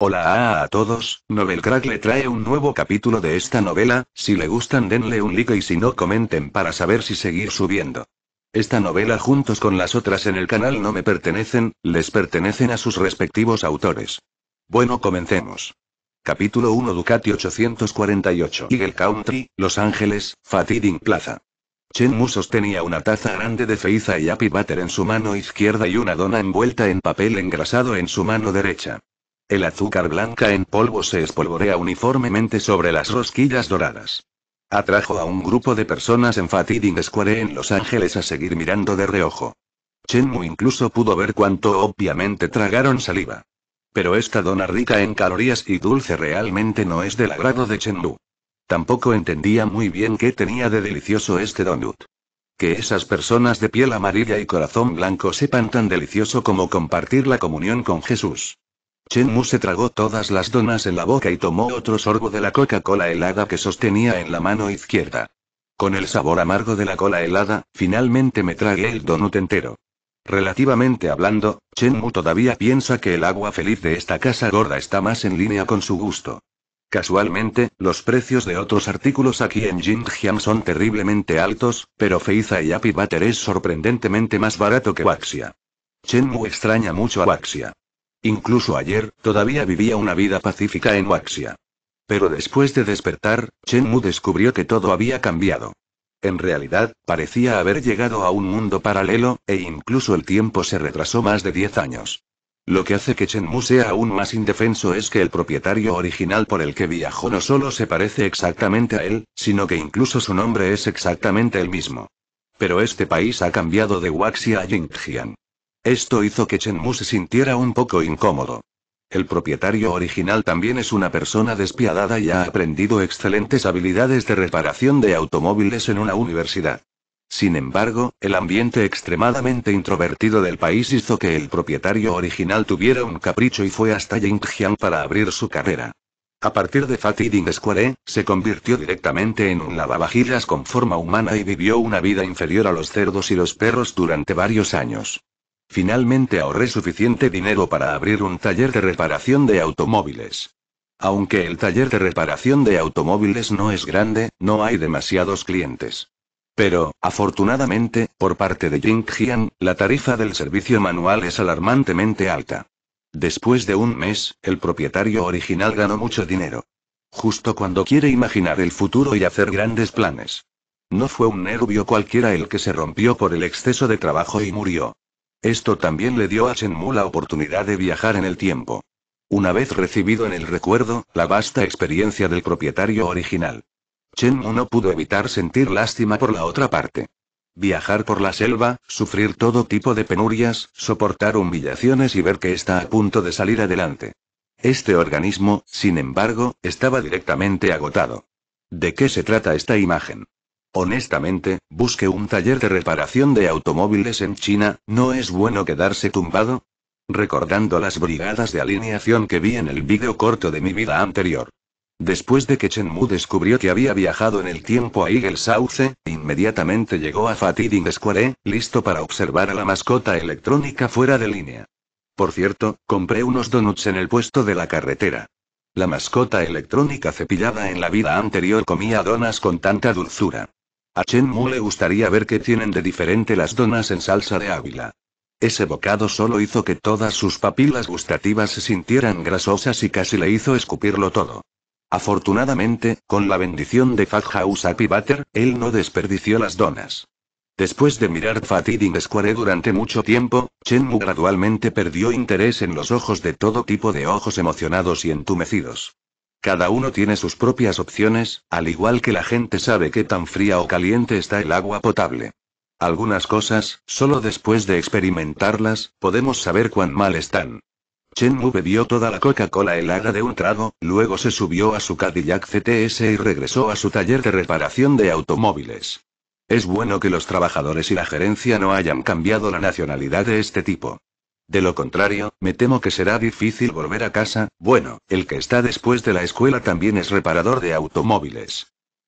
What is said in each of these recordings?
Hola a, todos, Novelcrack le trae un nuevo capítulo de esta novela, si le gustan denle un like y si no comenten para saber si seguir subiendo. Esta novela juntos con las otras en el canal no me pertenecen, les pertenecen a sus respectivos autores. Bueno comencemos. Capítulo 1 Ducati 848 Eagle Country, Los Ángeles, Fatiding Plaza. Chen Mu sostenía una taza grande de feiza y happy butter en su mano izquierda y una dona envuelta en papel engrasado en su mano derecha. El azúcar blanca en polvo se espolvorea uniformemente sobre las rosquillas doradas. Atrajo a un grupo de personas en Fatidin Square en Los Ángeles a seguir mirando de reojo. Chenmu incluso pudo ver cuánto obviamente tragaron saliva. Pero esta dona rica en calorías y dulce realmente no es del agrado de Mu. Tampoco entendía muy bien qué tenía de delicioso este donut. Que esas personas de piel amarilla y corazón blanco sepan tan delicioso como compartir la comunión con Jesús. Chen Mu se tragó todas las donas en la boca y tomó otro sorbo de la Coca-Cola helada que sostenía en la mano izquierda. Con el sabor amargo de la cola helada, finalmente me tragué el donut entero. Relativamente hablando, Chen Mu todavía piensa que el agua feliz de esta casa gorda está más en línea con su gusto. Casualmente, los precios de otros artículos aquí en Jingjiang son terriblemente altos, pero Feiza y Api Butter es sorprendentemente más barato que Waxia. Mu extraña mucho a Waxia. Incluso ayer, todavía vivía una vida pacífica en Waxia. Pero después de despertar, Chen Mu descubrió que todo había cambiado. En realidad, parecía haber llegado a un mundo paralelo, e incluso el tiempo se retrasó más de 10 años. Lo que hace que Chen Mu sea aún más indefenso es que el propietario original por el que viajó no solo se parece exactamente a él, sino que incluso su nombre es exactamente el mismo. Pero este país ha cambiado de Waxia a Yingjian. Esto hizo que Chen Mu se sintiera un poco incómodo. El propietario original también es una persona despiadada y ha aprendido excelentes habilidades de reparación de automóviles en una universidad. Sin embargo, el ambiente extremadamente introvertido del país hizo que el propietario original tuviera un capricho y fue hasta Yingjiang para abrir su carrera. A partir de Fatidin Square, se convirtió directamente en un lavavajillas con forma humana y vivió una vida inferior a los cerdos y los perros durante varios años. Finalmente ahorré suficiente dinero para abrir un taller de reparación de automóviles. Aunque el taller de reparación de automóviles no es grande, no hay demasiados clientes. Pero, afortunadamente, por parte de Jingjian, la tarifa del servicio manual es alarmantemente alta. Después de un mes, el propietario original ganó mucho dinero. Justo cuando quiere imaginar el futuro y hacer grandes planes. No fue un nervio cualquiera el que se rompió por el exceso de trabajo y murió. Esto también le dio a Mu la oportunidad de viajar en el tiempo. Una vez recibido en el recuerdo, la vasta experiencia del propietario original. Mu no pudo evitar sentir lástima por la otra parte. Viajar por la selva, sufrir todo tipo de penurias, soportar humillaciones y ver que está a punto de salir adelante. Este organismo, sin embargo, estaba directamente agotado. ¿De qué se trata esta imagen? Honestamente, busque un taller de reparación de automóviles en China, ¿no es bueno quedarse tumbado? Recordando las brigadas de alineación que vi en el vídeo corto de mi vida anterior. Después de que Chen Mu descubrió que había viajado en el tiempo a Eagle Sauce, inmediatamente llegó a Fatiding Square, listo para observar a la mascota electrónica fuera de línea. Por cierto, compré unos donuts en el puesto de la carretera. La mascota electrónica cepillada en la vida anterior comía donas con tanta dulzura. A Chen Mu le gustaría ver qué tienen de diferente las donas en salsa de ávila. Ese bocado solo hizo que todas sus papilas gustativas se sintieran grasosas y casi le hizo escupirlo todo. Afortunadamente, con la bendición de Fat House Happy Butter, él no desperdició las donas. Después de mirar Eating Square durante mucho tiempo, Chen Mu gradualmente perdió interés en los ojos de todo tipo de ojos emocionados y entumecidos. Cada uno tiene sus propias opciones, al igual que la gente sabe qué tan fría o caliente está el agua potable. Algunas cosas, solo después de experimentarlas, podemos saber cuán mal están. Chen Wu bebió toda la Coca-Cola helada de un trago, luego se subió a su Cadillac CTS y regresó a su taller de reparación de automóviles. Es bueno que los trabajadores y la gerencia no hayan cambiado la nacionalidad de este tipo. De lo contrario, me temo que será difícil volver a casa, bueno, el que está después de la escuela también es reparador de automóviles.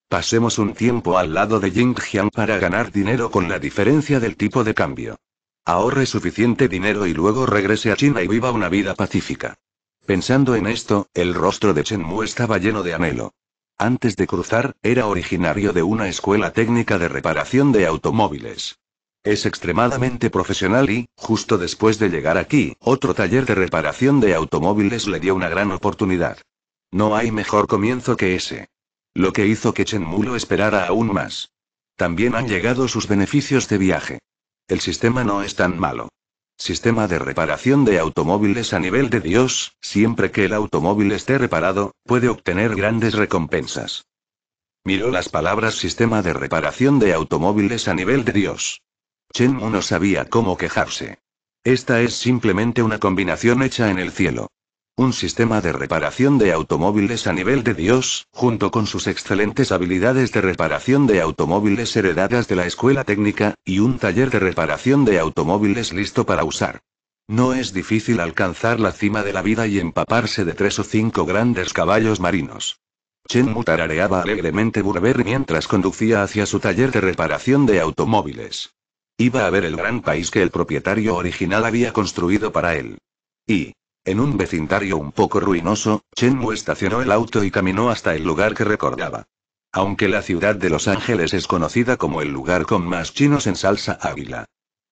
Pasemos un tiempo al lado de Jingjiang para ganar dinero con la diferencia del tipo de cambio. Ahorre suficiente dinero y luego regrese a China y viva una vida pacífica. Pensando en esto, el rostro de Chen Mu estaba lleno de anhelo. Antes de cruzar, era originario de una escuela técnica de reparación de automóviles. Es extremadamente profesional y, justo después de llegar aquí, otro taller de reparación de automóviles le dio una gran oportunidad. No hay mejor comienzo que ese. Lo que hizo que Chen Mulo esperara aún más. También han llegado sus beneficios de viaje. El sistema no es tan malo. Sistema de reparación de automóviles a nivel de Dios, siempre que el automóvil esté reparado, puede obtener grandes recompensas. Miró las palabras sistema de reparación de automóviles a nivel de Dios. Chen Mu no sabía cómo quejarse. Esta es simplemente una combinación hecha en el cielo. Un sistema de reparación de automóviles a nivel de Dios, junto con sus excelentes habilidades de reparación de automóviles heredadas de la escuela técnica, y un taller de reparación de automóviles listo para usar. No es difícil alcanzar la cima de la vida y empaparse de tres o cinco grandes caballos marinos. Chen Mu tarareaba alegremente Burber mientras conducía hacia su taller de reparación de automóviles. Iba a ver el gran país que el propietario original había construido para él. Y, en un vecindario un poco ruinoso, Chen Mu estacionó el auto y caminó hasta el lugar que recordaba. Aunque la ciudad de Los Ángeles es conocida como el lugar con más chinos en salsa águila.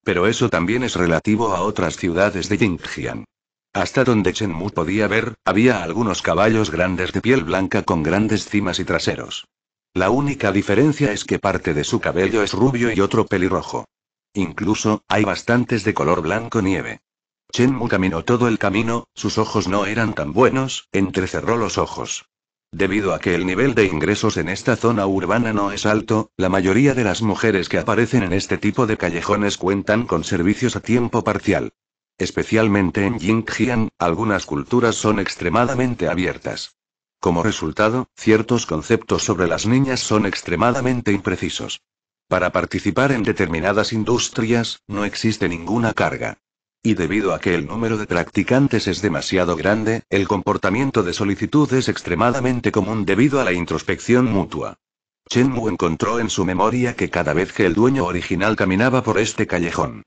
Pero eso también es relativo a otras ciudades de Jingjiang. Hasta donde Chen Mu podía ver, había algunos caballos grandes de piel blanca con grandes cimas y traseros. La única diferencia es que parte de su cabello es rubio y otro pelirrojo. Incluso, hay bastantes de color blanco nieve. Chen Mu caminó todo el camino, sus ojos no eran tan buenos, entrecerró los ojos. Debido a que el nivel de ingresos en esta zona urbana no es alto, la mayoría de las mujeres que aparecen en este tipo de callejones cuentan con servicios a tiempo parcial. Especialmente en Jingjiang, algunas culturas son extremadamente abiertas. Como resultado, ciertos conceptos sobre las niñas son extremadamente imprecisos. Para participar en determinadas industrias, no existe ninguna carga. Y debido a que el número de practicantes es demasiado grande, el comportamiento de solicitud es extremadamente común debido a la introspección mutua. Chen Mu encontró en su memoria que cada vez que el dueño original caminaba por este callejón,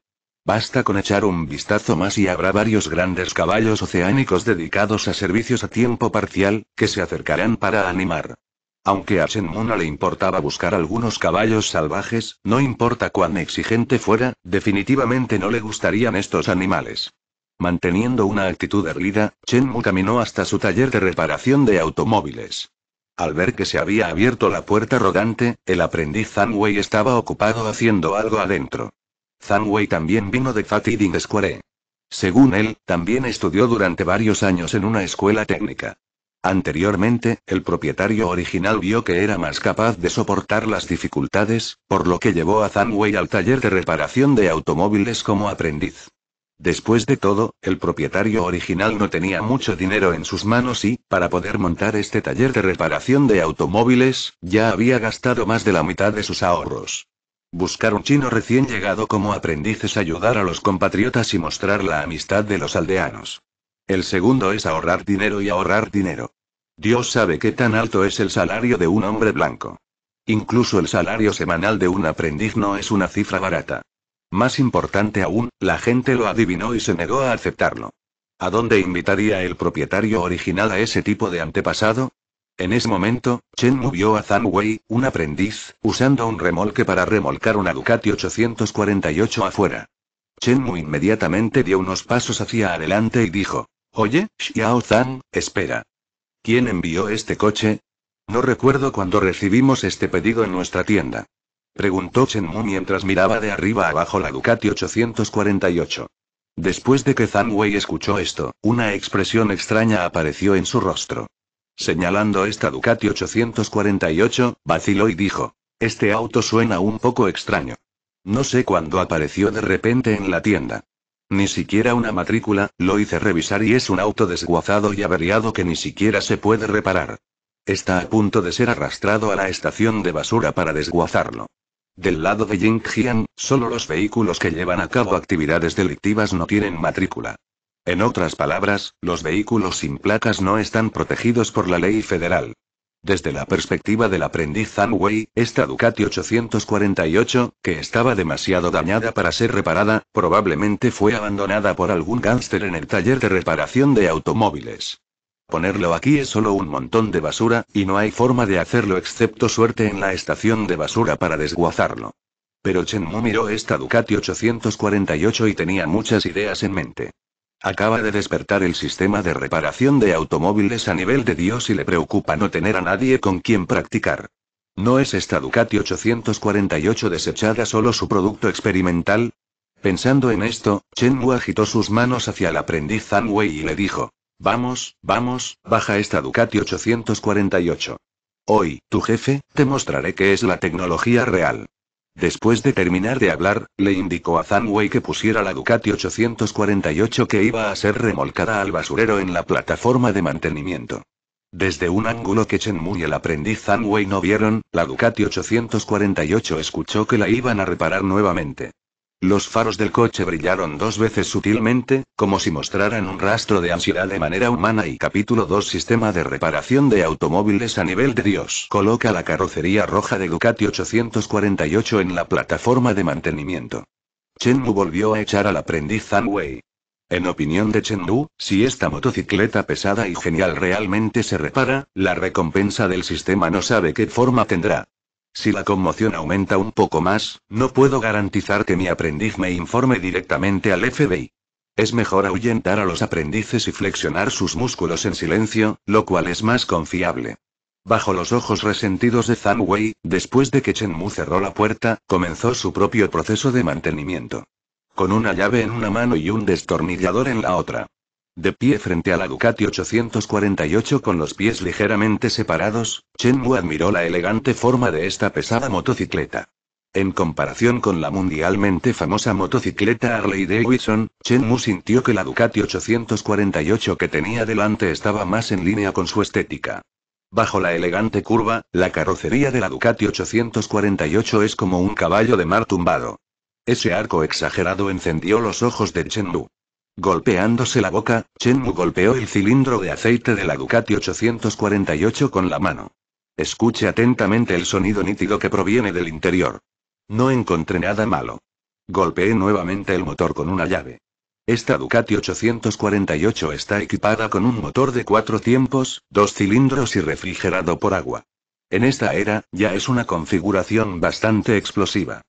Basta con echar un vistazo más y habrá varios grandes caballos oceánicos dedicados a servicios a tiempo parcial, que se acercarán para animar aunque a Shenmue le importaba buscar algunos caballos salvajes, no importa cuán exigente fuera, definitivamente no le gustarían estos animales. Manteniendo una actitud erguida, Shenmue caminó hasta su taller de reparación de automóviles. Al ver que se había abierto la puerta rodante, el aprendiz Wei estaba ocupado haciendo algo adentro. Wei también vino de Fatiding Square. Según él, también estudió durante varios años en una escuela técnica. Anteriormente, el propietario original vio que era más capaz de soportar las dificultades, por lo que llevó a Zanway al taller de reparación de automóviles como aprendiz. Después de todo, el propietario original no tenía mucho dinero en sus manos y, para poder montar este taller de reparación de automóviles, ya había gastado más de la mitad de sus ahorros. Buscar un chino recién llegado como aprendiz es ayudar a los compatriotas y mostrar la amistad de los aldeanos. El segundo es ahorrar dinero y ahorrar dinero. Dios sabe qué tan alto es el salario de un hombre blanco. Incluso el salario semanal de un aprendiz no es una cifra barata. Más importante aún, la gente lo adivinó y se negó a aceptarlo. ¿A dónde invitaría el propietario original a ese tipo de antepasado? En ese momento, Chen movió a Zhang Wei, un aprendiz, usando un remolque para remolcar una Ducati 848 afuera. Chen Mu inmediatamente dio unos pasos hacia adelante y dijo: Oye, Xiao Zhang, espera. ¿Quién envió este coche? No recuerdo cuando recibimos este pedido en nuestra tienda. Preguntó Chen Mu mientras miraba de arriba abajo la Ducati 848. Después de que Zhang Wei escuchó esto, una expresión extraña apareció en su rostro. Señalando esta Ducati 848, vaciló y dijo, este auto suena un poco extraño. No sé cuándo apareció de repente en la tienda. Ni siquiera una matrícula, lo hice revisar y es un auto desguazado y averiado que ni siquiera se puede reparar. Está a punto de ser arrastrado a la estación de basura para desguazarlo. Del lado de Jian, solo los vehículos que llevan a cabo actividades delictivas no tienen matrícula. En otras palabras, los vehículos sin placas no están protegidos por la ley federal. Desde la perspectiva del aprendiz wei esta Ducati 848, que estaba demasiado dañada para ser reparada, probablemente fue abandonada por algún gánster en el taller de reparación de automóviles. Ponerlo aquí es solo un montón de basura, y no hay forma de hacerlo excepto suerte en la estación de basura para desguazarlo. Pero Chen Chenmu miró esta Ducati 848 y tenía muchas ideas en mente. Acaba de despertar el sistema de reparación de automóviles a nivel de Dios y le preocupa no tener a nadie con quien practicar. ¿No es esta Ducati 848 desechada solo su producto experimental? Pensando en esto, Chen agitó sus manos hacia el aprendiz Wei y le dijo: Vamos, vamos, baja esta Ducati 848. Hoy, tu jefe, te mostraré que es la tecnología real. Después de terminar de hablar, le indicó a Wei que pusiera la Ducati 848 que iba a ser remolcada al basurero en la plataforma de mantenimiento. Desde un ángulo que Chen Mu y el aprendiz Wei no vieron, la Ducati 848 escuchó que la iban a reparar nuevamente. Los faros del coche brillaron dos veces sutilmente, como si mostraran un rastro de ansiedad de manera humana y capítulo 2 Sistema de reparación de automóviles a nivel de Dios. Coloca la carrocería roja de Ducati 848 en la plataforma de mantenimiento. Chenmu volvió a echar al aprendiz Wei. En opinión de Chengdu, si esta motocicleta pesada y genial realmente se repara, la recompensa del sistema no sabe qué forma tendrá. Si la conmoción aumenta un poco más, no puedo garantizar que mi aprendiz me informe directamente al FBI. Es mejor ahuyentar a los aprendices y flexionar sus músculos en silencio, lo cual es más confiable. Bajo los ojos resentidos de Zhang Wei, después de que Chen Mu cerró la puerta, comenzó su propio proceso de mantenimiento. Con una llave en una mano y un destornillador en la otra. De pie frente a la Ducati 848 con los pies ligeramente separados, Chen Mu admiró la elegante forma de esta pesada motocicleta. En comparación con la mundialmente famosa motocicleta Harley Davidson, Mu sintió que la Ducati 848 que tenía delante estaba más en línea con su estética. Bajo la elegante curva, la carrocería de la Ducati 848 es como un caballo de mar tumbado. Ese arco exagerado encendió los ojos de Chen Mu. Golpeándose la boca, Chenmu golpeó el cilindro de aceite de la Ducati 848 con la mano. Escuche atentamente el sonido nítido que proviene del interior. No encontré nada malo. Golpeé nuevamente el motor con una llave. Esta Ducati 848 está equipada con un motor de cuatro tiempos, dos cilindros y refrigerado por agua. En esta era, ya es una configuración bastante explosiva.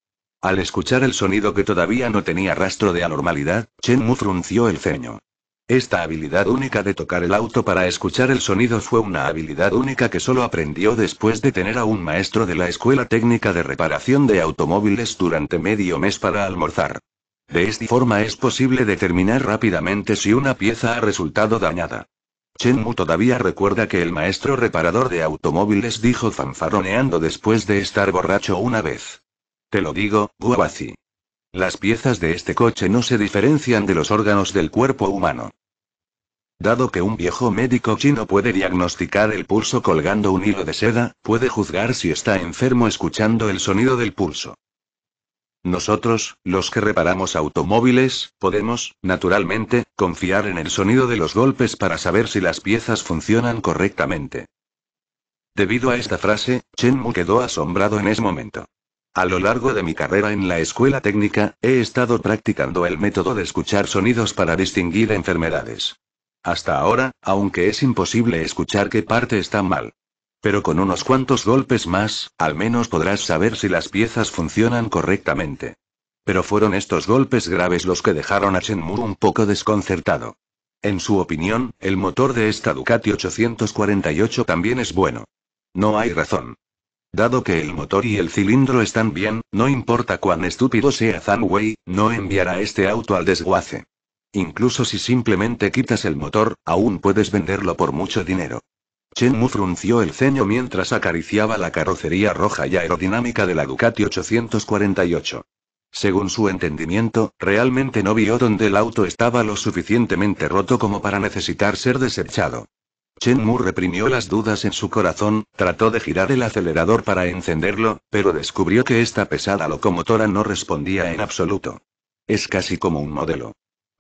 Al escuchar el sonido que todavía no tenía rastro de anormalidad, Chen Mu frunció el ceño. Esta habilidad única de tocar el auto para escuchar el sonido fue una habilidad única que solo aprendió después de tener a un maestro de la Escuela Técnica de Reparación de Automóviles durante medio mes para almorzar. De esta forma es posible determinar rápidamente si una pieza ha resultado dañada. Chen Mu todavía recuerda que el maestro reparador de automóviles dijo fanfaroneando después de estar borracho una vez. Te lo digo, guabazi. Las piezas de este coche no se diferencian de los órganos del cuerpo humano. Dado que un viejo médico chino puede diagnosticar el pulso colgando un hilo de seda, puede juzgar si está enfermo escuchando el sonido del pulso. Nosotros, los que reparamos automóviles, podemos, naturalmente, confiar en el sonido de los golpes para saber si las piezas funcionan correctamente. Debido a esta frase, Chen Mu quedó asombrado en ese momento. A lo largo de mi carrera en la escuela técnica, he estado practicando el método de escuchar sonidos para distinguir enfermedades. Hasta ahora, aunque es imposible escuchar qué parte está mal. Pero con unos cuantos golpes más, al menos podrás saber si las piezas funcionan correctamente. Pero fueron estos golpes graves los que dejaron a Shenmue un poco desconcertado. En su opinión, el motor de esta Ducati 848 también es bueno. No hay razón. Dado que el motor y el cilindro están bien, no importa cuán estúpido sea Wei, no enviará este auto al desguace. Incluso si simplemente quitas el motor, aún puedes venderlo por mucho dinero. Chen Mu frunció el ceño mientras acariciaba la carrocería roja y aerodinámica de la Ducati 848. Según su entendimiento, realmente no vio donde el auto estaba lo suficientemente roto como para necesitar ser desechado. Chen Mu reprimió las dudas en su corazón, trató de girar el acelerador para encenderlo, pero descubrió que esta pesada locomotora no respondía en absoluto. Es casi como un modelo.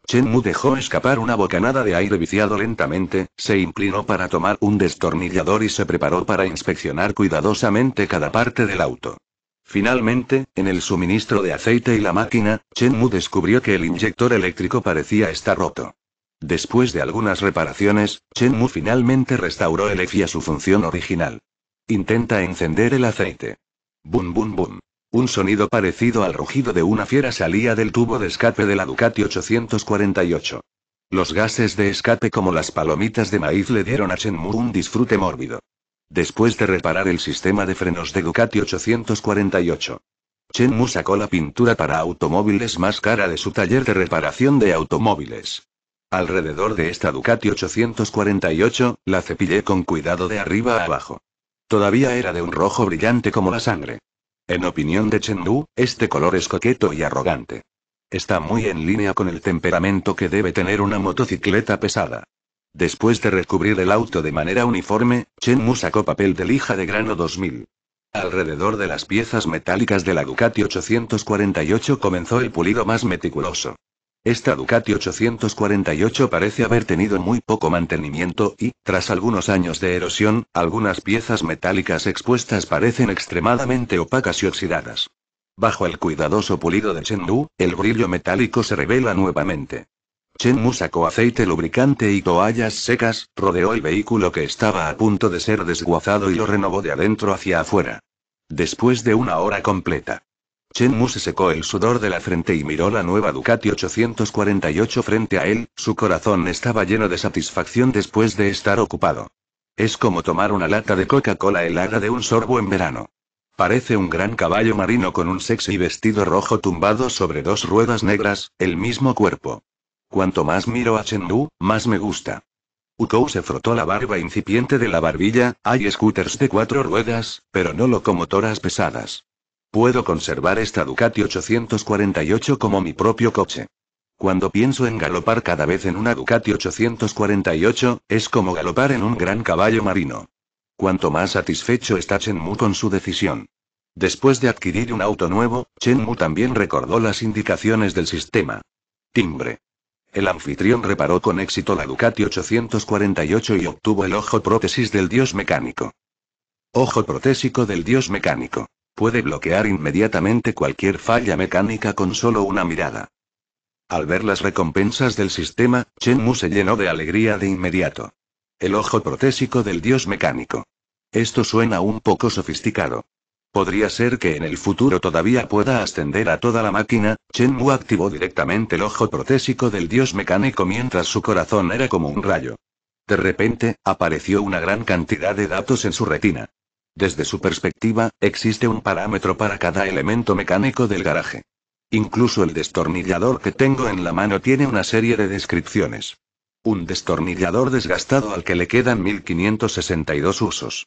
Chen Mu dejó escapar una bocanada de aire viciado lentamente, se inclinó para tomar un destornillador y se preparó para inspeccionar cuidadosamente cada parte del auto. Finalmente, en el suministro de aceite y la máquina, Chen Mu descubrió que el inyector eléctrico parecía estar roto. Después de algunas reparaciones, Chen Mu finalmente restauró el EFI a su función original. Intenta encender el aceite. Bum bum bum. Un sonido parecido al rugido de una fiera salía del tubo de escape de la Ducati 848. Los gases de escape como las palomitas de maíz le dieron a Chen Mu un disfrute mórbido. Después de reparar el sistema de frenos de Ducati 848, Mu sacó la pintura para automóviles más cara de su taller de reparación de automóviles. Alrededor de esta Ducati 848, la cepillé con cuidado de arriba a abajo. Todavía era de un rojo brillante como la sangre. En opinión de Chengdu, este color es coqueto y arrogante. Está muy en línea con el temperamento que debe tener una motocicleta pesada. Después de recubrir el auto de manera uniforme, Mu sacó papel de lija de grano 2000. Alrededor de las piezas metálicas de la Ducati 848 comenzó el pulido más meticuloso. Esta Ducati 848 parece haber tenido muy poco mantenimiento y, tras algunos años de erosión, algunas piezas metálicas expuestas parecen extremadamente opacas y oxidadas. Bajo el cuidadoso pulido de Chengdu, el brillo metálico se revela nuevamente. Chen Mu sacó aceite lubricante y toallas secas, rodeó el vehículo que estaba a punto de ser desguazado y lo renovó de adentro hacia afuera. Después de una hora completa. Chen Mu se secó el sudor de la frente y miró la nueva Ducati 848 frente a él, su corazón estaba lleno de satisfacción después de estar ocupado. Es como tomar una lata de Coca-Cola helada de un sorbo en verano. Parece un gran caballo marino con un sexy vestido rojo tumbado sobre dos ruedas negras, el mismo cuerpo. Cuanto más miro a Chen Mu, más me gusta. Ukou se frotó la barba incipiente de la barbilla, hay scooters de cuatro ruedas, pero no locomotoras pesadas. Puedo conservar esta Ducati 848 como mi propio coche. Cuando pienso en galopar cada vez en una Ducati 848, es como galopar en un gran caballo marino. Cuanto más satisfecho está Mu con su decisión. Después de adquirir un auto nuevo, Chen Mu también recordó las indicaciones del sistema. Timbre. El anfitrión reparó con éxito la Ducati 848 y obtuvo el ojo prótesis del dios mecánico. Ojo protésico del dios mecánico. Puede bloquear inmediatamente cualquier falla mecánica con solo una mirada. Al ver las recompensas del sistema, Chen Mu se llenó de alegría de inmediato. El ojo protésico del dios mecánico. Esto suena un poco sofisticado. Podría ser que en el futuro todavía pueda ascender a toda la máquina, Chen Mu activó directamente el ojo protésico del dios mecánico mientras su corazón era como un rayo. De repente, apareció una gran cantidad de datos en su retina. Desde su perspectiva, existe un parámetro para cada elemento mecánico del garaje. Incluso el destornillador que tengo en la mano tiene una serie de descripciones. Un destornillador desgastado al que le quedan 1562 usos.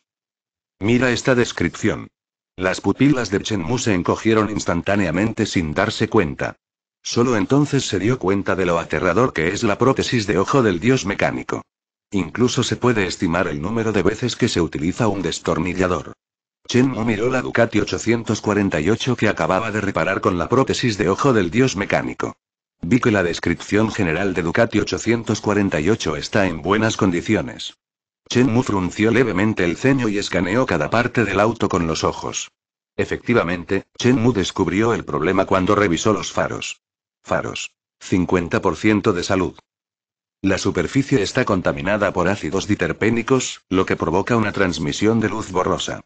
Mira esta descripción. Las pupilas de Chenmu se encogieron instantáneamente sin darse cuenta. Solo entonces se dio cuenta de lo aterrador que es la prótesis de ojo del dios mecánico. Incluso se puede estimar el número de veces que se utiliza un destornillador. Chen Mu miró la Ducati 848 que acababa de reparar con la prótesis de ojo del dios mecánico. Vi que la descripción general de Ducati 848 está en buenas condiciones. Chen Mu frunció levemente el ceño y escaneó cada parte del auto con los ojos. Efectivamente, Chen Mu descubrió el problema cuando revisó los faros. Faros. 50% de salud. La superficie está contaminada por ácidos diterpénicos, lo que provoca una transmisión de luz borrosa.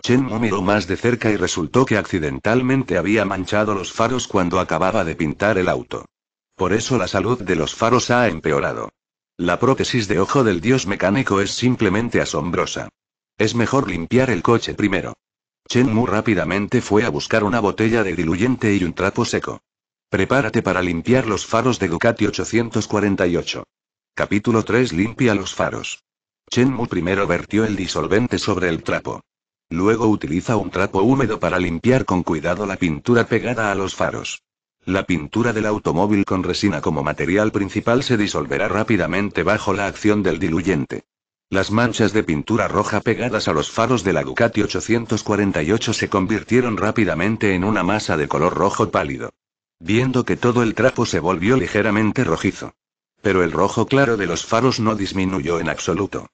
Chen Mu miró más de cerca y resultó que accidentalmente había manchado los faros cuando acababa de pintar el auto. Por eso la salud de los faros ha empeorado. La prótesis de ojo del dios mecánico es simplemente asombrosa. Es mejor limpiar el coche primero. Chen Mu rápidamente fue a buscar una botella de diluyente y un trapo seco. Prepárate para limpiar los faros de Ducati 848. Capítulo 3 Limpia los faros. Mu primero vertió el disolvente sobre el trapo. Luego utiliza un trapo húmedo para limpiar con cuidado la pintura pegada a los faros. La pintura del automóvil con resina como material principal se disolverá rápidamente bajo la acción del diluyente. Las manchas de pintura roja pegadas a los faros de la Ducati 848 se convirtieron rápidamente en una masa de color rojo pálido viendo que todo el trapo se volvió ligeramente rojizo. Pero el rojo claro de los faros no disminuyó en absoluto.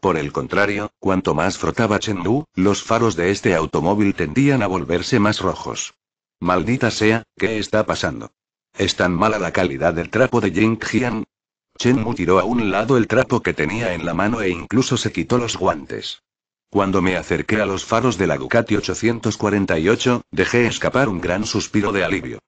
Por el contrario, cuanto más frotaba Chen Mu, los faros de este automóvil tendían a volverse más rojos. Maldita sea, ¿qué está pasando? ¿Es tan mala la calidad del trapo de Chen Mu tiró a un lado el trapo que tenía en la mano e incluso se quitó los guantes. Cuando me acerqué a los faros de la Ducati 848, dejé escapar un gran suspiro de alivio.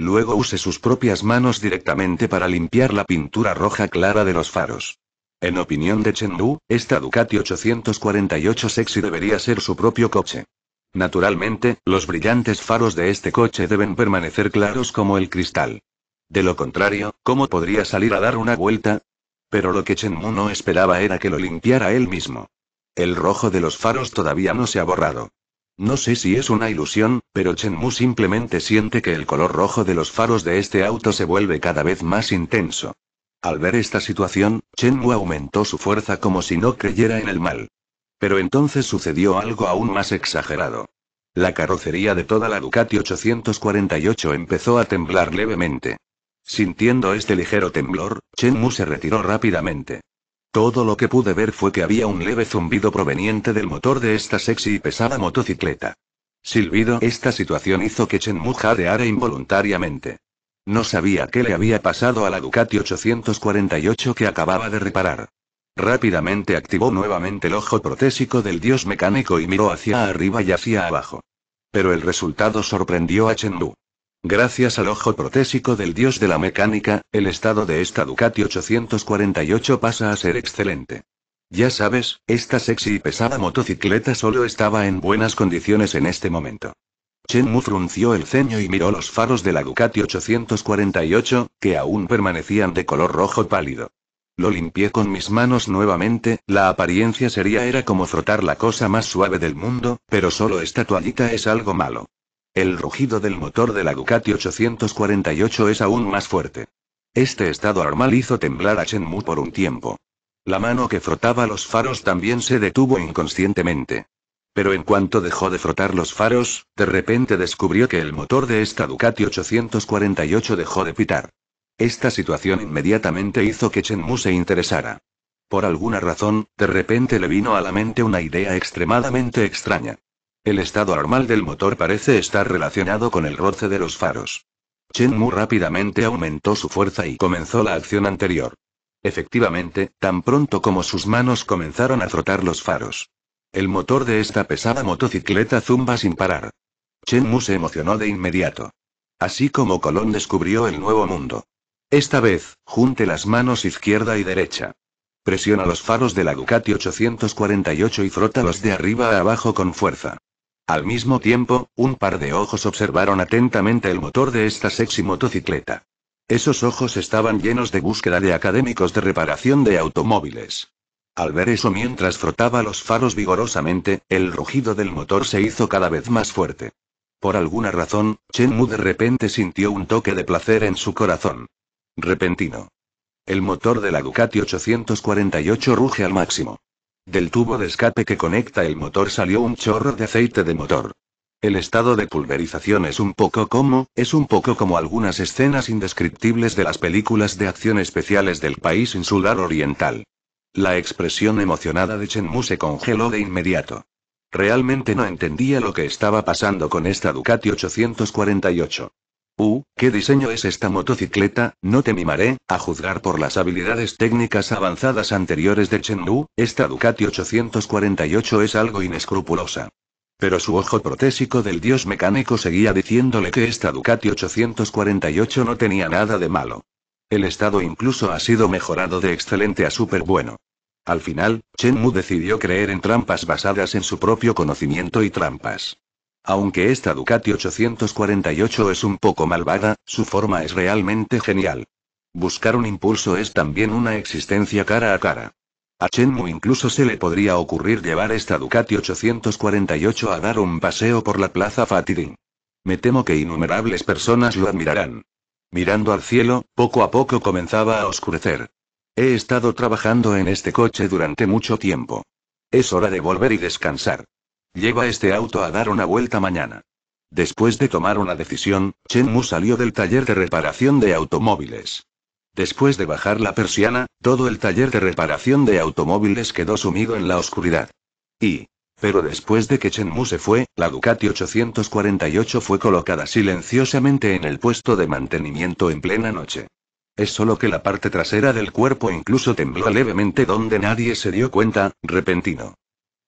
Luego use sus propias manos directamente para limpiar la pintura roja clara de los faros. En opinión de Chen Mu, esta Ducati 848 Sexy debería ser su propio coche. Naturalmente, los brillantes faros de este coche deben permanecer claros como el cristal. De lo contrario, ¿cómo podría salir a dar una vuelta? Pero lo que Chen Mu no esperaba era que lo limpiara él mismo. El rojo de los faros todavía no se ha borrado. No sé si es una ilusión, pero Chen Mu simplemente siente que el color rojo de los faros de este auto se vuelve cada vez más intenso. Al ver esta situación, Chen Mu aumentó su fuerza como si no creyera en el mal. Pero entonces sucedió algo aún más exagerado. La carrocería de toda la Ducati 848 empezó a temblar levemente. Sintiendo este ligero temblor, Chen Mu se retiró rápidamente. Todo lo que pude ver fue que había un leve zumbido proveniente del motor de esta sexy y pesada motocicleta. Silbido, esta situación hizo que Mu jadeara involuntariamente. No sabía qué le había pasado a la Ducati 848 que acababa de reparar. Rápidamente activó nuevamente el ojo protésico del dios mecánico y miró hacia arriba y hacia abajo. Pero el resultado sorprendió a Mu. Gracias al ojo protésico del dios de la mecánica, el estado de esta Ducati 848 pasa a ser excelente. Ya sabes, esta sexy y pesada motocicleta solo estaba en buenas condiciones en este momento. Chen Mu frunció el ceño y miró los faros de la Ducati 848, que aún permanecían de color rojo pálido. Lo limpié con mis manos nuevamente, la apariencia sería era como frotar la cosa más suave del mundo, pero solo esta toallita es algo malo. El rugido del motor de la Ducati 848 es aún más fuerte. Este estado armal hizo temblar a Chen Mu por un tiempo. La mano que frotaba los faros también se detuvo inconscientemente. Pero en cuanto dejó de frotar los faros, de repente descubrió que el motor de esta Ducati 848 dejó de pitar. Esta situación inmediatamente hizo que Chen Mu se interesara. Por alguna razón, de repente le vino a la mente una idea extremadamente extraña. El estado normal del motor parece estar relacionado con el roce de los faros. Chen Mu rápidamente aumentó su fuerza y comenzó la acción anterior. Efectivamente, tan pronto como sus manos comenzaron a frotar los faros. El motor de esta pesada motocicleta zumba sin parar. Chen Mu se emocionó de inmediato. Así como Colón descubrió el nuevo mundo. Esta vez, junte las manos izquierda y derecha. Presiona los faros de la Ducati 848 y frota los de arriba a abajo con fuerza. Al mismo tiempo, un par de ojos observaron atentamente el motor de esta sexy motocicleta. Esos ojos estaban llenos de búsqueda de académicos de reparación de automóviles. Al ver eso mientras frotaba los faros vigorosamente, el rugido del motor se hizo cada vez más fuerte. Por alguna razón, Chen Mu de repente sintió un toque de placer en su corazón. Repentino. El motor de la Ducati 848 ruge al máximo. Del tubo de escape que conecta el motor salió un chorro de aceite de motor. El estado de pulverización es un poco como, es un poco como algunas escenas indescriptibles de las películas de acción especiales del país insular oriental. La expresión emocionada de Mu se congeló de inmediato. Realmente no entendía lo que estaba pasando con esta Ducati 848. Uh, qué diseño es esta motocicleta, no te mimaré, a juzgar por las habilidades técnicas avanzadas anteriores de Chen Mu, esta Ducati 848 es algo inescrupulosa. Pero su ojo protésico del dios mecánico seguía diciéndole que esta Ducati 848 no tenía nada de malo. El estado incluso ha sido mejorado de excelente a súper bueno. Al final, Chen Mu decidió creer en trampas basadas en su propio conocimiento y trampas aunque esta Ducati 848 es un poco malvada, su forma es realmente genial. Buscar un impulso es también una existencia cara a cara. A Chenmu incluso se le podría ocurrir llevar esta Ducati 848 a dar un paseo por la plaza Fatidin. Me temo que innumerables personas lo admirarán. Mirando al cielo, poco a poco comenzaba a oscurecer. He estado trabajando en este coche durante mucho tiempo. Es hora de volver y descansar. Lleva este auto a dar una vuelta mañana. Después de tomar una decisión, Chen Mu salió del taller de reparación de automóviles. Después de bajar la persiana, todo el taller de reparación de automóviles quedó sumido en la oscuridad. Y, pero después de que Chen Mu se fue, la Ducati 848 fue colocada silenciosamente en el puesto de mantenimiento en plena noche. Es solo que la parte trasera del cuerpo incluso tembló levemente donde nadie se dio cuenta, repentino.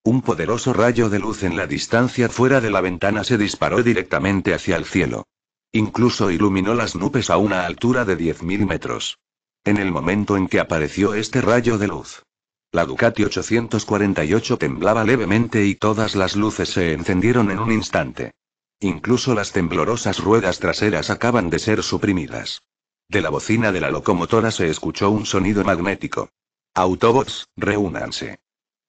Un poderoso rayo de luz en la distancia fuera de la ventana se disparó directamente hacia el cielo. Incluso iluminó las nubes a una altura de 10.000 metros. En el momento en que apareció este rayo de luz, la Ducati 848 temblaba levemente y todas las luces se encendieron en un instante. Incluso las temblorosas ruedas traseras acaban de ser suprimidas. De la bocina de la locomotora se escuchó un sonido magnético. Autobots, reúnanse.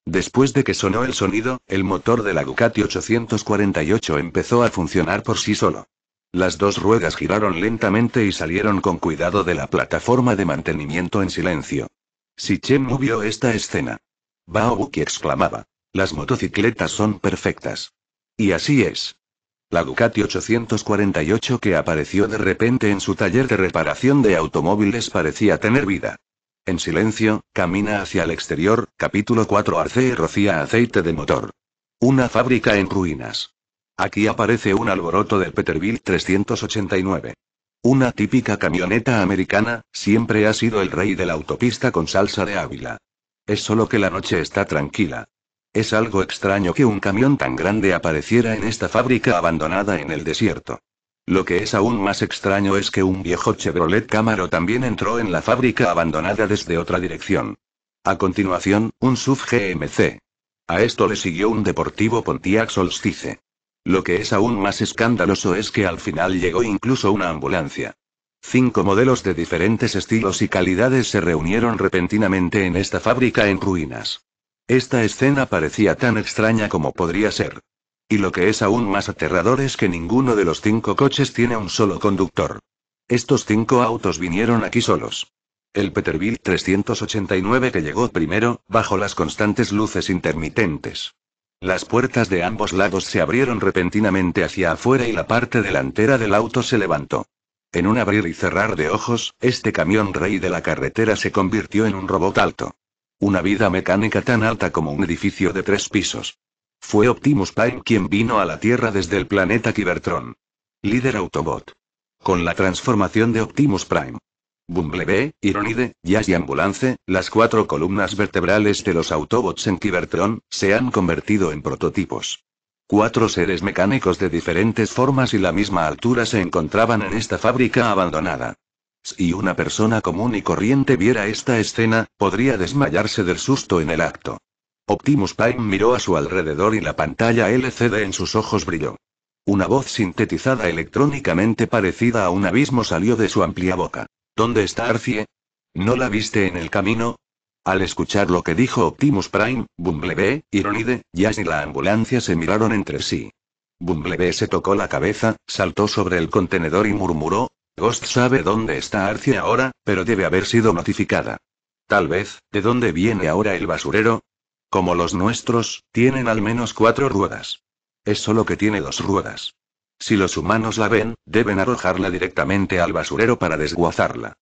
Después de que sonó el sonido, el motor de la Ducati 848 empezó a funcionar por sí solo. Las dos ruedas giraron lentamente y salieron con cuidado de la plataforma de mantenimiento en silencio. chen vio esta escena. Baobuki exclamaba. Las motocicletas son perfectas. Y así es. La Ducati 848 que apareció de repente en su taller de reparación de automóviles parecía tener vida. En silencio, camina hacia el exterior, capítulo 4 Arce rocía aceite de motor. Una fábrica en ruinas. Aquí aparece un alboroto del Peterbilt 389. Una típica camioneta americana, siempre ha sido el rey de la autopista con salsa de Ávila. Es solo que la noche está tranquila. Es algo extraño que un camión tan grande apareciera en esta fábrica abandonada en el desierto. Lo que es aún más extraño es que un viejo Chevrolet Camaro también entró en la fábrica abandonada desde otra dirección. A continuación, un SUV GMC. A esto le siguió un deportivo Pontiac Solstice. Lo que es aún más escandaloso es que al final llegó incluso una ambulancia. Cinco modelos de diferentes estilos y calidades se reunieron repentinamente en esta fábrica en ruinas. Esta escena parecía tan extraña como podría ser. Y lo que es aún más aterrador es que ninguno de los cinco coches tiene un solo conductor. Estos cinco autos vinieron aquí solos. El Peterbilt 389 que llegó primero, bajo las constantes luces intermitentes. Las puertas de ambos lados se abrieron repentinamente hacia afuera y la parte delantera del auto se levantó. En un abrir y cerrar de ojos, este camión rey de la carretera se convirtió en un robot alto. Una vida mecánica tan alta como un edificio de tres pisos. Fue Optimus Prime quien vino a la Tierra desde el planeta Cybertron. Líder Autobot. Con la transformación de Optimus Prime. Bumblebee, Ironide, Jazz y Ambulance, las cuatro columnas vertebrales de los Autobots en Cybertron, se han convertido en prototipos. Cuatro seres mecánicos de diferentes formas y la misma altura se encontraban en esta fábrica abandonada. Si una persona común y corriente viera esta escena, podría desmayarse del susto en el acto. Optimus Prime miró a su alrededor y la pantalla LCD en sus ojos brilló. Una voz sintetizada electrónicamente parecida a un abismo salió de su amplia boca. ¿Dónde está Arcie? ¿No la viste en el camino? Al escuchar lo que dijo Optimus Prime, Bumblebee, Ironide, Jazz y la ambulancia se miraron entre sí. Bumblebee se tocó la cabeza, saltó sobre el contenedor y murmuró, Ghost sabe dónde está Arcie ahora, pero debe haber sido notificada. Tal vez, ¿de dónde viene ahora el basurero? Como los nuestros, tienen al menos cuatro ruedas. Es solo que tiene dos ruedas. Si los humanos la ven, deben arrojarla directamente al basurero para desguazarla.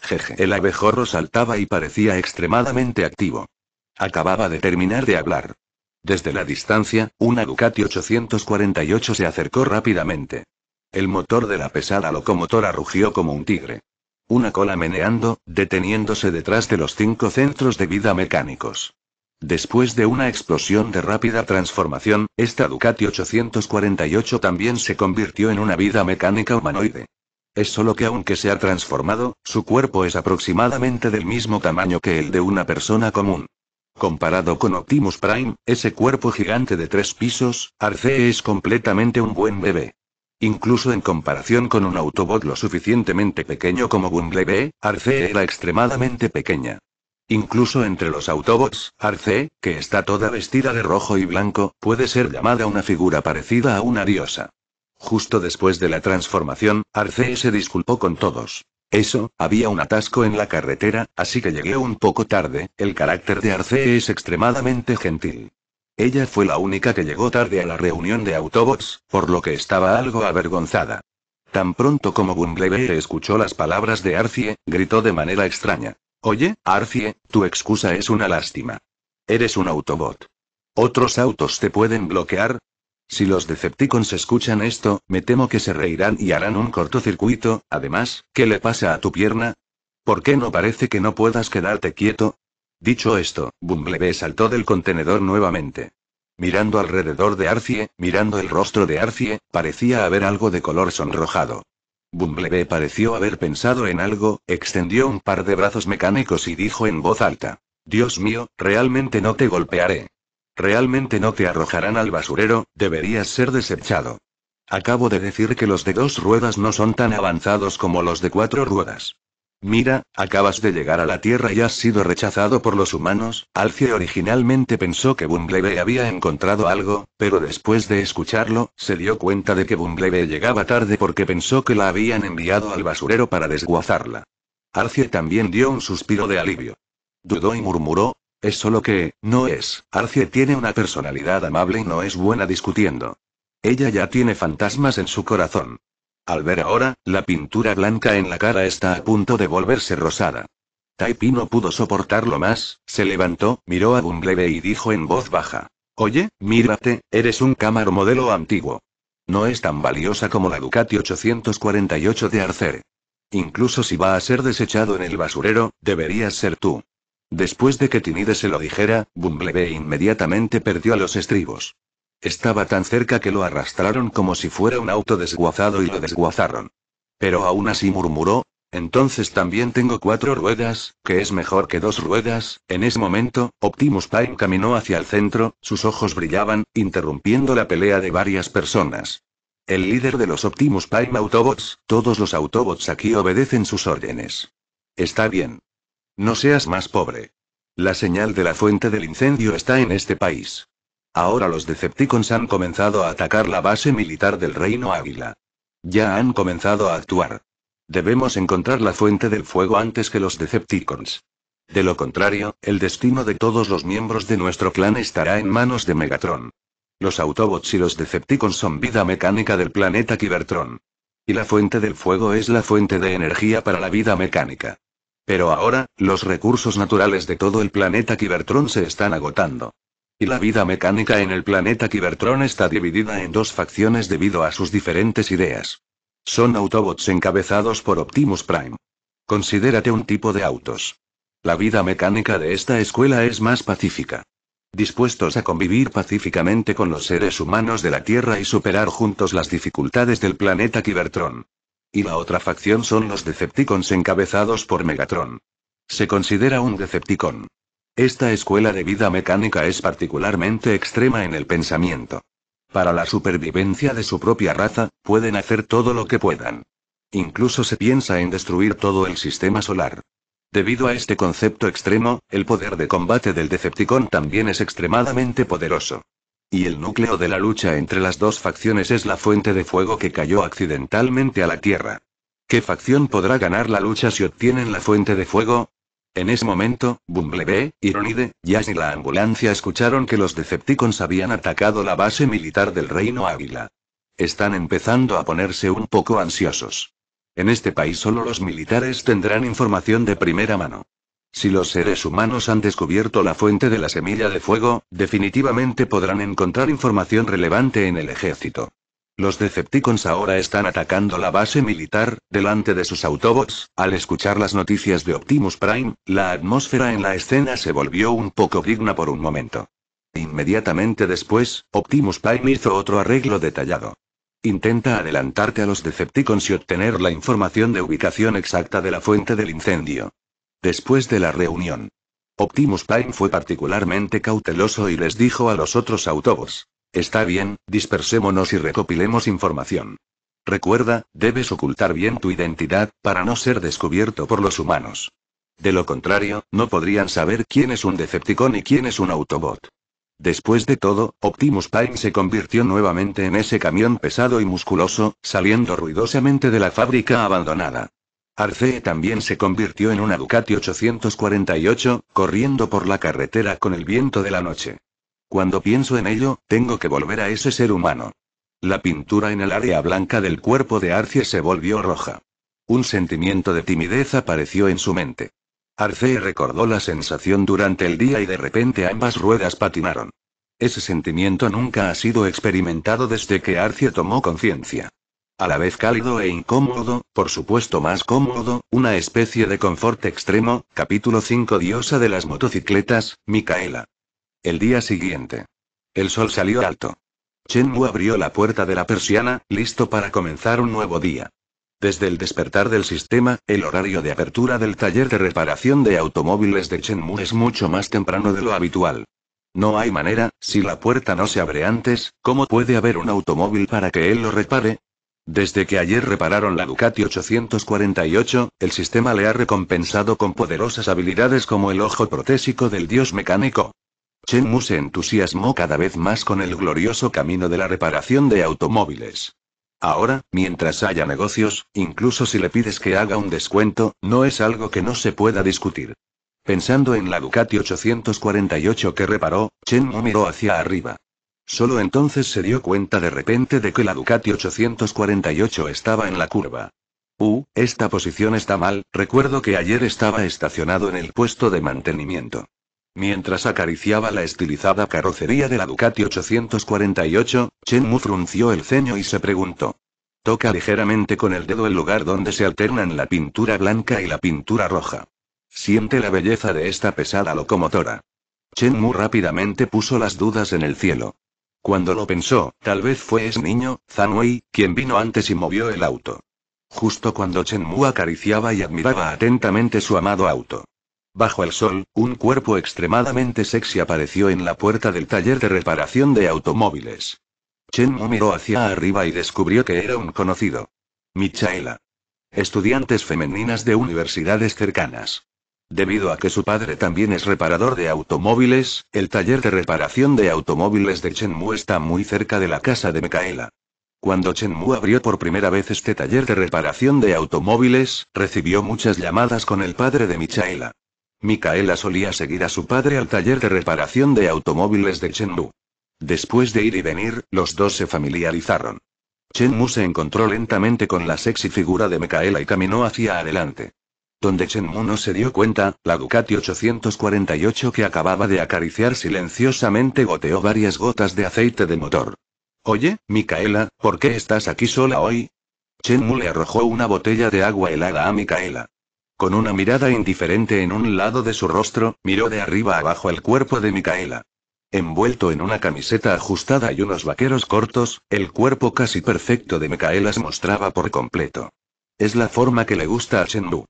Jeje. El abejorro saltaba y parecía extremadamente activo. Acababa de terminar de hablar. Desde la distancia, una Ducati 848 se acercó rápidamente. El motor de la pesada locomotora rugió como un tigre. Una cola meneando, deteniéndose detrás de los cinco centros de vida mecánicos. Después de una explosión de rápida transformación, esta Ducati 848 también se convirtió en una vida mecánica humanoide. Es solo que aunque se ha transformado, su cuerpo es aproximadamente del mismo tamaño que el de una persona común. Comparado con Optimus Prime, ese cuerpo gigante de tres pisos, Arcee es completamente un buen bebé. Incluso en comparación con un Autobot lo suficientemente pequeño como Bumblebee, Arcee era extremadamente pequeña. Incluso entre los Autobots, Arce, que está toda vestida de rojo y blanco, puede ser llamada una figura parecida a una diosa. Justo después de la transformación, Arce se disculpó con todos. Eso, había un atasco en la carretera, así que llegué un poco tarde, el carácter de Arce es extremadamente gentil. Ella fue la única que llegó tarde a la reunión de Autobots, por lo que estaba algo avergonzada. Tan pronto como Bumblebee escuchó las palabras de Arcee, gritó de manera extraña. Oye, Arcie, tu excusa es una lástima. Eres un Autobot. ¿Otros autos te pueden bloquear? Si los Decepticons escuchan esto, me temo que se reirán y harán un cortocircuito, además, ¿qué le pasa a tu pierna? ¿Por qué no parece que no puedas quedarte quieto? Dicho esto, Bumblebee saltó del contenedor nuevamente. Mirando alrededor de Arcie, mirando el rostro de Arcie, parecía haber algo de color sonrojado. Bumblebee pareció haber pensado en algo, extendió un par de brazos mecánicos y dijo en voz alta. Dios mío, realmente no te golpearé. Realmente no te arrojarán al basurero, deberías ser desechado. Acabo de decir que los de dos ruedas no son tan avanzados como los de cuatro ruedas. Mira, acabas de llegar a la Tierra y has sido rechazado por los humanos. Alcie originalmente pensó que Bumblebee había encontrado algo, pero después de escucharlo, se dio cuenta de que Bumblebee llegaba tarde porque pensó que la habían enviado al basurero para desguazarla. Alcie también dio un suspiro de alivio. Dudó y murmuró, es solo que, no es, Arcie tiene una personalidad amable y no es buena discutiendo. Ella ya tiene fantasmas en su corazón. Al ver ahora, la pintura blanca en la cara está a punto de volverse rosada. Taipi no pudo soportarlo más, se levantó, miró a Bumblebee y dijo en voz baja. Oye, mírate, eres un cámara modelo antiguo. No es tan valiosa como la Ducati 848 de Arcer. Incluso si va a ser desechado en el basurero, deberías ser tú. Después de que Tinide se lo dijera, Bumblebee inmediatamente perdió a los estribos. Estaba tan cerca que lo arrastraron como si fuera un auto desguazado y lo desguazaron. Pero aún así murmuró, entonces también tengo cuatro ruedas, que es mejor que dos ruedas. En ese momento, Optimus Prime caminó hacia el centro, sus ojos brillaban, interrumpiendo la pelea de varias personas. El líder de los Optimus Prime Autobots, todos los Autobots aquí obedecen sus órdenes. Está bien. No seas más pobre. La señal de la fuente del incendio está en este país. Ahora los Decepticons han comenzado a atacar la base militar del Reino Águila. Ya han comenzado a actuar. Debemos encontrar la fuente del fuego antes que los Decepticons. De lo contrario, el destino de todos los miembros de nuestro clan estará en manos de Megatron. Los Autobots y los Decepticons son vida mecánica del planeta Cybertron. Y la fuente del fuego es la fuente de energía para la vida mecánica. Pero ahora, los recursos naturales de todo el planeta Cybertron se están agotando. Y la vida mecánica en el planeta Cybertron está dividida en dos facciones debido a sus diferentes ideas. Son Autobots encabezados por Optimus Prime. Considérate un tipo de autos. La vida mecánica de esta escuela es más pacífica. Dispuestos a convivir pacíficamente con los seres humanos de la Tierra y superar juntos las dificultades del planeta Cybertron. Y la otra facción son los Decepticons encabezados por Megatron. Se considera un Decepticon. Esta escuela de vida mecánica es particularmente extrema en el pensamiento. Para la supervivencia de su propia raza, pueden hacer todo lo que puedan. Incluso se piensa en destruir todo el sistema solar. Debido a este concepto extremo, el poder de combate del Decepticon también es extremadamente poderoso. Y el núcleo de la lucha entre las dos facciones es la fuente de fuego que cayó accidentalmente a la Tierra. ¿Qué facción podrá ganar la lucha si obtienen la fuente de fuego? En ese momento, Bumblebee, Ironide, Jazz y la ambulancia escucharon que los Decepticons habían atacado la base militar del Reino Águila. Están empezando a ponerse un poco ansiosos. En este país solo los militares tendrán información de primera mano. Si los seres humanos han descubierto la fuente de la semilla de fuego, definitivamente podrán encontrar información relevante en el ejército. Los Decepticons ahora están atacando la base militar, delante de sus Autobots. Al escuchar las noticias de Optimus Prime, la atmósfera en la escena se volvió un poco digna por un momento. Inmediatamente después, Optimus Prime hizo otro arreglo detallado. Intenta adelantarte a los Decepticons y obtener la información de ubicación exacta de la fuente del incendio. Después de la reunión, Optimus Prime fue particularmente cauteloso y les dijo a los otros Autobots. Está bien, dispersémonos y recopilemos información. Recuerda, debes ocultar bien tu identidad, para no ser descubierto por los humanos. De lo contrario, no podrían saber quién es un Decepticon y quién es un Autobot. Después de todo, Optimus Prime se convirtió nuevamente en ese camión pesado y musculoso, saliendo ruidosamente de la fábrica abandonada. Arcee también se convirtió en una Ducati 848, corriendo por la carretera con el viento de la noche. Cuando pienso en ello, tengo que volver a ese ser humano. La pintura en el área blanca del cuerpo de Arce se volvió roja. Un sentimiento de timidez apareció en su mente. Arce recordó la sensación durante el día y de repente ambas ruedas patinaron. Ese sentimiento nunca ha sido experimentado desde que Arce tomó conciencia. A la vez cálido e incómodo, por supuesto más cómodo, una especie de confort extremo. Capítulo 5 Diosa de las motocicletas, Micaela. El día siguiente. El sol salió alto. Chen Mu abrió la puerta de la persiana, listo para comenzar un nuevo día. Desde el despertar del sistema, el horario de apertura del taller de reparación de automóviles de Chen Mu es mucho más temprano de lo habitual. No hay manera, si la puerta no se abre antes, ¿cómo puede haber un automóvil para que él lo repare? Desde que ayer repararon la Ducati 848, el sistema le ha recompensado con poderosas habilidades como el ojo protésico del dios mecánico. Chen Mu se entusiasmó cada vez más con el glorioso camino de la reparación de automóviles. Ahora, mientras haya negocios, incluso si le pides que haga un descuento, no es algo que no se pueda discutir. Pensando en la Ducati 848 que reparó, Chen Mu miró hacia arriba. Solo entonces se dio cuenta de repente de que la Ducati 848 estaba en la curva. Uh, esta posición está mal, recuerdo que ayer estaba estacionado en el puesto de mantenimiento. Mientras acariciaba la estilizada carrocería de la Ducati 848, Chen Mu frunció el ceño y se preguntó. Toca ligeramente con el dedo el lugar donde se alternan la pintura blanca y la pintura roja. Siente la belleza de esta pesada locomotora. Chen Mu rápidamente puso las dudas en el cielo. Cuando lo pensó, tal vez fue ese niño, Zanwei, quien vino antes y movió el auto. Justo cuando Chen Mu acariciaba y admiraba atentamente su amado auto. Bajo el sol, un cuerpo extremadamente sexy apareció en la puerta del taller de reparación de automóviles. Chen Mu miró hacia arriba y descubrió que era un conocido. Michaela. Estudiantes femeninas de universidades cercanas. Debido a que su padre también es reparador de automóviles, el taller de reparación de automóviles de Mu está muy cerca de la casa de Micaela. Cuando Mu abrió por primera vez este taller de reparación de automóviles, recibió muchas llamadas con el padre de Michaela. Micaela solía seguir a su padre al taller de reparación de automóviles de Chengdu. Después de ir y venir, los dos se familiarizaron. Chenmu se encontró lentamente con la sexy figura de Micaela y caminó hacia adelante. Donde Chenmu no se dio cuenta, la Ducati 848 que acababa de acariciar silenciosamente goteó varias gotas de aceite de motor. Oye, Micaela, ¿por qué estás aquí sola hoy? Chenmu le arrojó una botella de agua helada a Micaela. Con una mirada indiferente en un lado de su rostro, miró de arriba abajo el cuerpo de Micaela. Envuelto en una camiseta ajustada y unos vaqueros cortos, el cuerpo casi perfecto de Micaela se mostraba por completo. Es la forma que le gusta a Mu.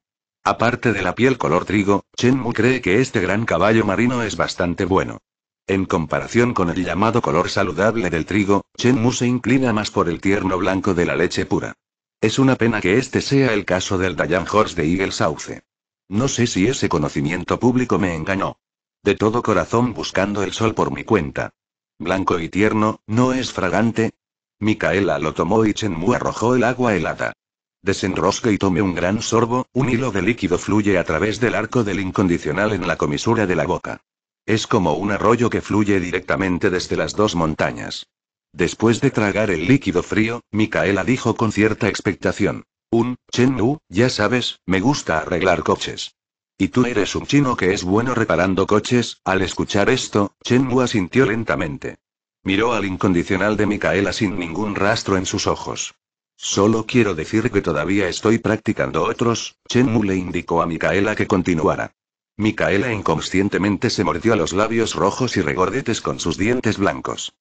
Aparte de la piel color trigo, Chen Mu cree que este gran caballo marino es bastante bueno. En comparación con el llamado color saludable del trigo, Chen Mu se inclina más por el tierno blanco de la leche pura. Es una pena que este sea el caso del Dayan Horse de Eagle Sauce. No sé si ese conocimiento público me engañó. De todo corazón buscando el sol por mi cuenta. Blanco y tierno, ¿no es fragante? Micaela lo tomó y Chenmu arrojó el agua helada. Desenrosque y tome un gran sorbo, un hilo de líquido fluye a través del arco del incondicional en la comisura de la boca. Es como un arroyo que fluye directamente desde las dos montañas. Después de tragar el líquido frío, Micaela dijo con cierta expectación. Un, Chen Mu, ya sabes, me gusta arreglar coches. Y tú eres un chino que es bueno reparando coches. Al escuchar esto, Chen Mu asintió lentamente. Miró al incondicional de Micaela sin ningún rastro en sus ojos. Solo quiero decir que todavía estoy practicando otros, Chen Mu le indicó a Micaela que continuara. Micaela inconscientemente se mordió los labios rojos y regordetes con sus dientes blancos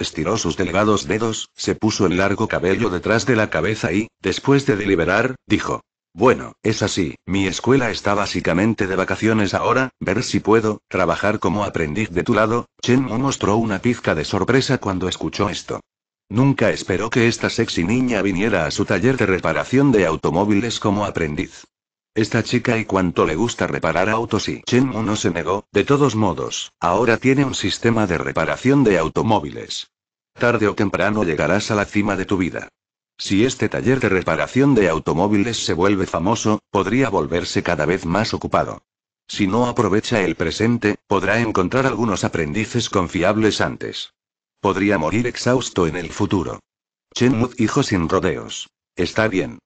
estiró sus delgados dedos, se puso el largo cabello detrás de la cabeza y, después de deliberar, dijo. Bueno, es así, mi escuela está básicamente de vacaciones ahora, ver si puedo, trabajar como aprendiz de tu lado, Chen Mu mostró una pizca de sorpresa cuando escuchó esto. Nunca esperó que esta sexy niña viniera a su taller de reparación de automóviles como aprendiz. Esta chica y cuánto le gusta reparar autos y Chenmu no se negó, de todos modos, ahora tiene un sistema de reparación de automóviles. Tarde o temprano llegarás a la cima de tu vida. Si este taller de reparación de automóviles se vuelve famoso, podría volverse cada vez más ocupado. Si no aprovecha el presente, podrá encontrar algunos aprendices confiables antes. Podría morir exhausto en el futuro. Mu hijo sin rodeos. Está bien.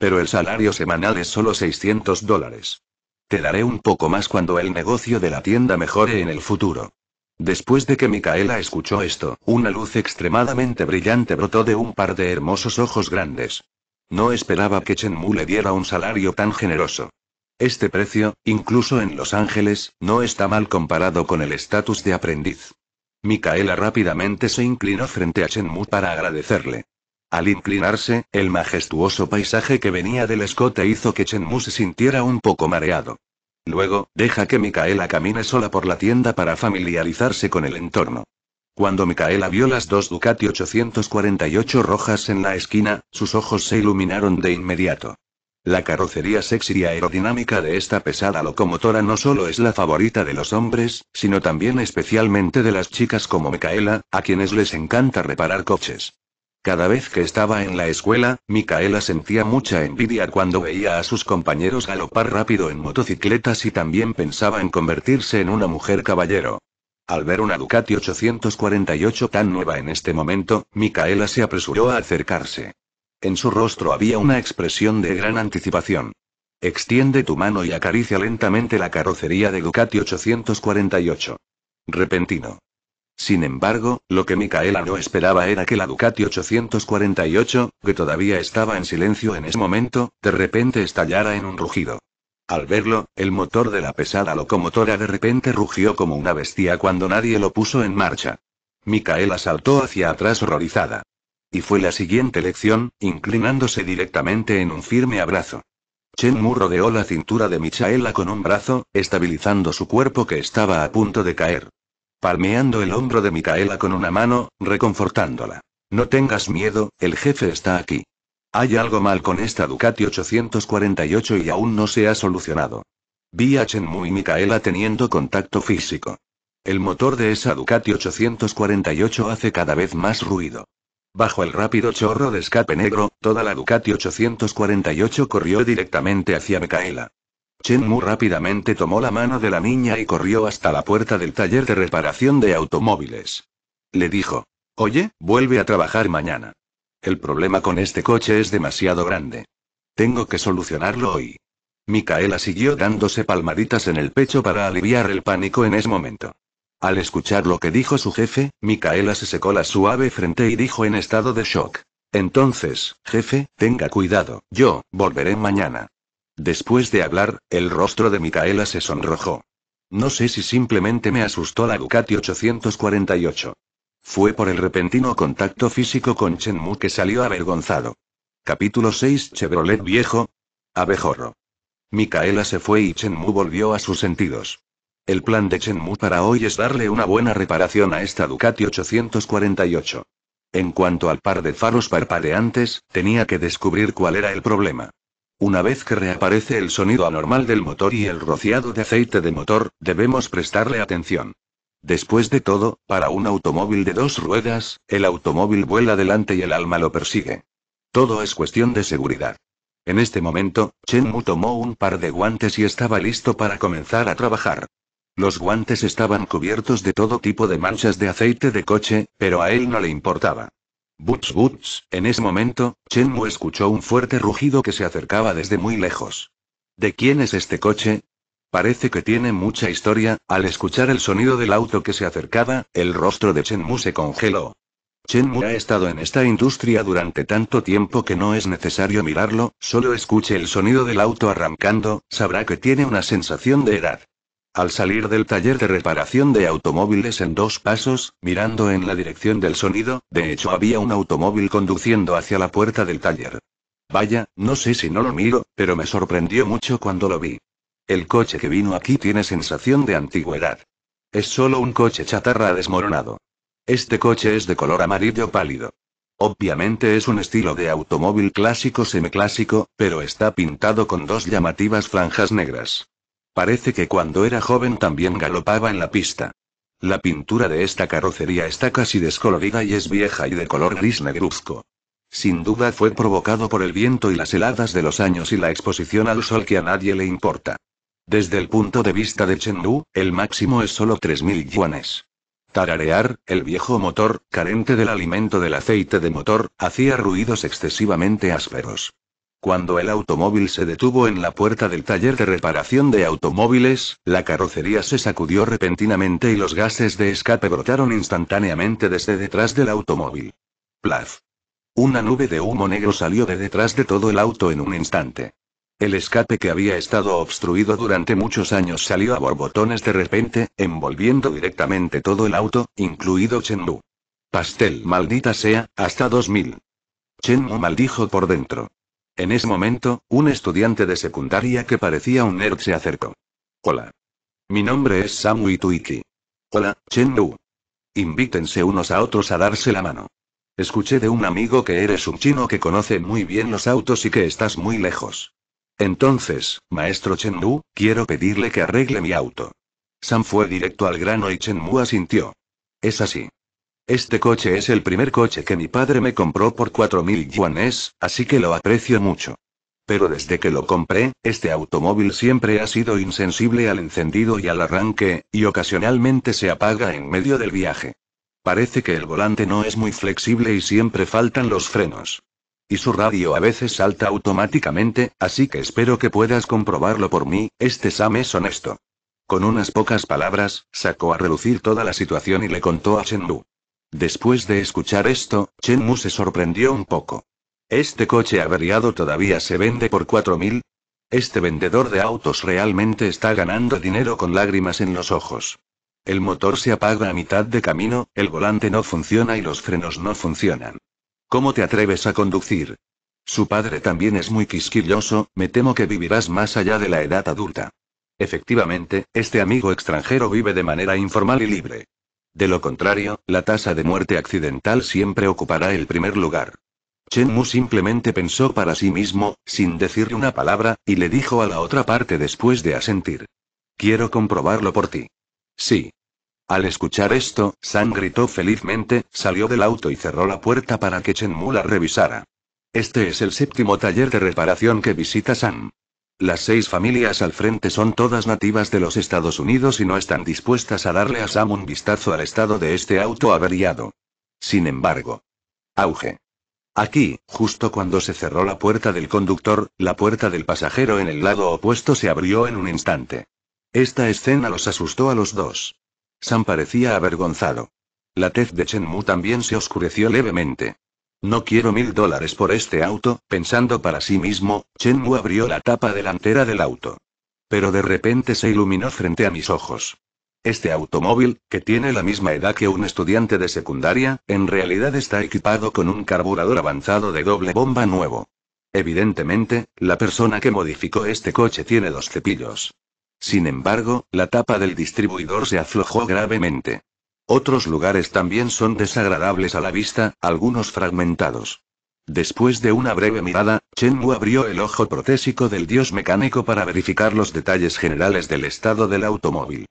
Pero el salario semanal es solo 600 dólares. Te daré un poco más cuando el negocio de la tienda mejore en el futuro. Después de que Micaela escuchó esto, una luz extremadamente brillante brotó de un par de hermosos ojos grandes. No esperaba que Mu le diera un salario tan generoso. Este precio, incluso en Los Ángeles, no está mal comparado con el estatus de aprendiz. Micaela rápidamente se inclinó frente a Mu para agradecerle. Al inclinarse, el majestuoso paisaje que venía del escote hizo que Chenmu se sintiera un poco mareado. Luego, deja que Micaela camine sola por la tienda para familiarizarse con el entorno. Cuando Micaela vio las dos Ducati 848 rojas en la esquina, sus ojos se iluminaron de inmediato. La carrocería sexy y aerodinámica de esta pesada locomotora no solo es la favorita de los hombres, sino también especialmente de las chicas como Micaela, a quienes les encanta reparar coches. Cada vez que estaba en la escuela, Micaela sentía mucha envidia cuando veía a sus compañeros galopar rápido en motocicletas y también pensaba en convertirse en una mujer caballero. Al ver una Ducati 848 tan nueva en este momento, Micaela se apresuró a acercarse. En su rostro había una expresión de gran anticipación. Extiende tu mano y acaricia lentamente la carrocería de Ducati 848. Repentino. Sin embargo, lo que Micaela no esperaba era que la Ducati 848, que todavía estaba en silencio en ese momento, de repente estallara en un rugido. Al verlo, el motor de la pesada locomotora de repente rugió como una bestia cuando nadie lo puso en marcha. Micaela saltó hacia atrás horrorizada. Y fue la siguiente lección, inclinándose directamente en un firme abrazo. Chen Mu rodeó la cintura de Micaela con un brazo, estabilizando su cuerpo que estaba a punto de caer palmeando el hombro de Micaela con una mano, reconfortándola. No tengas miedo, el jefe está aquí. Hay algo mal con esta Ducati 848 y aún no se ha solucionado. Vi a Chenmu y Micaela teniendo contacto físico. El motor de esa Ducati 848 hace cada vez más ruido. Bajo el rápido chorro de escape negro, toda la Ducati 848 corrió directamente hacia Micaela. Chen Mu rápidamente tomó la mano de la niña y corrió hasta la puerta del taller de reparación de automóviles. Le dijo. Oye, vuelve a trabajar mañana. El problema con este coche es demasiado grande. Tengo que solucionarlo hoy. Micaela siguió dándose palmaditas en el pecho para aliviar el pánico en ese momento. Al escuchar lo que dijo su jefe, Micaela se secó la suave frente y dijo en estado de shock. Entonces, jefe, tenga cuidado, yo, volveré mañana. Después de hablar, el rostro de Micaela se sonrojó. No sé si simplemente me asustó la Ducati 848. Fue por el repentino contacto físico con Chen Mu que salió avergonzado. Capítulo 6 Chevrolet Viejo. Abejorro. Micaela se fue y Chen Mu volvió a sus sentidos. El plan de Chen Mu para hoy es darle una buena reparación a esta Ducati 848. En cuanto al par de faros parpadeantes, tenía que descubrir cuál era el problema. Una vez que reaparece el sonido anormal del motor y el rociado de aceite de motor, debemos prestarle atención. Después de todo, para un automóvil de dos ruedas, el automóvil vuela adelante y el alma lo persigue. Todo es cuestión de seguridad. En este momento, Chen Mu tomó un par de guantes y estaba listo para comenzar a trabajar. Los guantes estaban cubiertos de todo tipo de manchas de aceite de coche, pero a él no le importaba. Butz Butz, en ese momento, Chen Mu escuchó un fuerte rugido que se acercaba desde muy lejos. ¿De quién es este coche? Parece que tiene mucha historia, al escuchar el sonido del auto que se acercaba, el rostro de Chen Mu se congeló. Chen Mu ha estado en esta industria durante tanto tiempo que no es necesario mirarlo, solo escuche el sonido del auto arrancando, sabrá que tiene una sensación de edad. Al salir del taller de reparación de automóviles en dos pasos, mirando en la dirección del sonido, de hecho había un automóvil conduciendo hacia la puerta del taller. Vaya, no sé si no lo miro, pero me sorprendió mucho cuando lo vi. El coche que vino aquí tiene sensación de antigüedad. Es solo un coche chatarra desmoronado. Este coche es de color amarillo pálido. Obviamente es un estilo de automóvil clásico semiclásico, pero está pintado con dos llamativas franjas negras. Parece que cuando era joven también galopaba en la pista. La pintura de esta carrocería está casi descolorida y es vieja y de color gris negruzco. Sin duda fue provocado por el viento y las heladas de los años y la exposición al sol que a nadie le importa. Desde el punto de vista de Chengdu, el máximo es solo 3.000 yuanes. Tararear, el viejo motor, carente del alimento del aceite de motor, hacía ruidos excesivamente ásperos. Cuando el automóvil se detuvo en la puerta del taller de reparación de automóviles, la carrocería se sacudió repentinamente y los gases de escape brotaron instantáneamente desde detrás del automóvil. Plaz. Una nube de humo negro salió de detrás de todo el auto en un instante. El escape que había estado obstruido durante muchos años salió a borbotones de repente, envolviendo directamente todo el auto, incluido Chenmu. Pastel, maldita sea, hasta 2000. Mu maldijo por dentro. En ese momento, un estudiante de secundaria que parecía un nerd se acercó. Hola. Mi nombre es Sam Tuiki. Hola, Chen Lu. Invítense unos a otros a darse la mano. Escuché de un amigo que eres un chino que conoce muy bien los autos y que estás muy lejos. Entonces, maestro Chen Lu, quiero pedirle que arregle mi auto. Sam fue directo al grano y Chen Mu asintió. Es así. Este coche es el primer coche que mi padre me compró por 4.000 yuanes, así que lo aprecio mucho. Pero desde que lo compré, este automóvil siempre ha sido insensible al encendido y al arranque, y ocasionalmente se apaga en medio del viaje. Parece que el volante no es muy flexible y siempre faltan los frenos. Y su radio a veces salta automáticamente, así que espero que puedas comprobarlo por mí, este Sam es honesto. Con unas pocas palabras, sacó a relucir toda la situación y le contó a Lu. Después de escuchar esto, Chen Mu se sorprendió un poco. ¿Este coche averiado todavía se vende por 4.000? Este vendedor de autos realmente está ganando dinero con lágrimas en los ojos. El motor se apaga a mitad de camino, el volante no funciona y los frenos no funcionan. ¿Cómo te atreves a conducir? Su padre también es muy quisquilloso, me temo que vivirás más allá de la edad adulta. Efectivamente, este amigo extranjero vive de manera informal y libre. De lo contrario, la tasa de muerte accidental siempre ocupará el primer lugar. Chen Mu simplemente pensó para sí mismo, sin decir una palabra, y le dijo a la otra parte después de asentir. Quiero comprobarlo por ti. Sí. Al escuchar esto, San gritó felizmente, salió del auto y cerró la puerta para que Chen Mu la revisara. Este es el séptimo taller de reparación que visita Sam. Las seis familias al frente son todas nativas de los Estados Unidos y no están dispuestas a darle a Sam un vistazo al estado de este auto averiado. Sin embargo. Auge. Aquí, justo cuando se cerró la puerta del conductor, la puerta del pasajero en el lado opuesto se abrió en un instante. Esta escena los asustó a los dos. Sam parecía avergonzado. La tez de Chen Mu también se oscureció levemente. No quiero mil dólares por este auto, pensando para sí mismo, Chen Wu abrió la tapa delantera del auto. Pero de repente se iluminó frente a mis ojos. Este automóvil, que tiene la misma edad que un estudiante de secundaria, en realidad está equipado con un carburador avanzado de doble bomba nuevo. Evidentemente, la persona que modificó este coche tiene dos cepillos. Sin embargo, la tapa del distribuidor se aflojó gravemente. Otros lugares también son desagradables a la vista, algunos fragmentados. Después de una breve mirada, Chen Wu abrió el ojo protésico del dios mecánico para verificar los detalles generales del estado del automóvil.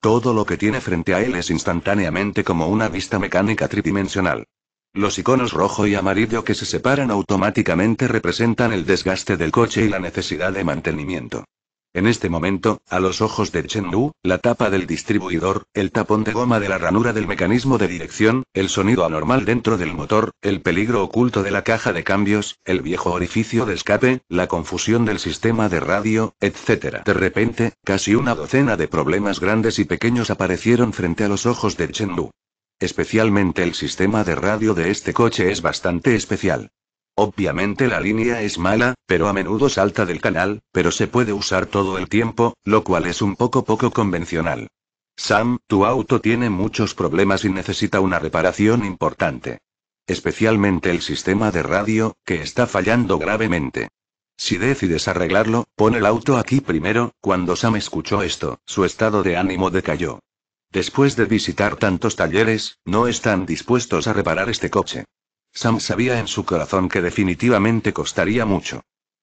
Todo lo que tiene frente a él es instantáneamente como una vista mecánica tridimensional. Los iconos rojo y amarillo que se separan automáticamente representan el desgaste del coche y la necesidad de mantenimiento. En este momento, a los ojos de Chen du la tapa del distribuidor, el tapón de goma de la ranura del mecanismo de dirección, el sonido anormal dentro del motor, el peligro oculto de la caja de cambios, el viejo orificio de escape, la confusión del sistema de radio, etc. De repente, casi una docena de problemas grandes y pequeños aparecieron frente a los ojos de Chen du Especialmente el sistema de radio de este coche es bastante especial. Obviamente la línea es mala, pero a menudo salta del canal, pero se puede usar todo el tiempo, lo cual es un poco poco convencional. Sam, tu auto tiene muchos problemas y necesita una reparación importante. Especialmente el sistema de radio, que está fallando gravemente. Si decides arreglarlo, pon el auto aquí primero, cuando Sam escuchó esto, su estado de ánimo decayó. Después de visitar tantos talleres, no están dispuestos a reparar este coche. Sam sabía en su corazón que definitivamente costaría mucho.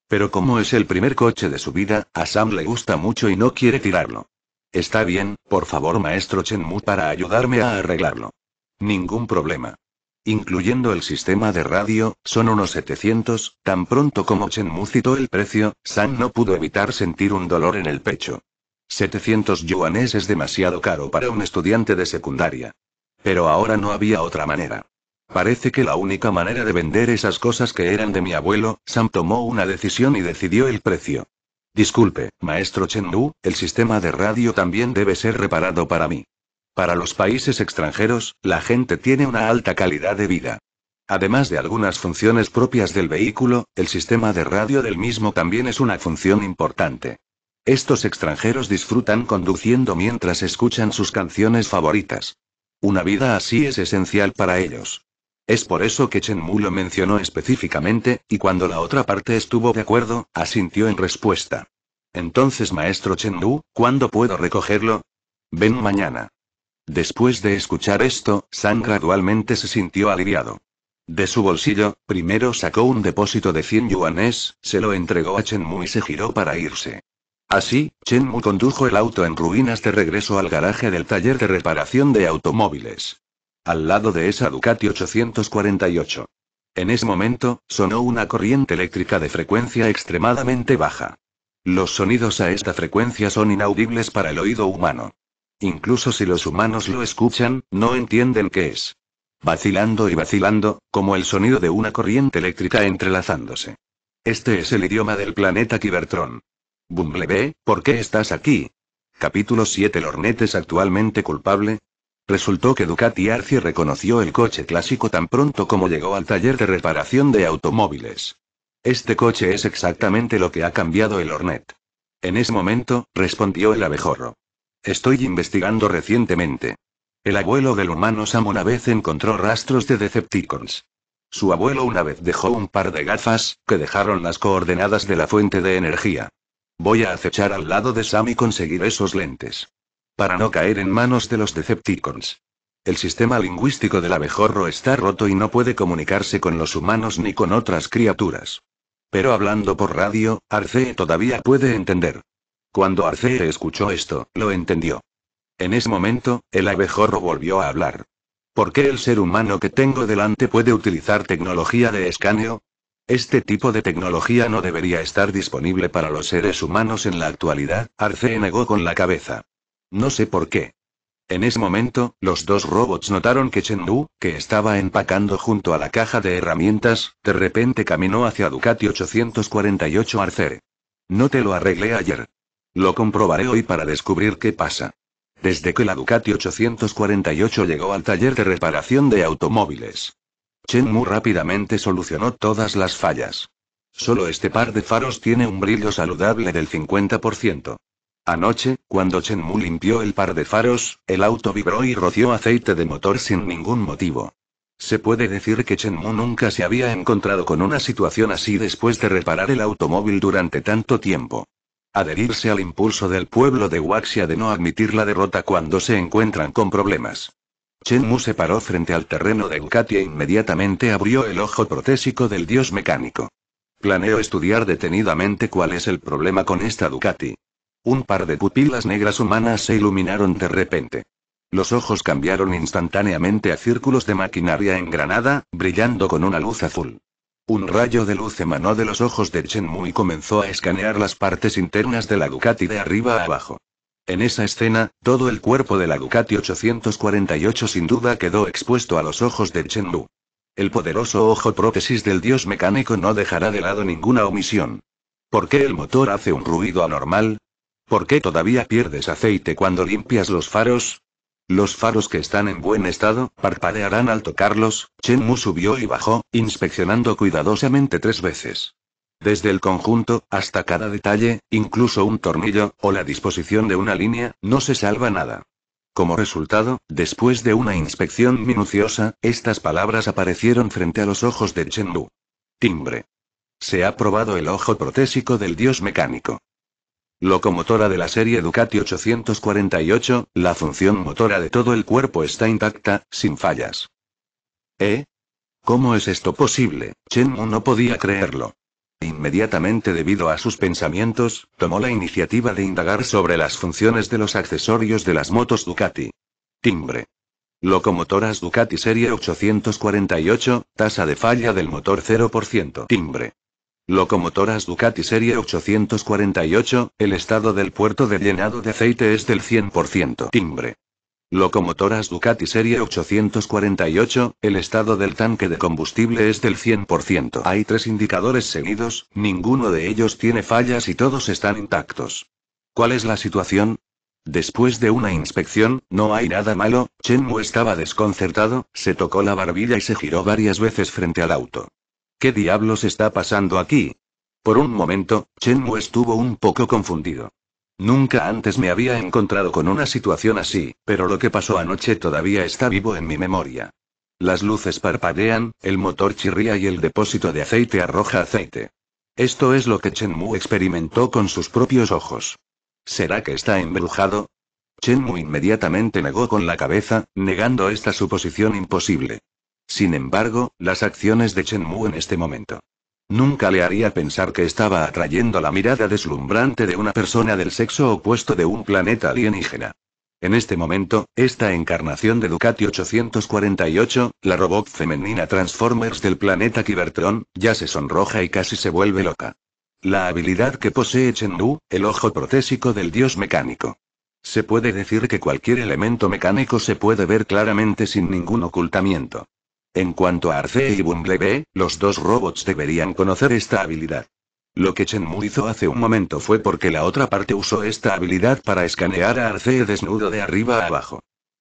Pero como es el primer coche de su vida, a Sam le gusta mucho y no quiere tirarlo. Está bien, por favor, maestro Chenmu, para ayudarme a arreglarlo. Ningún problema. Incluyendo el sistema de radio, son unos 700. Tan pronto como Chenmu citó el precio, Sam no pudo evitar sentir un dolor en el pecho. 700 yuanes es demasiado caro para un estudiante de secundaria. Pero ahora no había otra manera. Parece que la única manera de vender esas cosas que eran de mi abuelo, Sam tomó una decisión y decidió el precio. Disculpe, maestro Chengu, el sistema de radio también debe ser reparado para mí. Para los países extranjeros, la gente tiene una alta calidad de vida. Además de algunas funciones propias del vehículo, el sistema de radio del mismo también es una función importante. Estos extranjeros disfrutan conduciendo mientras escuchan sus canciones favoritas. Una vida así es esencial para ellos. Es por eso que Chen Mu lo mencionó específicamente, y cuando la otra parte estuvo de acuerdo, asintió en respuesta. Entonces, maestro Chen Mu, ¿cuándo puedo recogerlo? Ven mañana. Después de escuchar esto, San gradualmente se sintió aliviado. De su bolsillo, primero sacó un depósito de 100 yuanes, se lo entregó a Chen Mu y se giró para irse. Así, Chen Mu condujo el auto en ruinas de regreso al garaje del taller de reparación de automóviles al lado de esa Ducati 848. En ese momento, sonó una corriente eléctrica de frecuencia extremadamente baja. Los sonidos a esta frecuencia son inaudibles para el oído humano. Incluso si los humanos lo escuchan, no entienden qué es. Vacilando y vacilando, como el sonido de una corriente eléctrica entrelazándose. Este es el idioma del planeta Cybertron. Bumblebee, ¿por qué estás aquí? Capítulo 7 Lornet es actualmente culpable, Resultó que Ducati Arci reconoció el coche clásico tan pronto como llegó al taller de reparación de automóviles. Este coche es exactamente lo que ha cambiado el Hornet. En ese momento, respondió el abejorro. Estoy investigando recientemente. El abuelo del humano Sam una vez encontró rastros de Decepticons. Su abuelo una vez dejó un par de gafas, que dejaron las coordenadas de la fuente de energía. Voy a acechar al lado de Sam y conseguir esos lentes para no caer en manos de los Decepticons. El sistema lingüístico del abejorro está roto y no puede comunicarse con los humanos ni con otras criaturas. Pero hablando por radio, Arcee todavía puede entender. Cuando Arcee escuchó esto, lo entendió. En ese momento, el abejorro volvió a hablar. ¿Por qué el ser humano que tengo delante puede utilizar tecnología de escaneo? Este tipo de tecnología no debería estar disponible para los seres humanos en la actualidad, Arcee negó con la cabeza. No sé por qué. En ese momento, los dos robots notaron que Chengdu, que estaba empacando junto a la caja de herramientas, de repente caminó hacia Ducati 848 Arcere. No te lo arreglé ayer. Lo comprobaré hoy para descubrir qué pasa. Desde que la Ducati 848 llegó al taller de reparación de automóviles. Mu rápidamente solucionó todas las fallas. Solo este par de faros tiene un brillo saludable del 50%. Anoche, cuando Chen Mu limpió el par de faros, el auto vibró y roció aceite de motor sin ningún motivo. Se puede decir que Chen Mu nunca se había encontrado con una situación así después de reparar el automóvil durante tanto tiempo. Adherirse al impulso del pueblo de Waxia de no admitir la derrota cuando se encuentran con problemas. Chen Mu se paró frente al terreno de Ducati e inmediatamente abrió el ojo protésico del dios mecánico. Planeo estudiar detenidamente cuál es el problema con esta Ducati. Un par de pupilas negras humanas se iluminaron de repente. Los ojos cambiaron instantáneamente a círculos de maquinaria engranada, brillando con una luz azul. Un rayo de luz emanó de los ojos de Chen Mu y comenzó a escanear las partes internas de la Ducati de arriba a abajo. En esa escena, todo el cuerpo de la Ducati 848 sin duda quedó expuesto a los ojos de Chen Mu. El poderoso ojo prótesis del dios mecánico no dejará de lado ninguna omisión. ¿Por qué el motor hace un ruido anormal? ¿Por qué todavía pierdes aceite cuando limpias los faros? Los faros que están en buen estado, parpadearán al tocarlos. Chen Mu subió y bajó, inspeccionando cuidadosamente tres veces. Desde el conjunto, hasta cada detalle, incluso un tornillo, o la disposición de una línea, no se salva nada. Como resultado, después de una inspección minuciosa, estas palabras aparecieron frente a los ojos de Chen Mu. Timbre. Se ha probado el ojo protésico del dios mecánico. Locomotora de la serie Ducati 848, la función motora de todo el cuerpo está intacta, sin fallas. ¿Eh? ¿Cómo es esto posible? Mu no podía creerlo. Inmediatamente debido a sus pensamientos, tomó la iniciativa de indagar sobre las funciones de los accesorios de las motos Ducati. Timbre. Locomotoras Ducati Serie 848, tasa de falla del motor 0%. Timbre. Locomotoras Ducati Serie 848, el estado del puerto de llenado de aceite es del 100%. Timbre. Locomotoras Ducati Serie 848, el estado del tanque de combustible es del 100%. Hay tres indicadores seguidos, ninguno de ellos tiene fallas y todos están intactos. ¿Cuál es la situación? Después de una inspección, no hay nada malo, Chenmu estaba desconcertado, se tocó la barbilla y se giró varias veces frente al auto. ¿Qué diablos está pasando aquí? Por un momento, Chen Mu estuvo un poco confundido. Nunca antes me había encontrado con una situación así, pero lo que pasó anoche todavía está vivo en mi memoria. Las luces parpadean, el motor chirría y el depósito de aceite arroja aceite. Esto es lo que Chen Mu experimentó con sus propios ojos. ¿Será que está embrujado? Mu inmediatamente negó con la cabeza, negando esta suposición imposible. Sin embargo, las acciones de Chen Mu en este momento. Nunca le haría pensar que estaba atrayendo la mirada deslumbrante de una persona del sexo opuesto de un planeta alienígena. En este momento, esta encarnación de Ducati 848, la robot femenina Transformers del planeta Kibertron, ya se sonroja y casi se vuelve loca. La habilidad que posee Chen Mu, el ojo protésico del dios mecánico. Se puede decir que cualquier elemento mecánico se puede ver claramente sin ningún ocultamiento. En cuanto a Arce y Bumblebee, los dos robots deberían conocer esta habilidad. Lo que Chenmu hizo hace un momento fue porque la otra parte usó esta habilidad para escanear a Arce desnudo de arriba a abajo.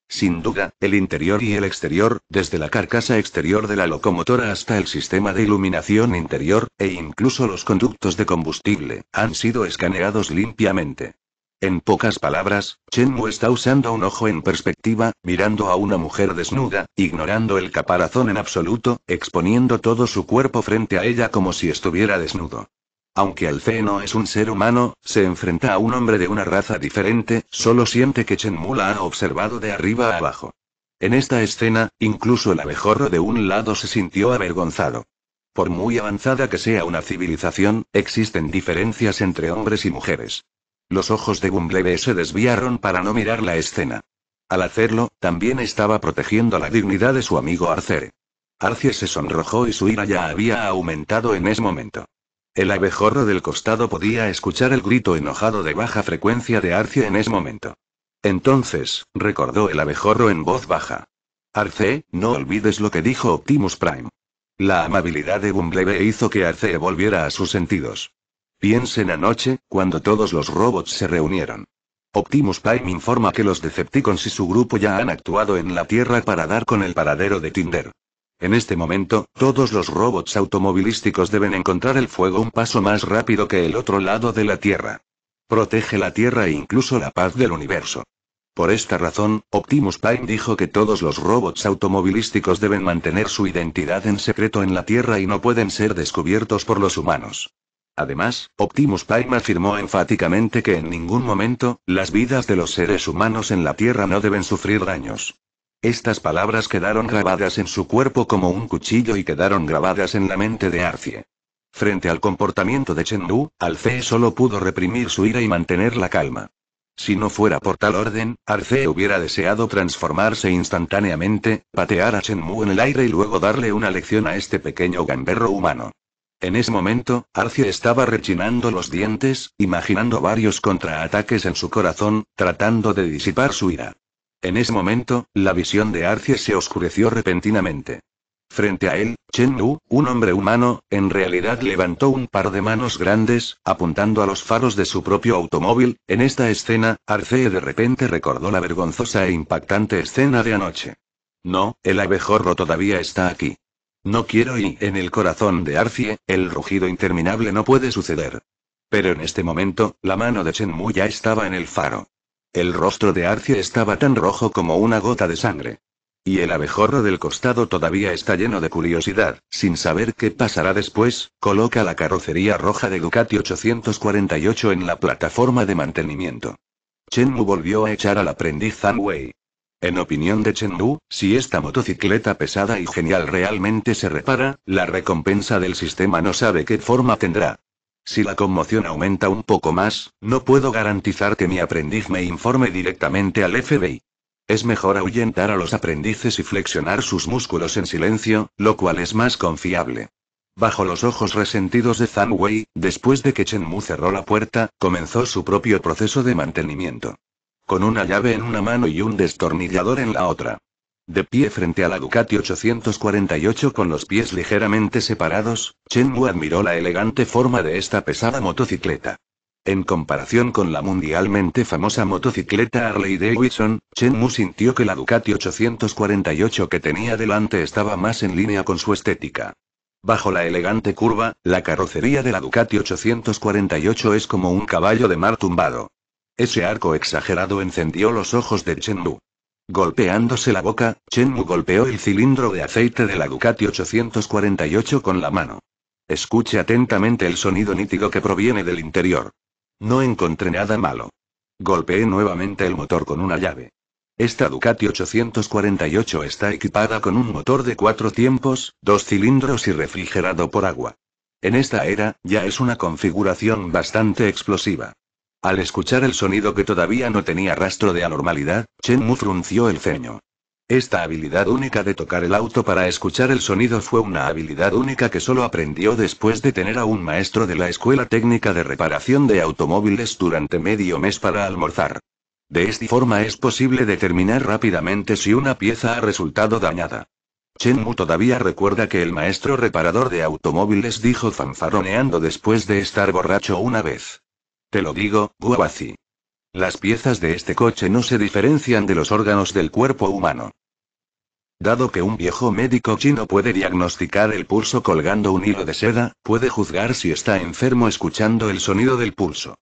Sin duda, el interior y el exterior, desde la carcasa exterior de la locomotora hasta el sistema de iluminación interior, e incluso los conductos de combustible, han sido escaneados limpiamente. En pocas palabras, Chen Mu está usando un ojo en perspectiva, mirando a una mujer desnuda, ignorando el caparazón en absoluto, exponiendo todo su cuerpo frente a ella como si estuviera desnudo. Aunque el no es un ser humano, se enfrenta a un hombre de una raza diferente, solo siente que Chen Mu la ha observado de arriba a abajo. En esta escena, incluso el abejorro de un lado se sintió avergonzado. Por muy avanzada que sea una civilización, existen diferencias entre hombres y mujeres. Los ojos de Bumblebee se desviaron para no mirar la escena. Al hacerlo, también estaba protegiendo la dignidad de su amigo Arcee. Arcee se sonrojó y su ira ya había aumentado en ese momento. El abejorro del costado podía escuchar el grito enojado de baja frecuencia de Arcee en ese momento. Entonces, recordó el abejorro en voz baja. Arcee, no olvides lo que dijo Optimus Prime. La amabilidad de Bumblebee hizo que Arcee volviera a sus sentidos. Piensen anoche, cuando todos los robots se reunieron. Optimus Prime informa que los Decepticons y su grupo ya han actuado en la Tierra para dar con el paradero de Tinder. En este momento, todos los robots automovilísticos deben encontrar el fuego un paso más rápido que el otro lado de la Tierra. Protege la Tierra e incluso la paz del universo. Por esta razón, Optimus Prime dijo que todos los robots automovilísticos deben mantener su identidad en secreto en la Tierra y no pueden ser descubiertos por los humanos. Además, Optimus Prime afirmó enfáticamente que en ningún momento, las vidas de los seres humanos en la Tierra no deben sufrir daños. Estas palabras quedaron grabadas en su cuerpo como un cuchillo y quedaron grabadas en la mente de Arcie. Frente al comportamiento de Wu, Arcee solo pudo reprimir su ira y mantener la calma. Si no fuera por tal orden, Arcee hubiera deseado transformarse instantáneamente, patear a Wu en el aire y luego darle una lección a este pequeño gamberro humano. En ese momento, Arce estaba rechinando los dientes, imaginando varios contraataques en su corazón, tratando de disipar su ira. En ese momento, la visión de Arcie se oscureció repentinamente. Frente a él, Chen Lu, un hombre humano, en realidad levantó un par de manos grandes, apuntando a los faros de su propio automóvil. En esta escena, Arce de repente recordó la vergonzosa e impactante escena de anoche. No, el abejorro todavía está aquí. No quiero y, en el corazón de Arcie, el rugido interminable no puede suceder. Pero en este momento, la mano de Chen Mu ya estaba en el faro. El rostro de Arcie estaba tan rojo como una gota de sangre. Y el abejorro del costado todavía está lleno de curiosidad, sin saber qué pasará después, coloca la carrocería roja de Ducati 848 en la plataforma de mantenimiento. Chen Mu volvió a echar al aprendiz Wei. En opinión de Chen Wu, si esta motocicleta pesada y genial realmente se repara, la recompensa del sistema no sabe qué forma tendrá. Si la conmoción aumenta un poco más, no puedo garantizar que mi aprendiz me informe directamente al FBI. Es mejor ahuyentar a los aprendices y flexionar sus músculos en silencio, lo cual es más confiable. Bajo los ojos resentidos de Zhang Wei, después de que Chen Mu cerró la puerta, comenzó su propio proceso de mantenimiento con una llave en una mano y un destornillador en la otra. De pie frente a la Ducati 848 con los pies ligeramente separados, Chen Mu admiró la elegante forma de esta pesada motocicleta. En comparación con la mundialmente famosa motocicleta Harley Davidson, Mu sintió que la Ducati 848 que tenía delante estaba más en línea con su estética. Bajo la elegante curva, la carrocería de la Ducati 848 es como un caballo de mar tumbado. Ese arco exagerado encendió los ojos de Chen Mu. Golpeándose la boca, Chen Mu golpeó el cilindro de aceite de la Ducati 848 con la mano. Escuche atentamente el sonido nítido que proviene del interior. No encontré nada malo. Golpeé nuevamente el motor con una llave. Esta Ducati 848 está equipada con un motor de cuatro tiempos, dos cilindros y refrigerado por agua. En esta era, ya es una configuración bastante explosiva. Al escuchar el sonido que todavía no tenía rastro de anormalidad, Chen Mu frunció el ceño. Esta habilidad única de tocar el auto para escuchar el sonido fue una habilidad única que solo aprendió después de tener a un maestro de la Escuela Técnica de Reparación de Automóviles durante medio mes para almorzar. De esta forma es posible determinar rápidamente si una pieza ha resultado dañada. Chen Mu todavía recuerda que el maestro reparador de automóviles dijo fanfaroneando después de estar borracho una vez. Te lo digo, guawazi. Las piezas de este coche no se diferencian de los órganos del cuerpo humano. Dado que un viejo médico chino puede diagnosticar el pulso colgando un hilo de seda, puede juzgar si está enfermo escuchando el sonido del pulso.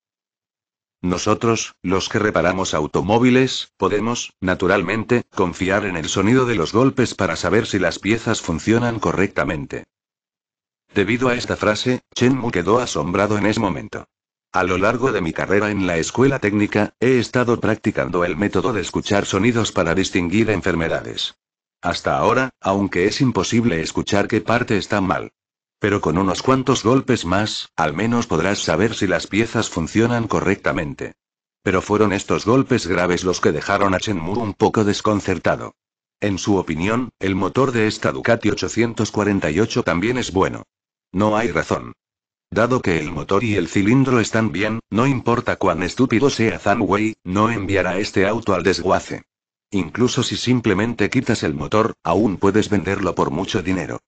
Nosotros, los que reparamos automóviles, podemos, naturalmente, confiar en el sonido de los golpes para saber si las piezas funcionan correctamente. Debido a esta frase, Chen Mu quedó asombrado en ese momento. A lo largo de mi carrera en la escuela técnica, he estado practicando el método de escuchar sonidos para distinguir enfermedades. Hasta ahora, aunque es imposible escuchar qué parte está mal. Pero con unos cuantos golpes más, al menos podrás saber si las piezas funcionan correctamente. Pero fueron estos golpes graves los que dejaron a Shenmue un poco desconcertado. En su opinión, el motor de esta Ducati 848 también es bueno. No hay razón Dado que el motor y el cilindro están bien, no importa cuán estúpido sea Wei, no enviará este auto al desguace. Incluso si simplemente quitas el motor, aún puedes venderlo por mucho dinero.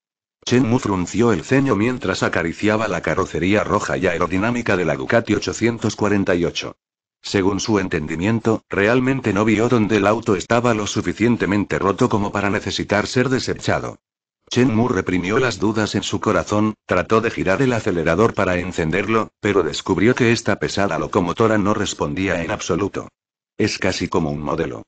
Chen Mu frunció el ceño mientras acariciaba la carrocería roja y aerodinámica de la Ducati 848. Según su entendimiento, realmente no vio donde el auto estaba lo suficientemente roto como para necesitar ser desechado. Chen Mu reprimió las dudas en su corazón, trató de girar el acelerador para encenderlo, pero descubrió que esta pesada locomotora no respondía en absoluto. Es casi como un modelo.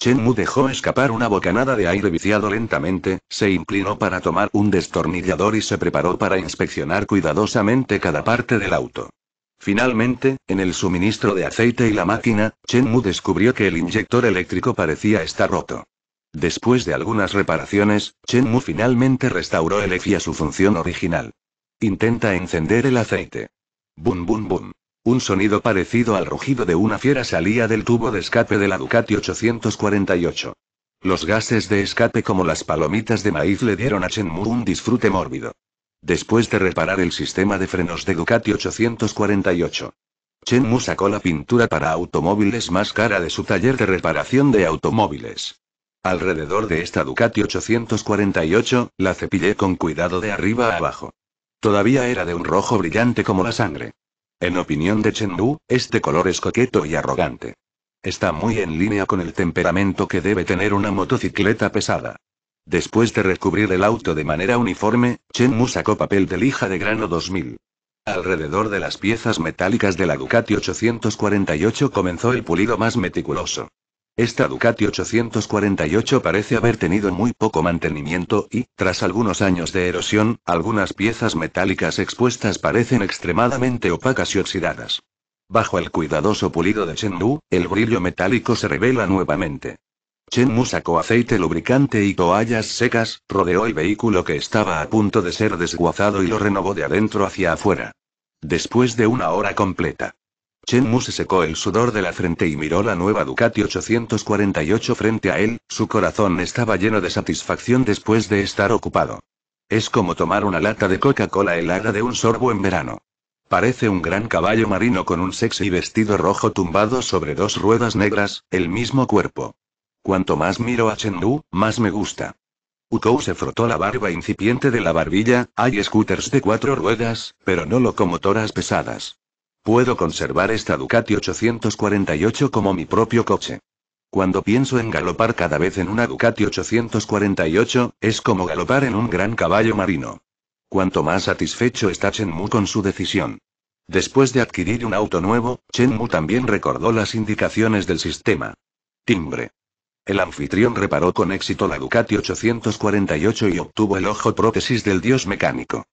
Chen Mu dejó escapar una bocanada de aire viciado lentamente, se inclinó para tomar un destornillador y se preparó para inspeccionar cuidadosamente cada parte del auto. Finalmente, en el suministro de aceite y la máquina, Chen Mu descubrió que el inyector eléctrico parecía estar roto. Después de algunas reparaciones, Chen Mu finalmente restauró el EFI a su función original. Intenta encender el aceite. Bum bum bum. Un sonido parecido al rugido de una fiera salía del tubo de escape de la Ducati 848. Los gases de escape como las palomitas de maíz le dieron a Chen Mu un disfrute mórbido. Después de reparar el sistema de frenos de Ducati 848, Chen Mu sacó la pintura para automóviles más cara de su taller de reparación de automóviles. Alrededor de esta Ducati 848, la cepillé con cuidado de arriba a abajo. Todavía era de un rojo brillante como la sangre. En opinión de Chengdu, este color es coqueto y arrogante. Está muy en línea con el temperamento que debe tener una motocicleta pesada. Después de recubrir el auto de manera uniforme, Mu sacó papel de lija de grano 2000. Alrededor de las piezas metálicas de la Ducati 848 comenzó el pulido más meticuloso. Esta Ducati 848 parece haber tenido muy poco mantenimiento y, tras algunos años de erosión, algunas piezas metálicas expuestas parecen extremadamente opacas y oxidadas. Bajo el cuidadoso pulido de Chen Wu, el brillo metálico se revela nuevamente. Chen Mu sacó aceite lubricante y toallas secas, rodeó el vehículo que estaba a punto de ser desguazado y lo renovó de adentro hacia afuera. Después de una hora completa. Chen Mu se secó el sudor de la frente y miró la nueva Ducati 848 frente a él, su corazón estaba lleno de satisfacción después de estar ocupado. Es como tomar una lata de Coca-Cola helada de un sorbo en verano. Parece un gran caballo marino con un sexy vestido rojo tumbado sobre dos ruedas negras, el mismo cuerpo. Cuanto más miro a Chen Mu, más me gusta. Ukou se frotó la barba incipiente de la barbilla, hay scooters de cuatro ruedas, pero no locomotoras pesadas. Puedo conservar esta Ducati 848 como mi propio coche. Cuando pienso en galopar cada vez en una Ducati 848, es como galopar en un gran caballo marino. Cuanto más satisfecho está Mu con su decisión. Después de adquirir un auto nuevo, Chen Mu también recordó las indicaciones del sistema. Timbre. El anfitrión reparó con éxito la Ducati 848 y obtuvo el ojo prótesis del dios mecánico.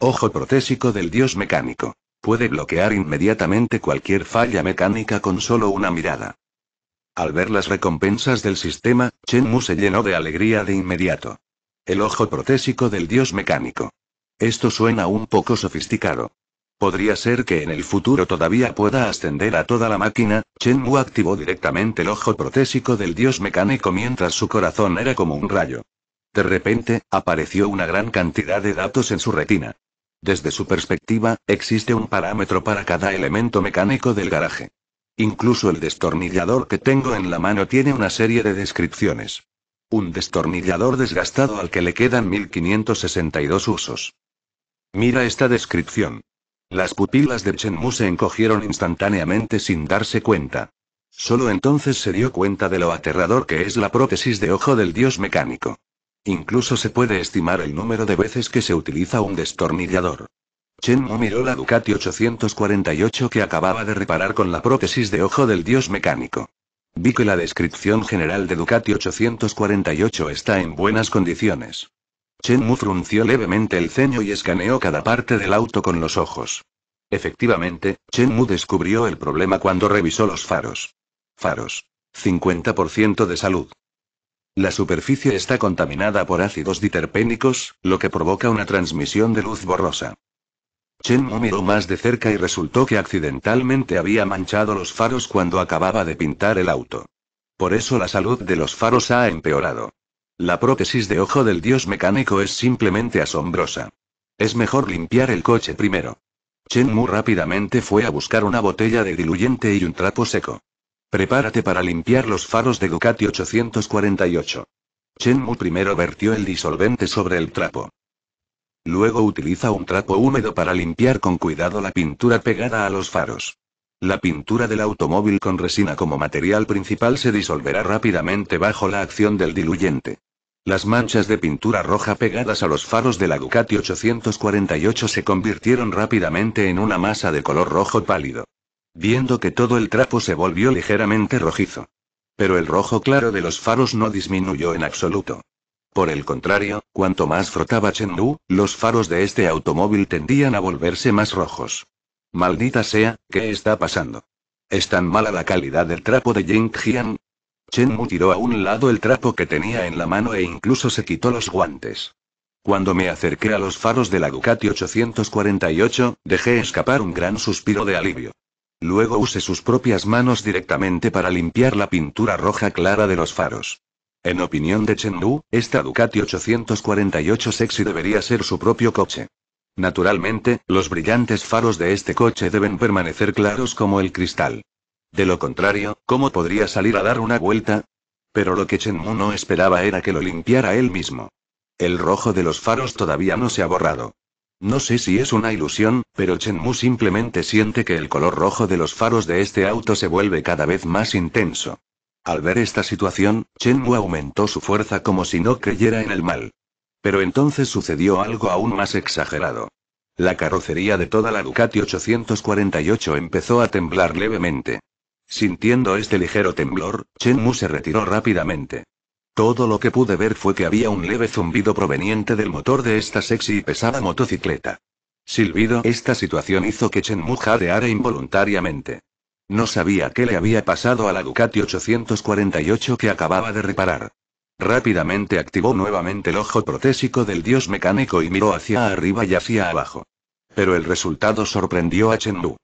Ojo protésico del dios mecánico. Puede bloquear inmediatamente cualquier falla mecánica con solo una mirada. Al ver las recompensas del sistema, Chen Mu se llenó de alegría de inmediato. El ojo protésico del dios mecánico. Esto suena un poco sofisticado. Podría ser que en el futuro todavía pueda ascender a toda la máquina. Chen Mu activó directamente el ojo protésico del dios mecánico mientras su corazón era como un rayo. De repente, apareció una gran cantidad de datos en su retina. Desde su perspectiva, existe un parámetro para cada elemento mecánico del garaje. Incluso el destornillador que tengo en la mano tiene una serie de descripciones. Un destornillador desgastado al que le quedan 1562 usos. Mira esta descripción. Las pupilas de Chenmu se encogieron instantáneamente sin darse cuenta. Solo entonces se dio cuenta de lo aterrador que es la prótesis de ojo del dios mecánico. Incluso se puede estimar el número de veces que se utiliza un destornillador. Chen Mu miró la Ducati 848 que acababa de reparar con la prótesis de ojo del dios mecánico. Vi que la descripción general de Ducati 848 está en buenas condiciones. Chen Mu frunció levemente el ceño y escaneó cada parte del auto con los ojos. Efectivamente, Chen Mu descubrió el problema cuando revisó los faros. Faros. 50% de salud. La superficie está contaminada por ácidos diterpénicos, lo que provoca una transmisión de luz borrosa. Chen Mu miró más de cerca y resultó que accidentalmente había manchado los faros cuando acababa de pintar el auto. Por eso la salud de los faros ha empeorado. La prótesis de ojo del dios mecánico es simplemente asombrosa. Es mejor limpiar el coche primero. Chen Mu rápidamente fue a buscar una botella de diluyente y un trapo seco. Prepárate para limpiar los faros de Ducati 848. Mu primero vertió el disolvente sobre el trapo. Luego utiliza un trapo húmedo para limpiar con cuidado la pintura pegada a los faros. La pintura del automóvil con resina como material principal se disolverá rápidamente bajo la acción del diluyente. Las manchas de pintura roja pegadas a los faros de la Ducati 848 se convirtieron rápidamente en una masa de color rojo pálido viendo que todo el trapo se volvió ligeramente rojizo. Pero el rojo claro de los faros no disminuyó en absoluto. Por el contrario, cuanto más frotaba Chen Mu, los faros de este automóvil tendían a volverse más rojos. Maldita sea, ¿qué está pasando? ¿Es tan mala la calidad del trapo de Chen Mu tiró a un lado el trapo que tenía en la mano e incluso se quitó los guantes. Cuando me acerqué a los faros de la Ducati 848, dejé escapar un gran suspiro de alivio. Luego use sus propias manos directamente para limpiar la pintura roja clara de los faros. En opinión de Chengdu, esta Ducati 848 Sexy debería ser su propio coche. Naturalmente, los brillantes faros de este coche deben permanecer claros como el cristal. De lo contrario, ¿cómo podría salir a dar una vuelta? Pero lo que Chen Mu no esperaba era que lo limpiara él mismo. El rojo de los faros todavía no se ha borrado. No sé si es una ilusión, pero Chen Mu simplemente siente que el color rojo de los faros de este auto se vuelve cada vez más intenso. Al ver esta situación, Chen Mu aumentó su fuerza como si no creyera en el mal. Pero entonces sucedió algo aún más exagerado. La carrocería de toda la Ducati 848 empezó a temblar levemente. Sintiendo este ligero temblor, Chen Mu se retiró rápidamente. Todo lo que pude ver fue que había un leve zumbido proveniente del motor de esta sexy y pesada motocicleta. Silbido, esta situación hizo que Chen Mu jadeara involuntariamente. No sabía qué le había pasado a la Ducati 848 que acababa de reparar. Rápidamente activó nuevamente el ojo protésico del dios mecánico y miró hacia arriba y hacia abajo. Pero el resultado sorprendió a Chen Mu.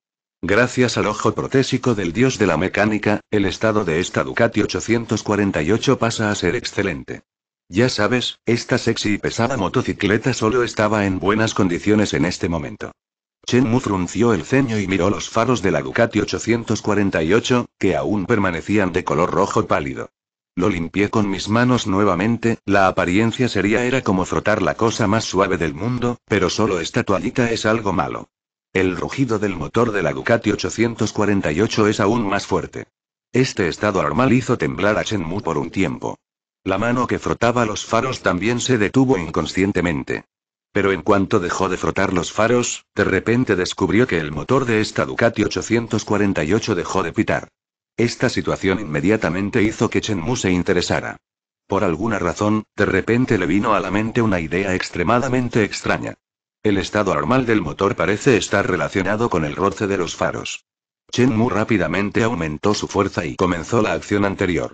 Gracias al ojo protésico del dios de la mecánica, el estado de esta Ducati 848 pasa a ser excelente. Ya sabes, esta sexy y pesada motocicleta solo estaba en buenas condiciones en este momento. Mu frunció el ceño y miró los faros de la Ducati 848, que aún permanecían de color rojo pálido. Lo limpié con mis manos nuevamente, la apariencia sería era como frotar la cosa más suave del mundo, pero solo esta toallita es algo malo. El rugido del motor de la Ducati 848 es aún más fuerte. Este estado anormal hizo temblar a Chen Mu por un tiempo. La mano que frotaba los faros también se detuvo inconscientemente. Pero en cuanto dejó de frotar los faros, de repente descubrió que el motor de esta Ducati 848 dejó de pitar. Esta situación inmediatamente hizo que Chen Mu se interesara. Por alguna razón, de repente le vino a la mente una idea extremadamente extraña. El estado normal del motor parece estar relacionado con el roce de los faros. Chen Mu rápidamente aumentó su fuerza y comenzó la acción anterior.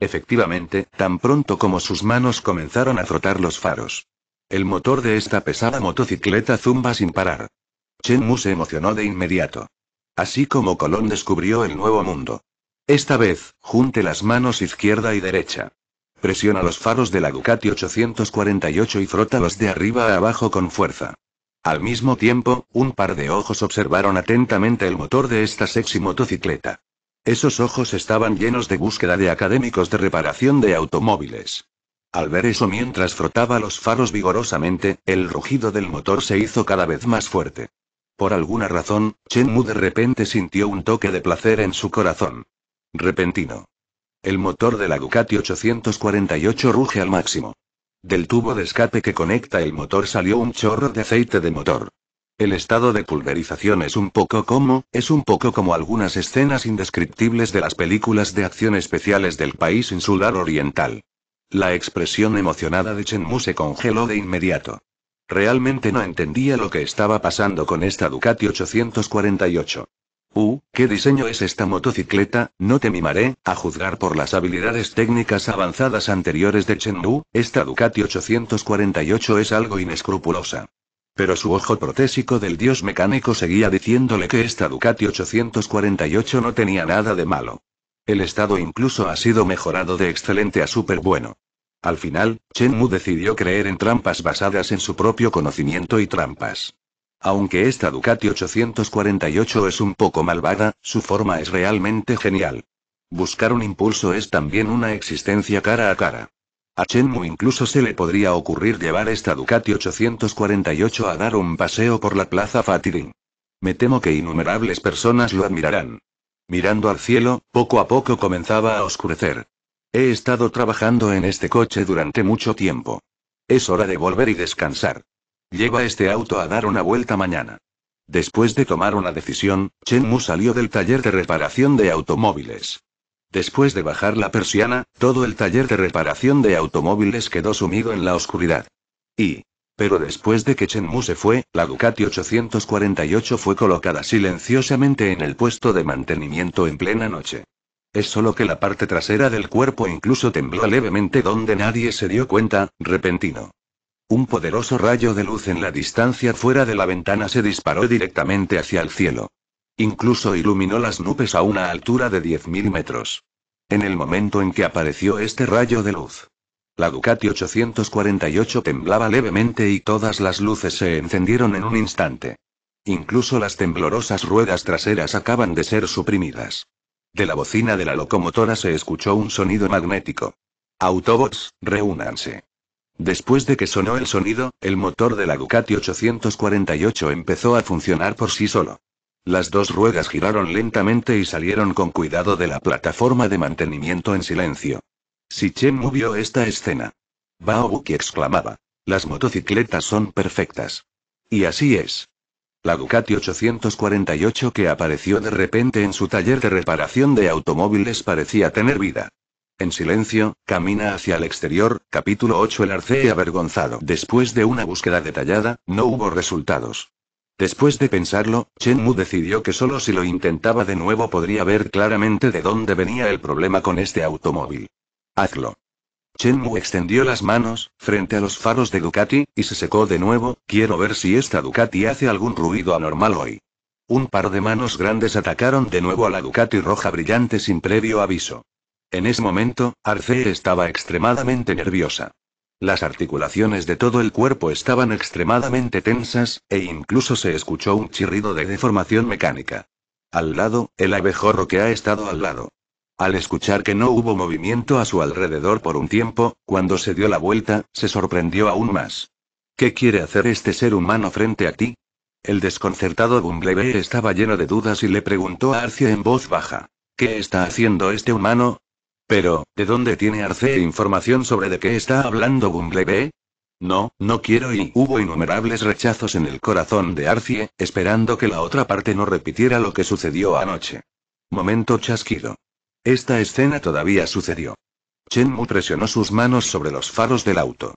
Efectivamente, tan pronto como sus manos comenzaron a frotar los faros. El motor de esta pesada motocicleta zumba sin parar. Chen Mu se emocionó de inmediato. Así como Colón descubrió el nuevo mundo. Esta vez, junte las manos izquierda y derecha. Presiona los faros de la Ducati 848 y frota los de arriba a abajo con fuerza. Al mismo tiempo, un par de ojos observaron atentamente el motor de esta sexy motocicleta. Esos ojos estaban llenos de búsqueda de académicos de reparación de automóviles. Al ver eso mientras frotaba los faros vigorosamente, el rugido del motor se hizo cada vez más fuerte. Por alguna razón, Chen Mu de repente sintió un toque de placer en su corazón. Repentino. El motor de la Ducati 848 ruge al máximo. Del tubo de escape que conecta el motor salió un chorro de aceite de motor. El estado de pulverización es un poco como, es un poco como algunas escenas indescriptibles de las películas de acción especiales del país insular oriental. La expresión emocionada de Mu se congeló de inmediato. Realmente no entendía lo que estaba pasando con esta Ducati 848. Uh, qué diseño es esta motocicleta, no te mimaré, a juzgar por las habilidades técnicas avanzadas anteriores de Chen Mu, esta Ducati 848 es algo inescrupulosa. Pero su ojo protésico del dios mecánico seguía diciéndole que esta Ducati 848 no tenía nada de malo. El estado incluso ha sido mejorado de excelente a súper bueno. Al final, Chen Mu decidió creer en trampas basadas en su propio conocimiento y trampas aunque esta Ducati 848 es un poco malvada, su forma es realmente genial. Buscar un impulso es también una existencia cara a cara. A Chenmu incluso se le podría ocurrir llevar esta Ducati 848 a dar un paseo por la plaza Fatirin. Me temo que innumerables personas lo admirarán. Mirando al cielo, poco a poco comenzaba a oscurecer. He estado trabajando en este coche durante mucho tiempo. Es hora de volver y descansar. Lleva este auto a dar una vuelta mañana. Después de tomar una decisión, Chen Mu salió del taller de reparación de automóviles. Después de bajar la persiana, todo el taller de reparación de automóviles quedó sumido en la oscuridad. Y. Pero después de que Chen Mu se fue, la Ducati 848 fue colocada silenciosamente en el puesto de mantenimiento en plena noche. Es solo que la parte trasera del cuerpo incluso tembló levemente donde nadie se dio cuenta, repentino. Un poderoso rayo de luz en la distancia fuera de la ventana se disparó directamente hacia el cielo. Incluso iluminó las nubes a una altura de 10.000 metros. En el momento en que apareció este rayo de luz, la Ducati 848 temblaba levemente y todas las luces se encendieron en un instante. Incluso las temblorosas ruedas traseras acaban de ser suprimidas. De la bocina de la locomotora se escuchó un sonido magnético. Autobots, reúnanse. Después de que sonó el sonido, el motor de la Ducati 848 empezó a funcionar por sí solo. Las dos ruedas giraron lentamente y salieron con cuidado de la plataforma de mantenimiento en silencio. Si Chen vio esta escena. Baobuki exclamaba. Las motocicletas son perfectas. Y así es. La Ducati 848 que apareció de repente en su taller de reparación de automóviles parecía tener vida. En silencio, camina hacia el exterior. Capítulo 8 El arcee avergonzado. Después de una búsqueda detallada, no hubo resultados. Después de pensarlo, Chen Mu decidió que solo si lo intentaba de nuevo podría ver claramente de dónde venía el problema con este automóvil. Hazlo. Chen Mu extendió las manos, frente a los faros de Ducati, y se secó de nuevo, quiero ver si esta Ducati hace algún ruido anormal hoy. Un par de manos grandes atacaron de nuevo a la Ducati roja brillante sin previo aviso. En ese momento, Arcee estaba extremadamente nerviosa. Las articulaciones de todo el cuerpo estaban extremadamente tensas, e incluso se escuchó un chirrido de deformación mecánica. Al lado, el abejorro que ha estado al lado. Al escuchar que no hubo movimiento a su alrededor por un tiempo, cuando se dio la vuelta, se sorprendió aún más. ¿Qué quiere hacer este ser humano frente a ti? El desconcertado Bumblebee estaba lleno de dudas y le preguntó a Arce en voz baja. ¿Qué está haciendo este humano? Pero, ¿de dónde tiene Arce información sobre de qué está hablando Bumblebee? No, no quiero y hubo innumerables rechazos en el corazón de Arcie, esperando que la otra parte no repitiera lo que sucedió anoche. Momento chasquido. Esta escena todavía sucedió. Chenmu presionó sus manos sobre los faros del auto.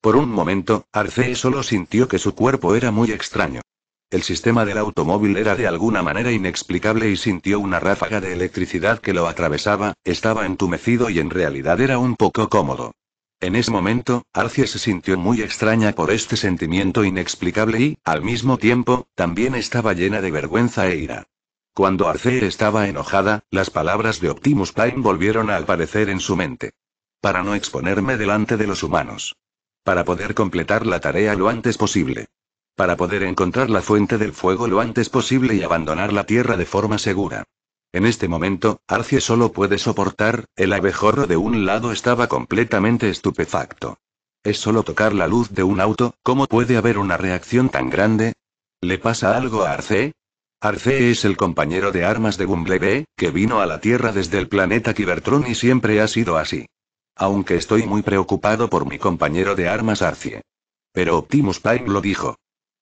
Por un momento, Arce solo sintió que su cuerpo era muy extraño. El sistema del automóvil era de alguna manera inexplicable y sintió una ráfaga de electricidad que lo atravesaba, estaba entumecido y en realidad era un poco cómodo. En ese momento, Arcia se sintió muy extraña por este sentimiento inexplicable y, al mismo tiempo, también estaba llena de vergüenza e ira. Cuando Arce estaba enojada, las palabras de Optimus Prime volvieron a aparecer en su mente. Para no exponerme delante de los humanos. Para poder completar la tarea lo antes posible para poder encontrar la fuente del fuego lo antes posible y abandonar la tierra de forma segura. En este momento, Arcie solo puede soportar, el abejorro de un lado estaba completamente estupefacto. Es solo tocar la luz de un auto, ¿cómo puede haber una reacción tan grande? ¿Le pasa algo a Arce? Arce es el compañero de armas de Bumblebee, que vino a la Tierra desde el planeta Cybertron y siempre ha sido así. Aunque estoy muy preocupado por mi compañero de armas Arcie. Pero Optimus Prime lo dijo.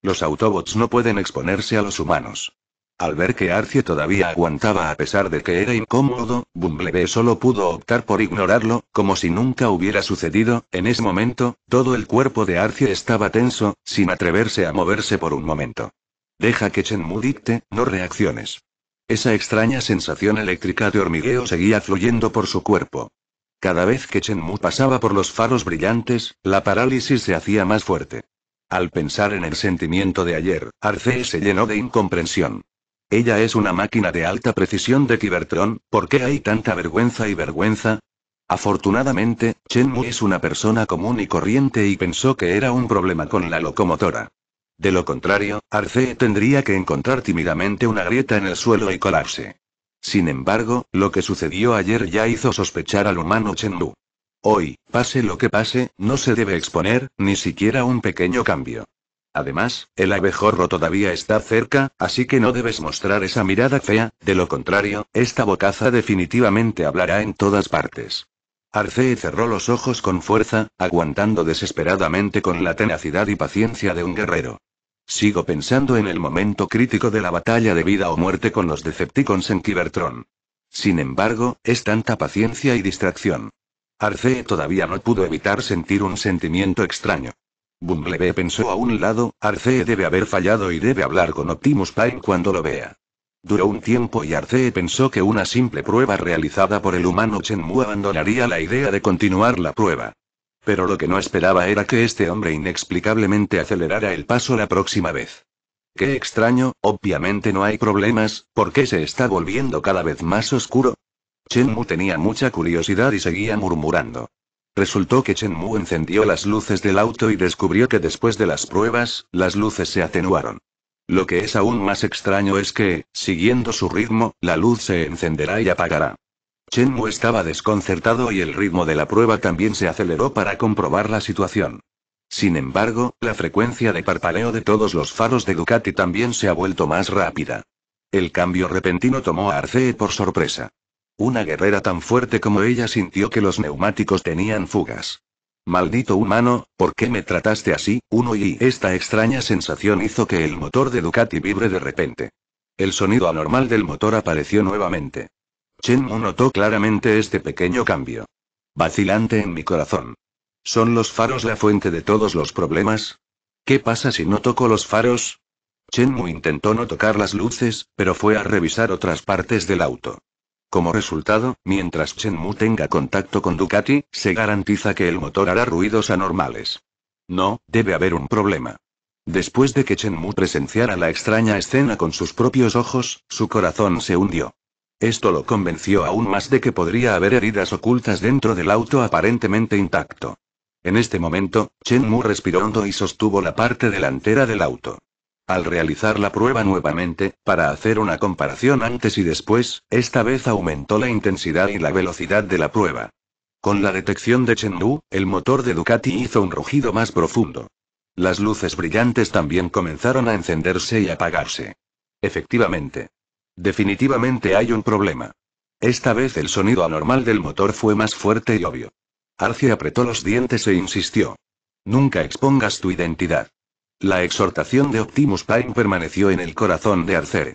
Los Autobots no pueden exponerse a los humanos. Al ver que Arce todavía aguantaba a pesar de que era incómodo, Bumblebee solo pudo optar por ignorarlo, como si nunca hubiera sucedido, en ese momento, todo el cuerpo de Arcie estaba tenso, sin atreverse a moverse por un momento. Deja que Mu dicte, no reacciones. Esa extraña sensación eléctrica de hormigueo seguía fluyendo por su cuerpo. Cada vez que Mu pasaba por los faros brillantes, la parálisis se hacía más fuerte. Al pensar en el sentimiento de ayer, Arce se llenó de incomprensión. Ella es una máquina de alta precisión de Cybertron, ¿por qué hay tanta vergüenza y vergüenza? Afortunadamente, Chenmu es una persona común y corriente y pensó que era un problema con la locomotora. De lo contrario, Arce tendría que encontrar tímidamente una grieta en el suelo y colapse. Sin embargo, lo que sucedió ayer ya hizo sospechar al humano Chenmu. Hoy, pase lo que pase, no se debe exponer, ni siquiera un pequeño cambio. Además, el abejorro todavía está cerca, así que no debes mostrar esa mirada fea, de lo contrario, esta bocaza definitivamente hablará en todas partes. Arcee cerró los ojos con fuerza, aguantando desesperadamente con la tenacidad y paciencia de un guerrero. Sigo pensando en el momento crítico de la batalla de vida o muerte con los Decepticons en kibertron Sin embargo, es tanta paciencia y distracción. Arcee todavía no pudo evitar sentir un sentimiento extraño. Bumblebee pensó a un lado, Arcee debe haber fallado y debe hablar con Optimus Prime cuando lo vea. Duró un tiempo y Arcee pensó que una simple prueba realizada por el humano Mu abandonaría la idea de continuar la prueba. Pero lo que no esperaba era que este hombre inexplicablemente acelerara el paso la próxima vez. Qué extraño, obviamente no hay problemas, ¿por qué se está volviendo cada vez más oscuro? Chen Mu tenía mucha curiosidad y seguía murmurando. Resultó que Chen Mu encendió las luces del auto y descubrió que después de las pruebas, las luces se atenuaron. Lo que es aún más extraño es que, siguiendo su ritmo, la luz se encenderá y apagará. Chen Mu estaba desconcertado y el ritmo de la prueba también se aceleró para comprobar la situación. Sin embargo, la frecuencia de parpaleo de todos los faros de Ducati también se ha vuelto más rápida. El cambio repentino tomó a Arcee por sorpresa. Una guerrera tan fuerte como ella sintió que los neumáticos tenían fugas. Maldito humano, ¿por qué me trataste así, uno? Y esta extraña sensación hizo que el motor de Ducati vibre de repente. El sonido anormal del motor apareció nuevamente. Mu notó claramente este pequeño cambio. Vacilante en mi corazón. ¿Son los faros la fuente de todos los problemas? ¿Qué pasa si no toco los faros? Mu intentó no tocar las luces, pero fue a revisar otras partes del auto. Como resultado, mientras Chen Mu tenga contacto con Ducati, se garantiza que el motor hará ruidos anormales. No, debe haber un problema. Después de que Chen Mu presenciara la extraña escena con sus propios ojos, su corazón se hundió. Esto lo convenció aún más de que podría haber heridas ocultas dentro del auto aparentemente intacto. En este momento, Chen Mu respiró hondo y sostuvo la parte delantera del auto. Al realizar la prueba nuevamente, para hacer una comparación antes y después, esta vez aumentó la intensidad y la velocidad de la prueba. Con la detección de Chengdu, el motor de Ducati hizo un rugido más profundo. Las luces brillantes también comenzaron a encenderse y apagarse. Efectivamente. Definitivamente hay un problema. Esta vez el sonido anormal del motor fue más fuerte y obvio. Arce apretó los dientes e insistió. Nunca expongas tu identidad. La exhortación de Optimus Prime permaneció en el corazón de Arcere.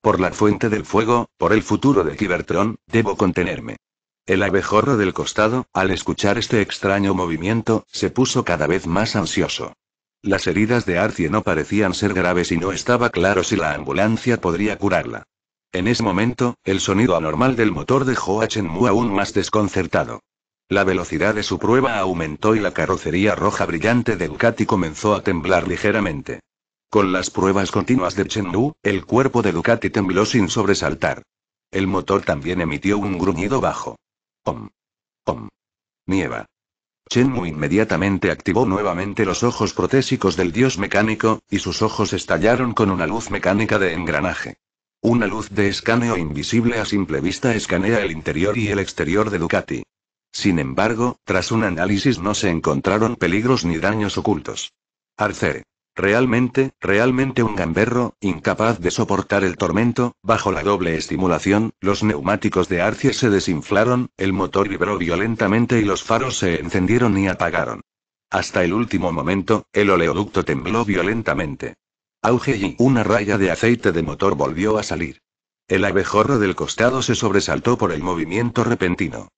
Por la fuente del fuego, por el futuro de Cybertron, debo contenerme. El abejorro del costado, al escuchar este extraño movimiento, se puso cada vez más ansioso. Las heridas de Arcie no parecían ser graves y no estaba claro si la ambulancia podría curarla. En ese momento, el sonido anormal del motor dejó a Chenmu aún más desconcertado. La velocidad de su prueba aumentó y la carrocería roja brillante de Ducati comenzó a temblar ligeramente. Con las pruebas continuas de Chen Wu, el cuerpo de Ducati tembló sin sobresaltar. El motor también emitió un gruñido bajo. Om. Om. Nieva. Chen Chenmu inmediatamente activó nuevamente los ojos protésicos del dios mecánico, y sus ojos estallaron con una luz mecánica de engranaje. Una luz de escaneo invisible a simple vista escanea el interior y el exterior de Ducati. Sin embargo, tras un análisis no se encontraron peligros ni daños ocultos. Arce. Realmente, realmente un gamberro, incapaz de soportar el tormento, bajo la doble estimulación, los neumáticos de Arce se desinflaron, el motor vibró violentamente y los faros se encendieron y apagaron. Hasta el último momento, el oleoducto tembló violentamente. Auge y una raya de aceite de motor volvió a salir. El abejorro del costado se sobresaltó por el movimiento repentino.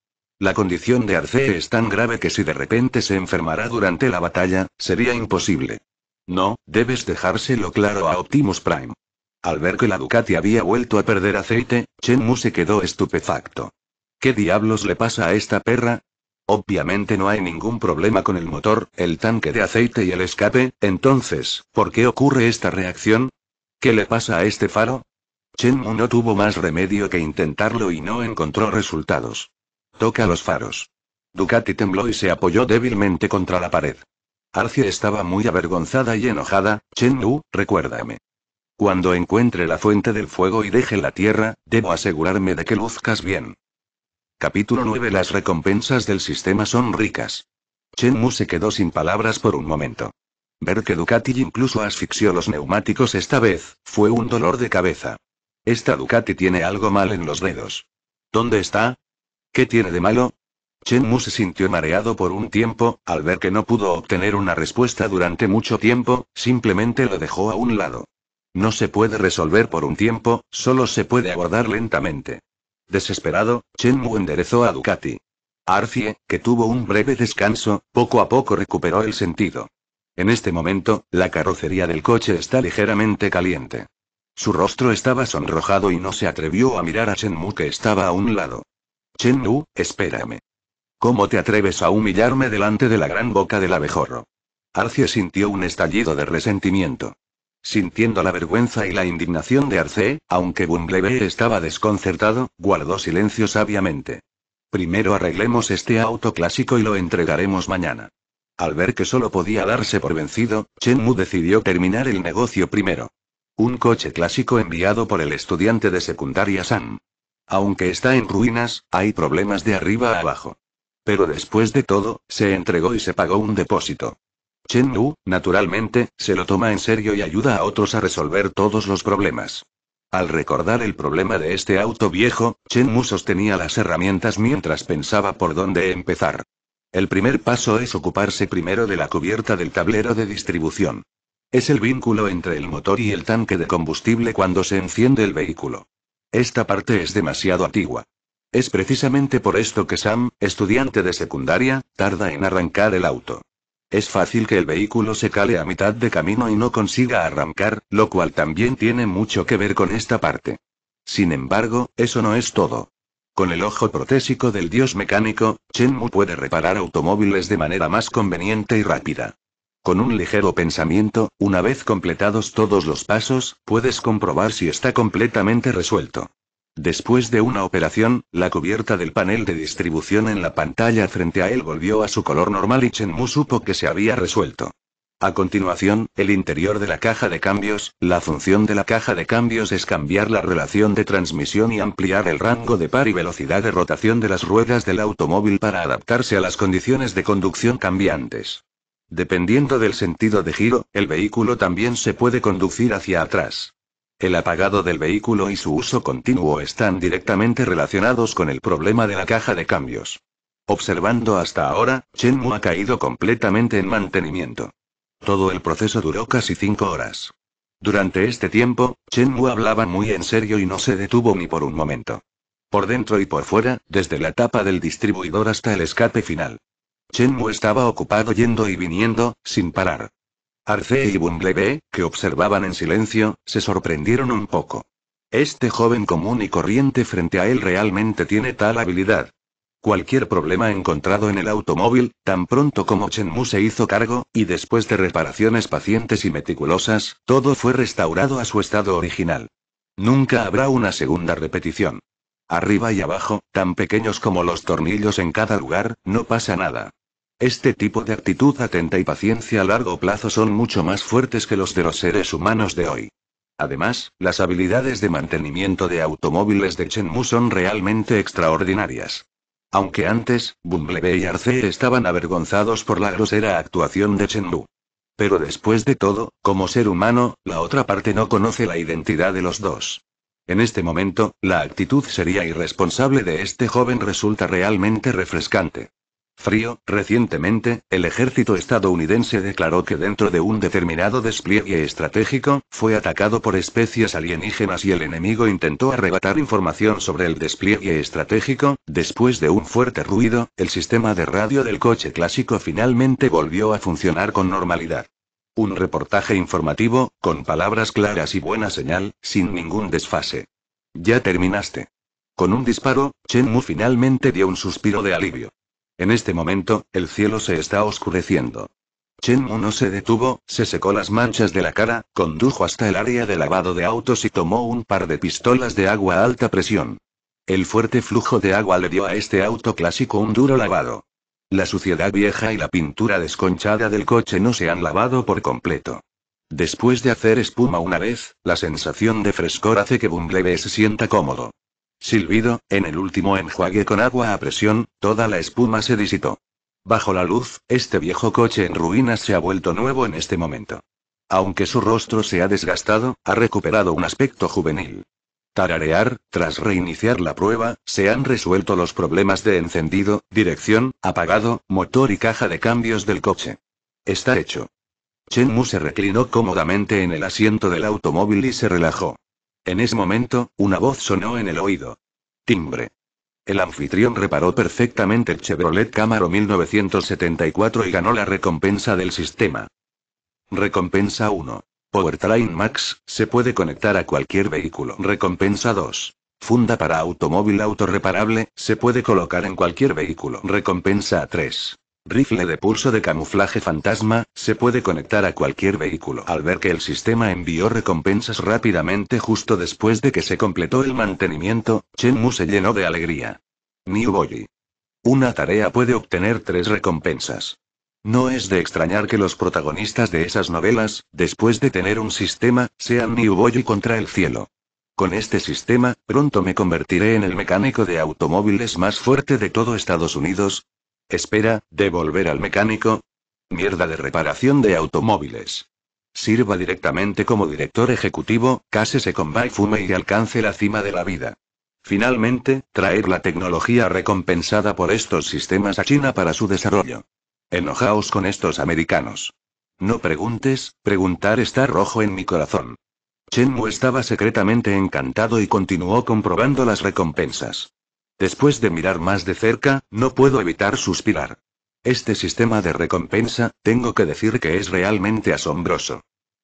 La condición de Arcee es tan grave que si de repente se enfermará durante la batalla, sería imposible. No, debes dejárselo claro a Optimus Prime. Al ver que la Ducati había vuelto a perder aceite, Chen se quedó estupefacto. ¿Qué diablos le pasa a esta perra? Obviamente no hay ningún problema con el motor, el tanque de aceite y el escape, entonces, ¿por qué ocurre esta reacción? ¿Qué le pasa a este faro? Chen no tuvo más remedio que intentarlo y no encontró resultados. Toca los faros. Ducati tembló y se apoyó débilmente contra la pared. Arcia estaba muy avergonzada y enojada, Chen Mu, recuérdame. Cuando encuentre la fuente del fuego y deje la tierra, debo asegurarme de que luzcas bien. Capítulo 9 Las recompensas del sistema son ricas. Chen Mu se quedó sin palabras por un momento. Ver que Ducati incluso asfixió los neumáticos esta vez, fue un dolor de cabeza. Esta Ducati tiene algo mal en los dedos. ¿Dónde está? ¿Qué tiene de malo? Chen Mu se sintió mareado por un tiempo, al ver que no pudo obtener una respuesta durante mucho tiempo, simplemente lo dejó a un lado. No se puede resolver por un tiempo, solo se puede abordar lentamente. Desesperado, Chen Mu enderezó a Ducati. Arcie, que tuvo un breve descanso, poco a poco recuperó el sentido. En este momento, la carrocería del coche está ligeramente caliente. Su rostro estaba sonrojado y no se atrevió a mirar a Chen Mu que estaba a un lado. Chen Mu, espérame. ¿Cómo te atreves a humillarme delante de la gran boca del abejorro? Arce sintió un estallido de resentimiento. Sintiendo la vergüenza y la indignación de Arce, aunque Bumblebee estaba desconcertado, guardó silencio sabiamente. Primero arreglemos este auto clásico y lo entregaremos mañana. Al ver que solo podía darse por vencido, Chen Mu decidió terminar el negocio primero. Un coche clásico enviado por el estudiante de secundaria Sam. Aunque está en ruinas, hay problemas de arriba a abajo. Pero después de todo, se entregó y se pagó un depósito. Chen Mu, naturalmente, se lo toma en serio y ayuda a otros a resolver todos los problemas. Al recordar el problema de este auto viejo, Chen Mu sostenía las herramientas mientras pensaba por dónde empezar. El primer paso es ocuparse primero de la cubierta del tablero de distribución. Es el vínculo entre el motor y el tanque de combustible cuando se enciende el vehículo. Esta parte es demasiado antigua. Es precisamente por esto que Sam, estudiante de secundaria, tarda en arrancar el auto. Es fácil que el vehículo se cale a mitad de camino y no consiga arrancar, lo cual también tiene mucho que ver con esta parte. Sin embargo, eso no es todo. Con el ojo protésico del dios mecánico, Chen Mu puede reparar automóviles de manera más conveniente y rápida. Con un ligero pensamiento, una vez completados todos los pasos, puedes comprobar si está completamente resuelto. Después de una operación, la cubierta del panel de distribución en la pantalla frente a él volvió a su color normal y Chenmu supo que se había resuelto. A continuación, el interior de la caja de cambios, la función de la caja de cambios es cambiar la relación de transmisión y ampliar el rango de par y velocidad de rotación de las ruedas del automóvil para adaptarse a las condiciones de conducción cambiantes. Dependiendo del sentido de giro, el vehículo también se puede conducir hacia atrás. El apagado del vehículo y su uso continuo están directamente relacionados con el problema de la caja de cambios. Observando hasta ahora, Chenmu ha caído completamente en mantenimiento. Todo el proceso duró casi cinco horas. Durante este tiempo, Mu hablaba muy en serio y no se detuvo ni por un momento. Por dentro y por fuera, desde la tapa del distribuidor hasta el escape final. Mu estaba ocupado yendo y viniendo, sin parar. Arce y Bumblebee, que observaban en silencio, se sorprendieron un poco. Este joven común y corriente frente a él realmente tiene tal habilidad. Cualquier problema encontrado en el automóvil, tan pronto como Mu se hizo cargo, y después de reparaciones pacientes y meticulosas, todo fue restaurado a su estado original. Nunca habrá una segunda repetición. Arriba y abajo, tan pequeños como los tornillos en cada lugar, no pasa nada. Este tipo de actitud atenta y paciencia a largo plazo son mucho más fuertes que los de los seres humanos de hoy. Además, las habilidades de mantenimiento de automóviles de Mu son realmente extraordinarias. Aunque antes, Bumblebee y Arce estaban avergonzados por la grosera actuación de Chen Mu. Pero después de todo, como ser humano, la otra parte no conoce la identidad de los dos. En este momento, la actitud seria irresponsable de este joven resulta realmente refrescante frío. Recientemente, el ejército estadounidense declaró que dentro de un determinado despliegue estratégico, fue atacado por especies alienígenas y el enemigo intentó arrebatar información sobre el despliegue estratégico. Después de un fuerte ruido, el sistema de radio del coche clásico finalmente volvió a funcionar con normalidad. Un reportaje informativo, con palabras claras y buena señal, sin ningún desfase. Ya terminaste. Con un disparo, Chen Mu finalmente dio un suspiro de alivio. En este momento, el cielo se está oscureciendo. Chen Mu no se detuvo, se secó las manchas de la cara, condujo hasta el área de lavado de autos y tomó un par de pistolas de agua a alta presión. El fuerte flujo de agua le dio a este auto clásico un duro lavado. La suciedad vieja y la pintura desconchada del coche no se han lavado por completo. Después de hacer espuma una vez, la sensación de frescor hace que Bumblebee se sienta cómodo. Silbido, en el último enjuague con agua a presión, toda la espuma se disipó. Bajo la luz, este viejo coche en ruinas se ha vuelto nuevo en este momento. Aunque su rostro se ha desgastado, ha recuperado un aspecto juvenil. Tararear, tras reiniciar la prueba, se han resuelto los problemas de encendido, dirección, apagado, motor y caja de cambios del coche. Está hecho. Chen Mu se reclinó cómodamente en el asiento del automóvil y se relajó. En ese momento, una voz sonó en el oído. Timbre. El anfitrión reparó perfectamente el Chevrolet Camaro 1974 y ganó la recompensa del sistema. Recompensa 1. Powertrain Max, se puede conectar a cualquier vehículo. Recompensa 2. Funda para automóvil autorreparable, se puede colocar en cualquier vehículo. Recompensa 3. Rifle de pulso de camuflaje fantasma, se puede conectar a cualquier vehículo. Al ver que el sistema envió recompensas rápidamente justo después de que se completó el mantenimiento, Mu se llenó de alegría. New Boy. Una tarea puede obtener tres recompensas. No es de extrañar que los protagonistas de esas novelas, después de tener un sistema, sean New Boy contra el cielo. Con este sistema, pronto me convertiré en el mecánico de automóviles más fuerte de todo Estados Unidos, Espera, devolver al mecánico. Mierda de reparación de automóviles. Sirva directamente como director ejecutivo, se con y Fume y alcance la cima de la vida. Finalmente, traer la tecnología recompensada por estos sistemas a China para su desarrollo. Enojaos con estos americanos. No preguntes, preguntar está rojo en mi corazón. Chen Mu estaba secretamente encantado y continuó comprobando las recompensas. Después de mirar más de cerca, no puedo evitar suspirar. Este sistema de recompensa, tengo que decir que es realmente asombroso.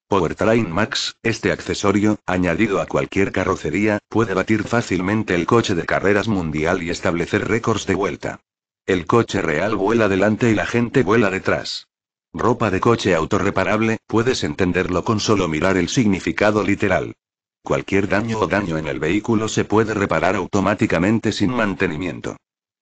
Powertrain Max, este accesorio, añadido a cualquier carrocería, puede batir fácilmente el coche de carreras mundial y establecer récords de vuelta. El coche real vuela delante y la gente vuela detrás. Ropa de coche autorreparable, puedes entenderlo con solo mirar el significado literal. Cualquier daño o daño en el vehículo se puede reparar automáticamente sin mantenimiento.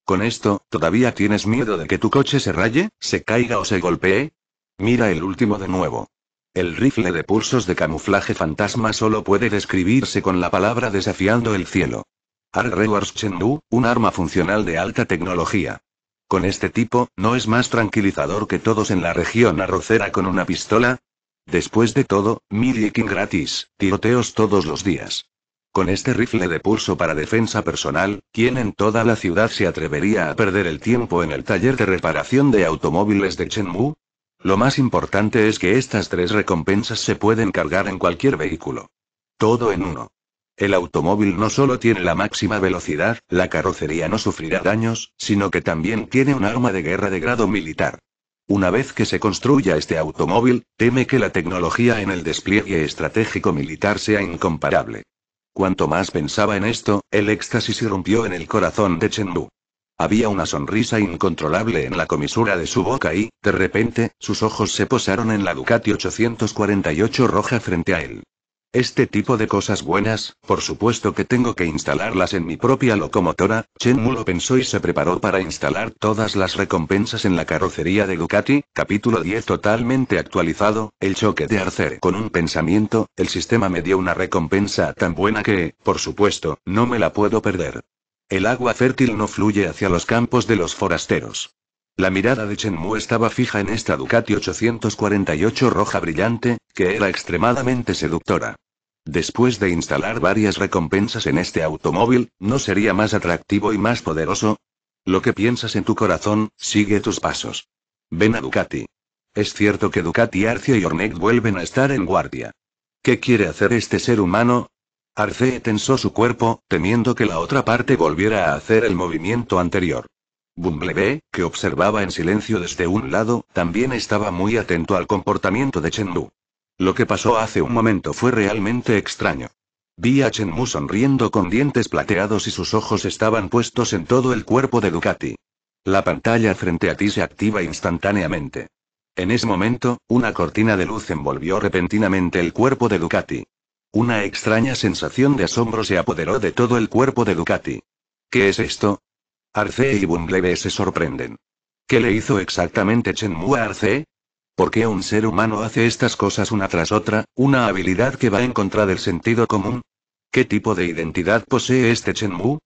Con esto, ¿todavía tienes miedo de que tu coche se raye, se caiga o se golpee? Mira el último de nuevo. El rifle de pulsos de camuflaje fantasma solo puede describirse con la palabra desafiando el cielo. Arrewars Chengdu, un arma funcional de alta tecnología. Con este tipo, ¿no es más tranquilizador que todos en la región arrocera con una pistola? Después de todo, King gratis, tiroteos todos los días. Con este rifle de pulso para defensa personal, ¿quién en toda la ciudad se atrevería a perder el tiempo en el taller de reparación de automóviles de Chenmu? Lo más importante es que estas tres recompensas se pueden cargar en cualquier vehículo. Todo en uno. El automóvil no solo tiene la máxima velocidad, la carrocería no sufrirá daños, sino que también tiene un arma de guerra de grado militar. Una vez que se construya este automóvil, teme que la tecnología en el despliegue estratégico militar sea incomparable. Cuanto más pensaba en esto, el éxtasis irrumpió en el corazón de Chengdu. Había una sonrisa incontrolable en la comisura de su boca y, de repente, sus ojos se posaron en la Ducati 848 roja frente a él. Este tipo de cosas buenas, por supuesto que tengo que instalarlas en mi propia locomotora, Chen Mu lo pensó y se preparó para instalar todas las recompensas en la carrocería de Ducati, capítulo 10 totalmente actualizado, el choque de Arcer con un pensamiento, el sistema me dio una recompensa tan buena que, por supuesto, no me la puedo perder. El agua fértil no fluye hacia los campos de los forasteros. La mirada de Chen Mu estaba fija en esta Ducati 848 roja brillante, que era extremadamente seductora. Después de instalar varias recompensas en este automóvil, ¿no sería más atractivo y más poderoso? Lo que piensas en tu corazón, sigue tus pasos. Ven a Ducati. Es cierto que Ducati, Arce y Ornek vuelven a estar en guardia. ¿Qué quiere hacer este ser humano? Arce tensó su cuerpo, temiendo que la otra parte volviera a hacer el movimiento anterior. Bumblebee, que observaba en silencio desde un lado, también estaba muy atento al comportamiento de Chengdu. Lo que pasó hace un momento fue realmente extraño. Vi a Chen Mu sonriendo con dientes plateados y sus ojos estaban puestos en todo el cuerpo de Ducati. La pantalla frente a ti se activa instantáneamente. En ese momento, una cortina de luz envolvió repentinamente el cuerpo de Ducati. Una extraña sensación de asombro se apoderó de todo el cuerpo de Ducati. ¿Qué es esto? Arce y Bumblebee se sorprenden. ¿Qué le hizo exactamente Mu a Arce? ¿Por qué un ser humano hace estas cosas una tras otra, una habilidad que va en contra del sentido común? ¿Qué tipo de identidad posee este Chenmu?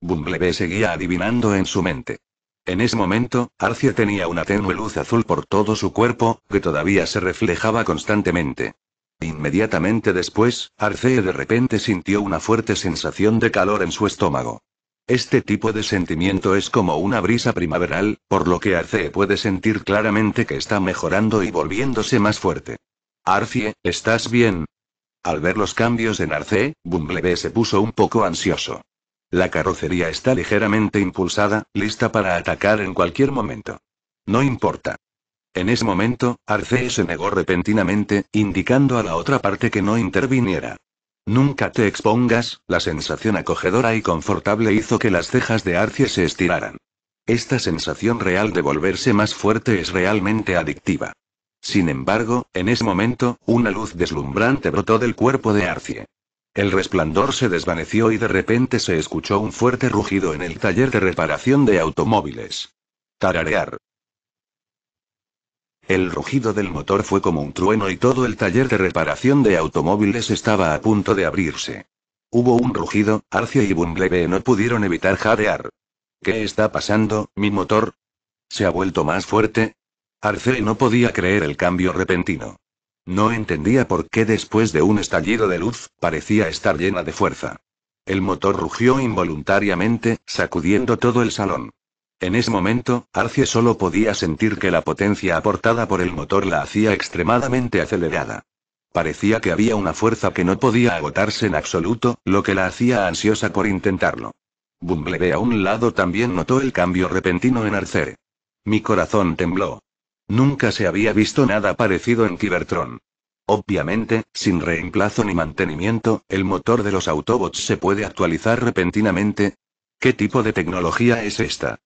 Bumblebee seguía adivinando en su mente. En ese momento, Arcia tenía una tenue luz azul por todo su cuerpo, que todavía se reflejaba constantemente. Inmediatamente después, Arcee de repente sintió una fuerte sensación de calor en su estómago. Este tipo de sentimiento es como una brisa primaveral, por lo que Arce puede sentir claramente que está mejorando y volviéndose más fuerte. Arcie, ¿estás bien? Al ver los cambios en Arce, Bumblebee se puso un poco ansioso. La carrocería está ligeramente impulsada, lista para atacar en cualquier momento. No importa. En ese momento, Arce se negó repentinamente, indicando a la otra parte que no interviniera. Nunca te expongas, la sensación acogedora y confortable hizo que las cejas de Arcie se estiraran. Esta sensación real de volverse más fuerte es realmente adictiva. Sin embargo, en ese momento, una luz deslumbrante brotó del cuerpo de Arcie. El resplandor se desvaneció y de repente se escuchó un fuerte rugido en el taller de reparación de automóviles. Tararear. El rugido del motor fue como un trueno y todo el taller de reparación de automóviles estaba a punto de abrirse. Hubo un rugido, Arce y Bumblebee no pudieron evitar jadear. ¿Qué está pasando, mi motor? ¿Se ha vuelto más fuerte? Arce no podía creer el cambio repentino. No entendía por qué después de un estallido de luz, parecía estar llena de fuerza. El motor rugió involuntariamente, sacudiendo todo el salón. En ese momento, Arce solo podía sentir que la potencia aportada por el motor la hacía extremadamente acelerada. Parecía que había una fuerza que no podía agotarse en absoluto, lo que la hacía ansiosa por intentarlo. Bumblebee a un lado también notó el cambio repentino en Arce. Mi corazón tembló. Nunca se había visto nada parecido en Cybertron. Obviamente, sin reemplazo ni mantenimiento, el motor de los Autobots se puede actualizar repentinamente. ¿Qué tipo de tecnología es esta?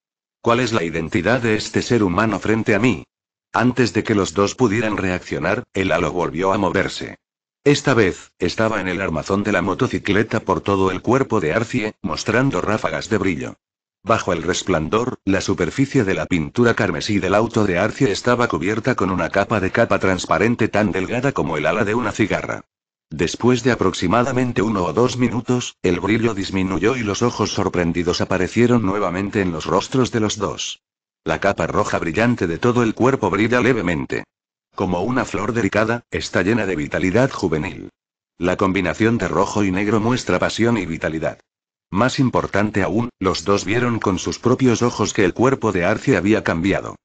¿Cuál es la identidad de este ser humano frente a mí? Antes de que los dos pudieran reaccionar, el halo volvió a moverse. Esta vez, estaba en el armazón de la motocicleta por todo el cuerpo de Arcie, mostrando ráfagas de brillo. Bajo el resplandor, la superficie de la pintura carmesí del auto de Arcie estaba cubierta con una capa de capa transparente tan delgada como el ala de una cigarra. Después de aproximadamente uno o dos minutos, el brillo disminuyó y los ojos sorprendidos aparecieron nuevamente en los rostros de los dos. La capa roja brillante de todo el cuerpo brilla levemente. Como una flor delicada, está llena de vitalidad juvenil. La combinación de rojo y negro muestra pasión y vitalidad. Más importante aún, los dos vieron con sus propios ojos que el cuerpo de Arce había cambiado.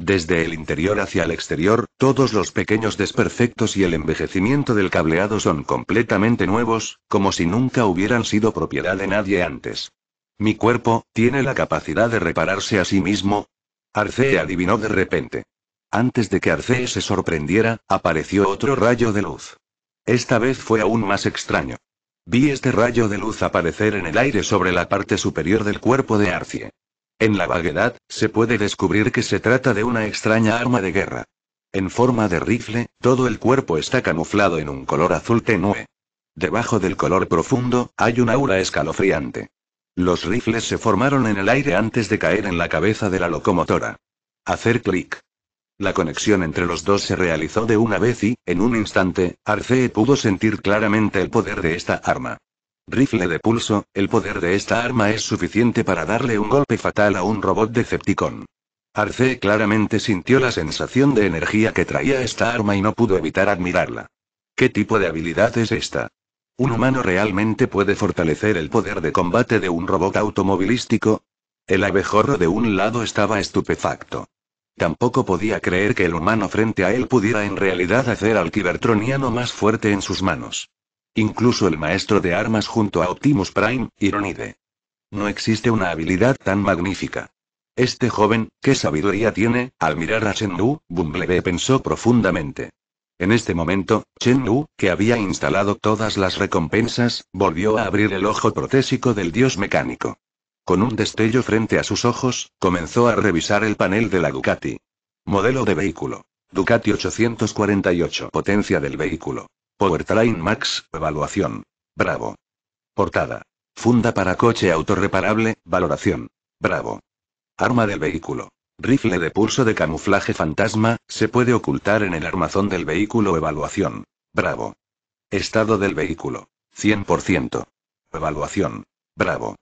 Desde el interior hacia el exterior, todos los pequeños desperfectos y el envejecimiento del cableado son completamente nuevos, como si nunca hubieran sido propiedad de nadie antes. Mi cuerpo, ¿tiene la capacidad de repararse a sí mismo? Arce adivinó de repente. Antes de que Arce se sorprendiera, apareció otro rayo de luz. Esta vez fue aún más extraño. Vi este rayo de luz aparecer en el aire sobre la parte superior del cuerpo de Arcee. En la vaguedad, se puede descubrir que se trata de una extraña arma de guerra. En forma de rifle, todo el cuerpo está camuflado en un color azul tenue. Debajo del color profundo, hay un aura escalofriante. Los rifles se formaron en el aire antes de caer en la cabeza de la locomotora. Hacer clic. La conexión entre los dos se realizó de una vez y, en un instante, Arcee pudo sentir claramente el poder de esta arma. Rifle de pulso, el poder de esta arma es suficiente para darle un golpe fatal a un robot decepticón. Arce claramente sintió la sensación de energía que traía esta arma y no pudo evitar admirarla. ¿Qué tipo de habilidad es esta? ¿Un humano realmente puede fortalecer el poder de combate de un robot automovilístico? El abejorro de un lado estaba estupefacto. Tampoco podía creer que el humano frente a él pudiera en realidad hacer al kibertroniano más fuerte en sus manos. Incluso el maestro de armas junto a Optimus Prime, Ironide. No existe una habilidad tan magnífica. Este joven, ¿qué sabiduría tiene? Al mirar a Chen Wu, Bumblebee pensó profundamente. En este momento, Chen que había instalado todas las recompensas, volvió a abrir el ojo protésico del dios mecánico. Con un destello frente a sus ojos, comenzó a revisar el panel de la Ducati. Modelo de vehículo. Ducati 848. Potencia del vehículo. Powertrain Max, evaluación. Bravo. Portada. Funda para coche autorreparable, valoración. Bravo. Arma del vehículo. Rifle de pulso de camuflaje fantasma, se puede ocultar en el armazón del vehículo evaluación. Bravo. Estado del vehículo. 100%. Evaluación. Bravo.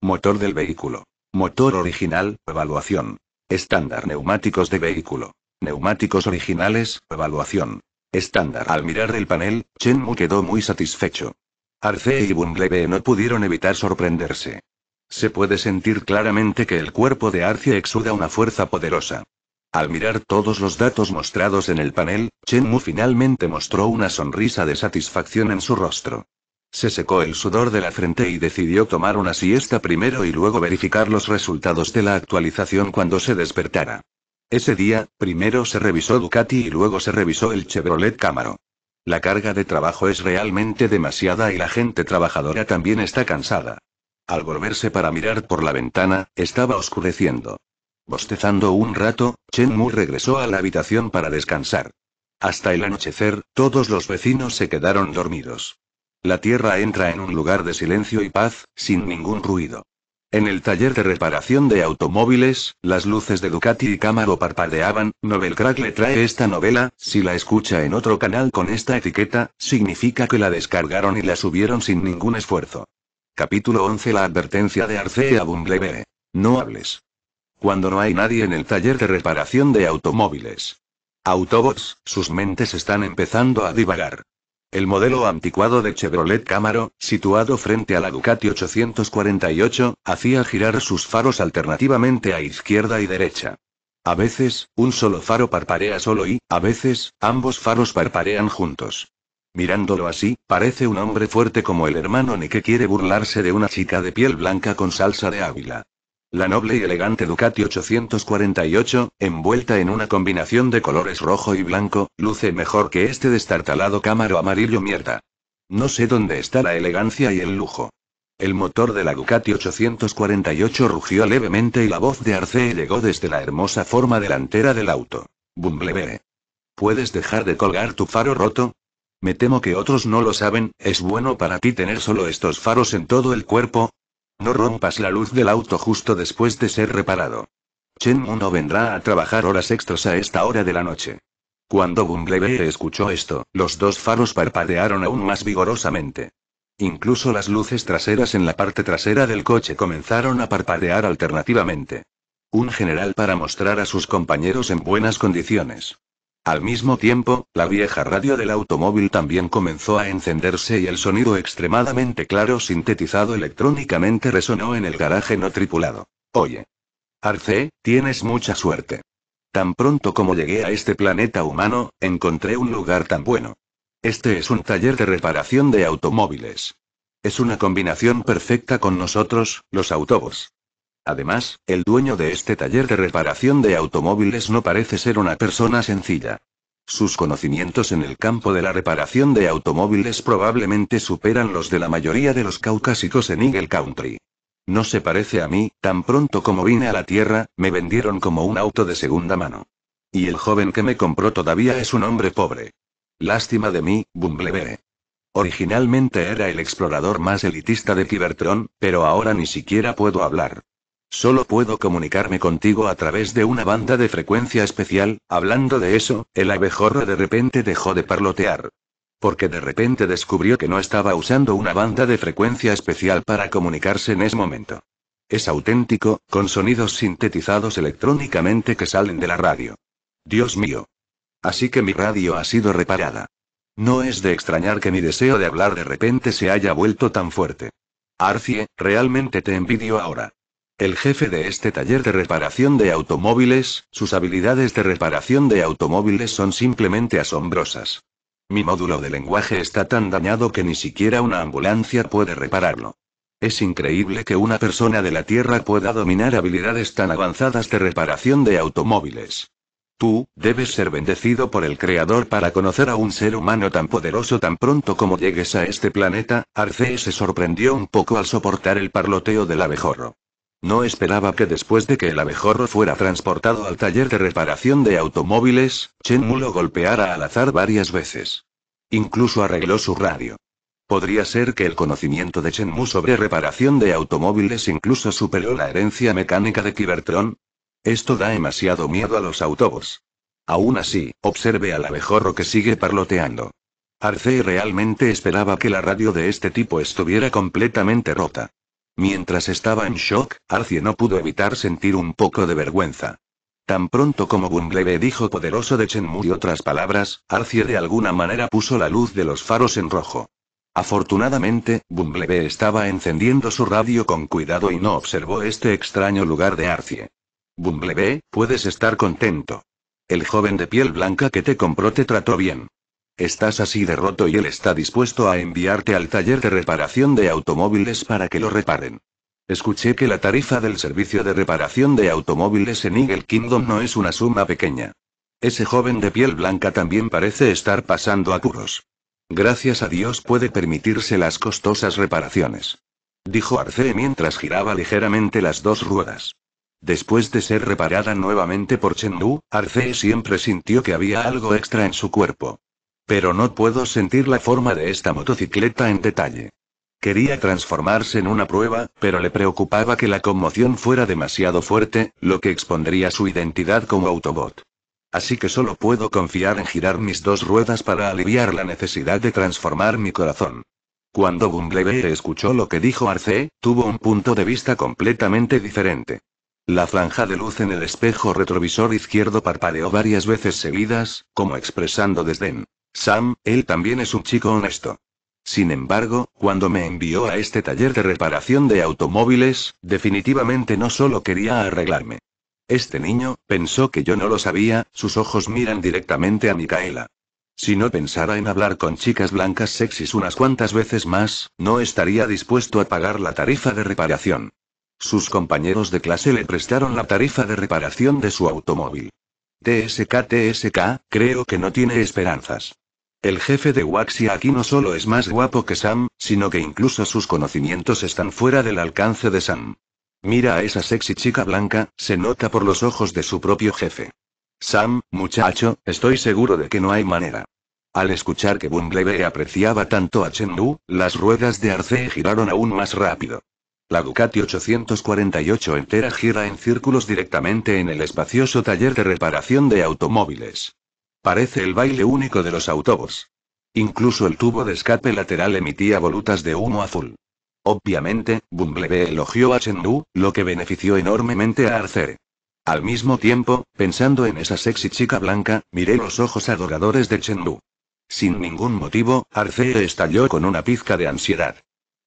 Motor del vehículo. Motor original, evaluación. Estándar neumáticos de vehículo. Neumáticos originales, evaluación. Estándar. Al mirar el panel, Mu quedó muy satisfecho. Arce y Bumblebee no pudieron evitar sorprenderse. Se puede sentir claramente que el cuerpo de Arce exuda una fuerza poderosa. Al mirar todos los datos mostrados en el panel, Mu finalmente mostró una sonrisa de satisfacción en su rostro. Se secó el sudor de la frente y decidió tomar una siesta primero y luego verificar los resultados de la actualización cuando se despertara. Ese día, primero se revisó Ducati y luego se revisó el Chevrolet Camaro. La carga de trabajo es realmente demasiada y la gente trabajadora también está cansada. Al volverse para mirar por la ventana, estaba oscureciendo. Bostezando un rato, Chen Mu regresó a la habitación para descansar. Hasta el anochecer, todos los vecinos se quedaron dormidos. La tierra entra en un lugar de silencio y paz, sin ningún ruido. En el taller de reparación de automóviles, las luces de Ducati y Camaro parpadeaban. Novel le trae esta novela, si la escucha en otro canal con esta etiqueta, significa que la descargaron y la subieron sin ningún esfuerzo. Capítulo 11 La advertencia de Arcea Bumblebee. No hables. Cuando no hay nadie en el taller de reparación de automóviles. Autobots, sus mentes están empezando a divagar. El modelo anticuado de Chevrolet Camaro, situado frente a la Ducati 848, hacía girar sus faros alternativamente a izquierda y derecha. A veces, un solo faro parparea solo y, a veces, ambos faros parparean juntos. Mirándolo así, parece un hombre fuerte como el hermano ni que quiere burlarse de una chica de piel blanca con salsa de águila. La noble y elegante Ducati 848, envuelta en una combinación de colores rojo y blanco, luce mejor que este destartalado cámaro amarillo mierda. No sé dónde está la elegancia y el lujo. El motor de la Ducati 848 rugió levemente y la voz de Arce llegó desde la hermosa forma delantera del auto. Bumblebee. ¿Puedes dejar de colgar tu faro roto? Me temo que otros no lo saben, es bueno para ti tener solo estos faros en todo el cuerpo, no rompas la luz del auto justo después de ser reparado. Chen no vendrá a trabajar horas extras a esta hora de la noche. Cuando Bumblebee escuchó esto, los dos faros parpadearon aún más vigorosamente. Incluso las luces traseras en la parte trasera del coche comenzaron a parpadear alternativamente. Un general para mostrar a sus compañeros en buenas condiciones. Al mismo tiempo, la vieja radio del automóvil también comenzó a encenderse y el sonido extremadamente claro sintetizado electrónicamente resonó en el garaje no tripulado. Oye. Arce, tienes mucha suerte. Tan pronto como llegué a este planeta humano, encontré un lugar tan bueno. Este es un taller de reparación de automóviles. Es una combinación perfecta con nosotros, los autobús. Además, el dueño de este taller de reparación de automóviles no parece ser una persona sencilla. Sus conocimientos en el campo de la reparación de automóviles probablemente superan los de la mayoría de los caucásicos en Eagle Country. No se parece a mí, tan pronto como vine a la Tierra, me vendieron como un auto de segunda mano. Y el joven que me compró todavía es un hombre pobre. Lástima de mí, Bumblebee. Originalmente era el explorador más elitista de Cybertron, pero ahora ni siquiera puedo hablar. Solo puedo comunicarme contigo a través de una banda de frecuencia especial, hablando de eso, el abejorro de repente dejó de parlotear. Porque de repente descubrió que no estaba usando una banda de frecuencia especial para comunicarse en ese momento. Es auténtico, con sonidos sintetizados electrónicamente que salen de la radio. Dios mío. Así que mi radio ha sido reparada. No es de extrañar que mi deseo de hablar de repente se haya vuelto tan fuerte. Arcie, realmente te envidio ahora. El jefe de este taller de reparación de automóviles, sus habilidades de reparación de automóviles son simplemente asombrosas. Mi módulo de lenguaje está tan dañado que ni siquiera una ambulancia puede repararlo. Es increíble que una persona de la Tierra pueda dominar habilidades tan avanzadas de reparación de automóviles. Tú, debes ser bendecido por el Creador para conocer a un ser humano tan poderoso tan pronto como llegues a este planeta, Arce se sorprendió un poco al soportar el parloteo del abejorro. No esperaba que después de que el abejorro fuera transportado al taller de reparación de automóviles, Chen Mu lo golpeara al azar varias veces. Incluso arregló su radio. Podría ser que el conocimiento de Chen Mu sobre reparación de automóviles incluso superó la herencia mecánica de Kibertron. Esto da demasiado miedo a los autobots. Aún así, observe al abejorro que sigue parloteando. Arcei realmente esperaba que la radio de este tipo estuviera completamente rota. Mientras estaba en shock, Arcie no pudo evitar sentir un poco de vergüenza. Tan pronto como Bumblebee dijo poderoso de Chenmu y otras palabras, Arcie de alguna manera puso la luz de los faros en rojo. Afortunadamente, Bumblebee estaba encendiendo su radio con cuidado y no observó este extraño lugar de Arcie. Bumblebee, puedes estar contento. El joven de piel blanca que te compró te trató bien. Estás así de roto y él está dispuesto a enviarte al taller de reparación de automóviles para que lo reparen. Escuché que la tarifa del servicio de reparación de automóviles en Eagle Kingdom no es una suma pequeña. Ese joven de piel blanca también parece estar pasando apuros. Gracias a Dios puede permitirse las costosas reparaciones. Dijo Arce mientras giraba ligeramente las dos ruedas. Después de ser reparada nuevamente por Chengdu, Arce siempre sintió que había algo extra en su cuerpo. Pero no puedo sentir la forma de esta motocicleta en detalle. Quería transformarse en una prueba, pero le preocupaba que la conmoción fuera demasiado fuerte, lo que expondría su identidad como Autobot. Así que solo puedo confiar en girar mis dos ruedas para aliviar la necesidad de transformar mi corazón. Cuando Bumblebee escuchó lo que dijo Arce, tuvo un punto de vista completamente diferente. La franja de luz en el espejo retrovisor izquierdo parpadeó varias veces seguidas, como expresando desdén. Sam, él también es un chico honesto. Sin embargo, cuando me envió a este taller de reparación de automóviles, definitivamente no solo quería arreglarme. Este niño, pensó que yo no lo sabía, sus ojos miran directamente a Micaela. Si no pensara en hablar con chicas blancas sexys unas cuantas veces más, no estaría dispuesto a pagar la tarifa de reparación. Sus compañeros de clase le prestaron la tarifa de reparación de su automóvil. TSK TSK, creo que no tiene esperanzas. El jefe de Waxia aquí no solo es más guapo que Sam, sino que incluso sus conocimientos están fuera del alcance de Sam. Mira a esa sexy chica blanca, se nota por los ojos de su propio jefe. Sam, muchacho, estoy seguro de que no hay manera. Al escuchar que Bumblebee apreciaba tanto a Chen las ruedas de Arce giraron aún más rápido. La Ducati 848 entera gira en círculos directamente en el espacioso taller de reparación de automóviles. Parece el baile único de los autobús. Incluso el tubo de escape lateral emitía volutas de humo azul. Obviamente, Bumblebee elogió a Chengdu, lo que benefició enormemente a Arcee. Al mismo tiempo, pensando en esa sexy chica blanca, miré los ojos adoradores de Chengdu. Sin ningún motivo, Arcee estalló con una pizca de ansiedad.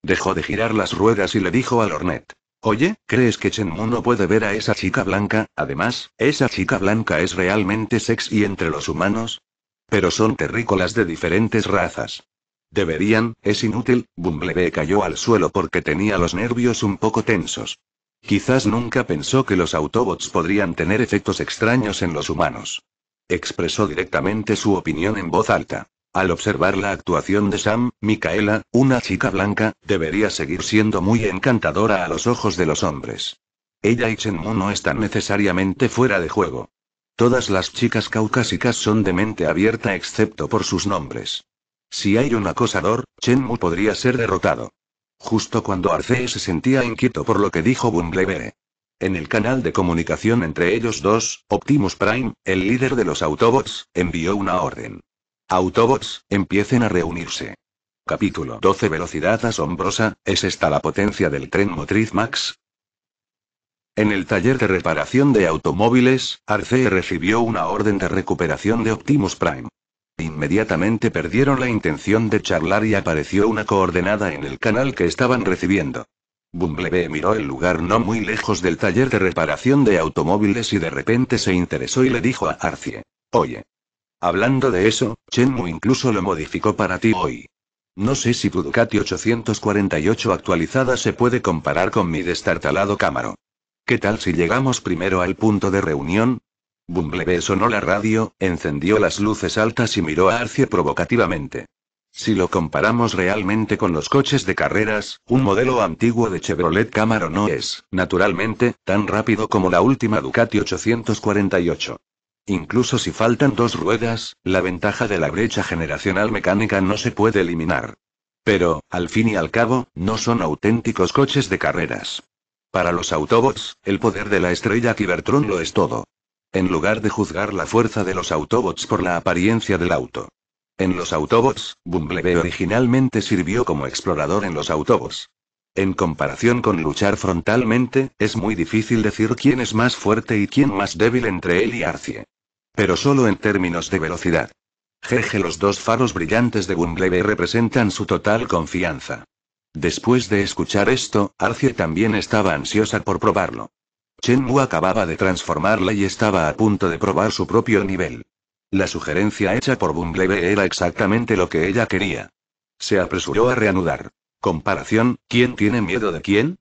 Dejó de girar las ruedas y le dijo al Hornet: Oye, ¿crees que Shenmue no puede ver a esa chica blanca? Además, esa chica blanca es realmente sexy entre los humanos. Pero son terrícolas de diferentes razas. Deberían, es inútil, Bumblebee cayó al suelo porque tenía los nervios un poco tensos. Quizás nunca pensó que los Autobots podrían tener efectos extraños en los humanos. Expresó directamente su opinión en voz alta. Al observar la actuación de Sam, Micaela, una chica blanca, debería seguir siendo muy encantadora a los ojos de los hombres. Ella y Mu no están necesariamente fuera de juego. Todas las chicas caucásicas son de mente abierta excepto por sus nombres. Si hay un acosador, Chenmu podría ser derrotado. Justo cuando Arcee se sentía inquieto por lo que dijo Bumblebee. En el canal de comunicación entre ellos dos, Optimus Prime, el líder de los Autobots, envió una orden. Autobots, empiecen a reunirse. Capítulo 12 Velocidad asombrosa, ¿es esta la potencia del tren motriz Max? En el taller de reparación de automóviles, Arcee recibió una orden de recuperación de Optimus Prime. Inmediatamente perdieron la intención de charlar y apareció una coordenada en el canal que estaban recibiendo. Bumblebee miró el lugar no muy lejos del taller de reparación de automóviles y de repente se interesó y le dijo a Arcee. Oye, Hablando de eso, Chenmu incluso lo modificó para ti hoy. No sé si tu Ducati 848 actualizada se puede comparar con mi destartalado Camaro. ¿Qué tal si llegamos primero al punto de reunión? Bumblebee sonó la radio, encendió las luces altas y miró a Arce provocativamente. Si lo comparamos realmente con los coches de carreras, un modelo antiguo de Chevrolet Camaro no es, naturalmente, tan rápido como la última Ducati 848. Incluso si faltan dos ruedas, la ventaja de la brecha generacional mecánica no se puede eliminar. Pero, al fin y al cabo, no son auténticos coches de carreras. Para los Autobots, el poder de la estrella Cybertron lo es todo. En lugar de juzgar la fuerza de los Autobots por la apariencia del auto. En los Autobots, Bumblebee originalmente sirvió como explorador en los Autobots. En comparación con luchar frontalmente, es muy difícil decir quién es más fuerte y quién más débil entre él y Arcie. Pero solo en términos de velocidad. Jeje, los dos faros brillantes de Bumblebee representan su total confianza. Después de escuchar esto, Arcie también estaba ansiosa por probarlo. Chen Wu acababa de transformarla y estaba a punto de probar su propio nivel. La sugerencia hecha por Bumblebee era exactamente lo que ella quería. Se apresuró a reanudar. Comparación, ¿quién tiene miedo de quién?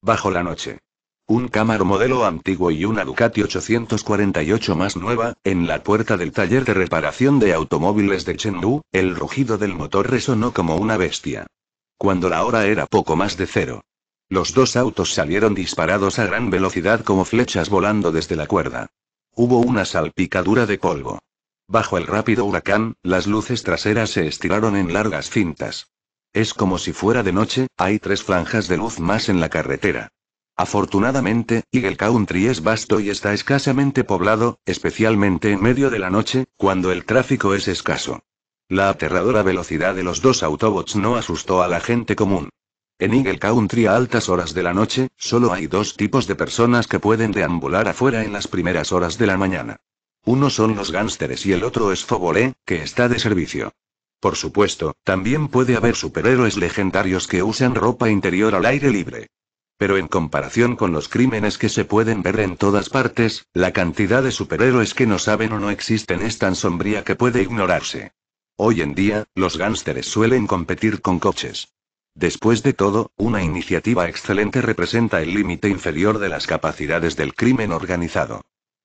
Bajo la noche un Camaro modelo antiguo y una Ducati 848 más nueva, en la puerta del taller de reparación de automóviles de Chengdu, el rugido del motor resonó como una bestia. Cuando la hora era poco más de cero. Los dos autos salieron disparados a gran velocidad como flechas volando desde la cuerda. Hubo una salpicadura de polvo. Bajo el rápido huracán, las luces traseras se estiraron en largas cintas. Es como si fuera de noche, hay tres franjas de luz más en la carretera. Afortunadamente, Eagle Country es vasto y está escasamente poblado, especialmente en medio de la noche, cuando el tráfico es escaso. La aterradora velocidad de los dos Autobots no asustó a la gente común. En Eagle Country a altas horas de la noche, solo hay dos tipos de personas que pueden deambular afuera en las primeras horas de la mañana. Uno son los gánsteres y el otro es Fobolé, que está de servicio. Por supuesto, también puede haber superhéroes legendarios que usan ropa interior al aire libre pero en comparación con los crímenes que se pueden ver en todas partes, la cantidad de superhéroes que no saben o no existen es tan sombría que puede ignorarse. Hoy en día, los gánsteres suelen competir con coches. Después de todo, una iniciativa excelente representa el límite inferior de las capacidades del crimen organizado.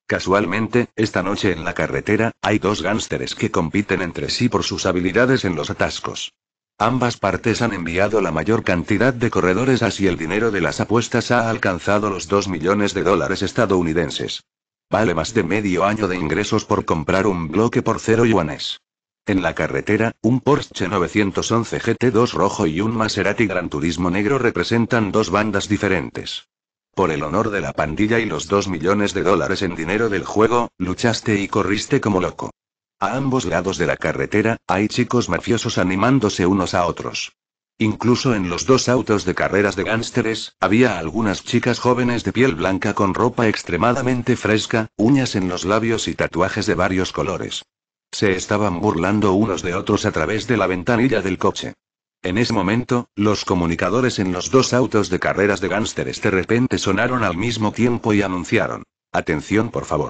Casualmente, esta noche en la carretera, hay dos gánsteres que compiten entre sí por sus habilidades en los atascos. Ambas partes han enviado la mayor cantidad de corredores así el dinero de las apuestas ha alcanzado los 2 millones de dólares estadounidenses. Vale más de medio año de ingresos por comprar un bloque por cero yuanes. En la carretera, un Porsche 911 GT2 rojo y un Maserati Gran Turismo negro representan dos bandas diferentes. Por el honor de la pandilla y los 2 millones de dólares en dinero del juego, luchaste y corriste como loco. A ambos lados de la carretera, hay chicos mafiosos animándose unos a otros. Incluso en los dos autos de carreras de gánsteres, había algunas chicas jóvenes de piel blanca con ropa extremadamente fresca, uñas en los labios y tatuajes de varios colores. Se estaban burlando unos de otros a través de la ventanilla del coche. En ese momento, los comunicadores en los dos autos de carreras de gánsteres de repente sonaron al mismo tiempo y anunciaron. Atención por favor.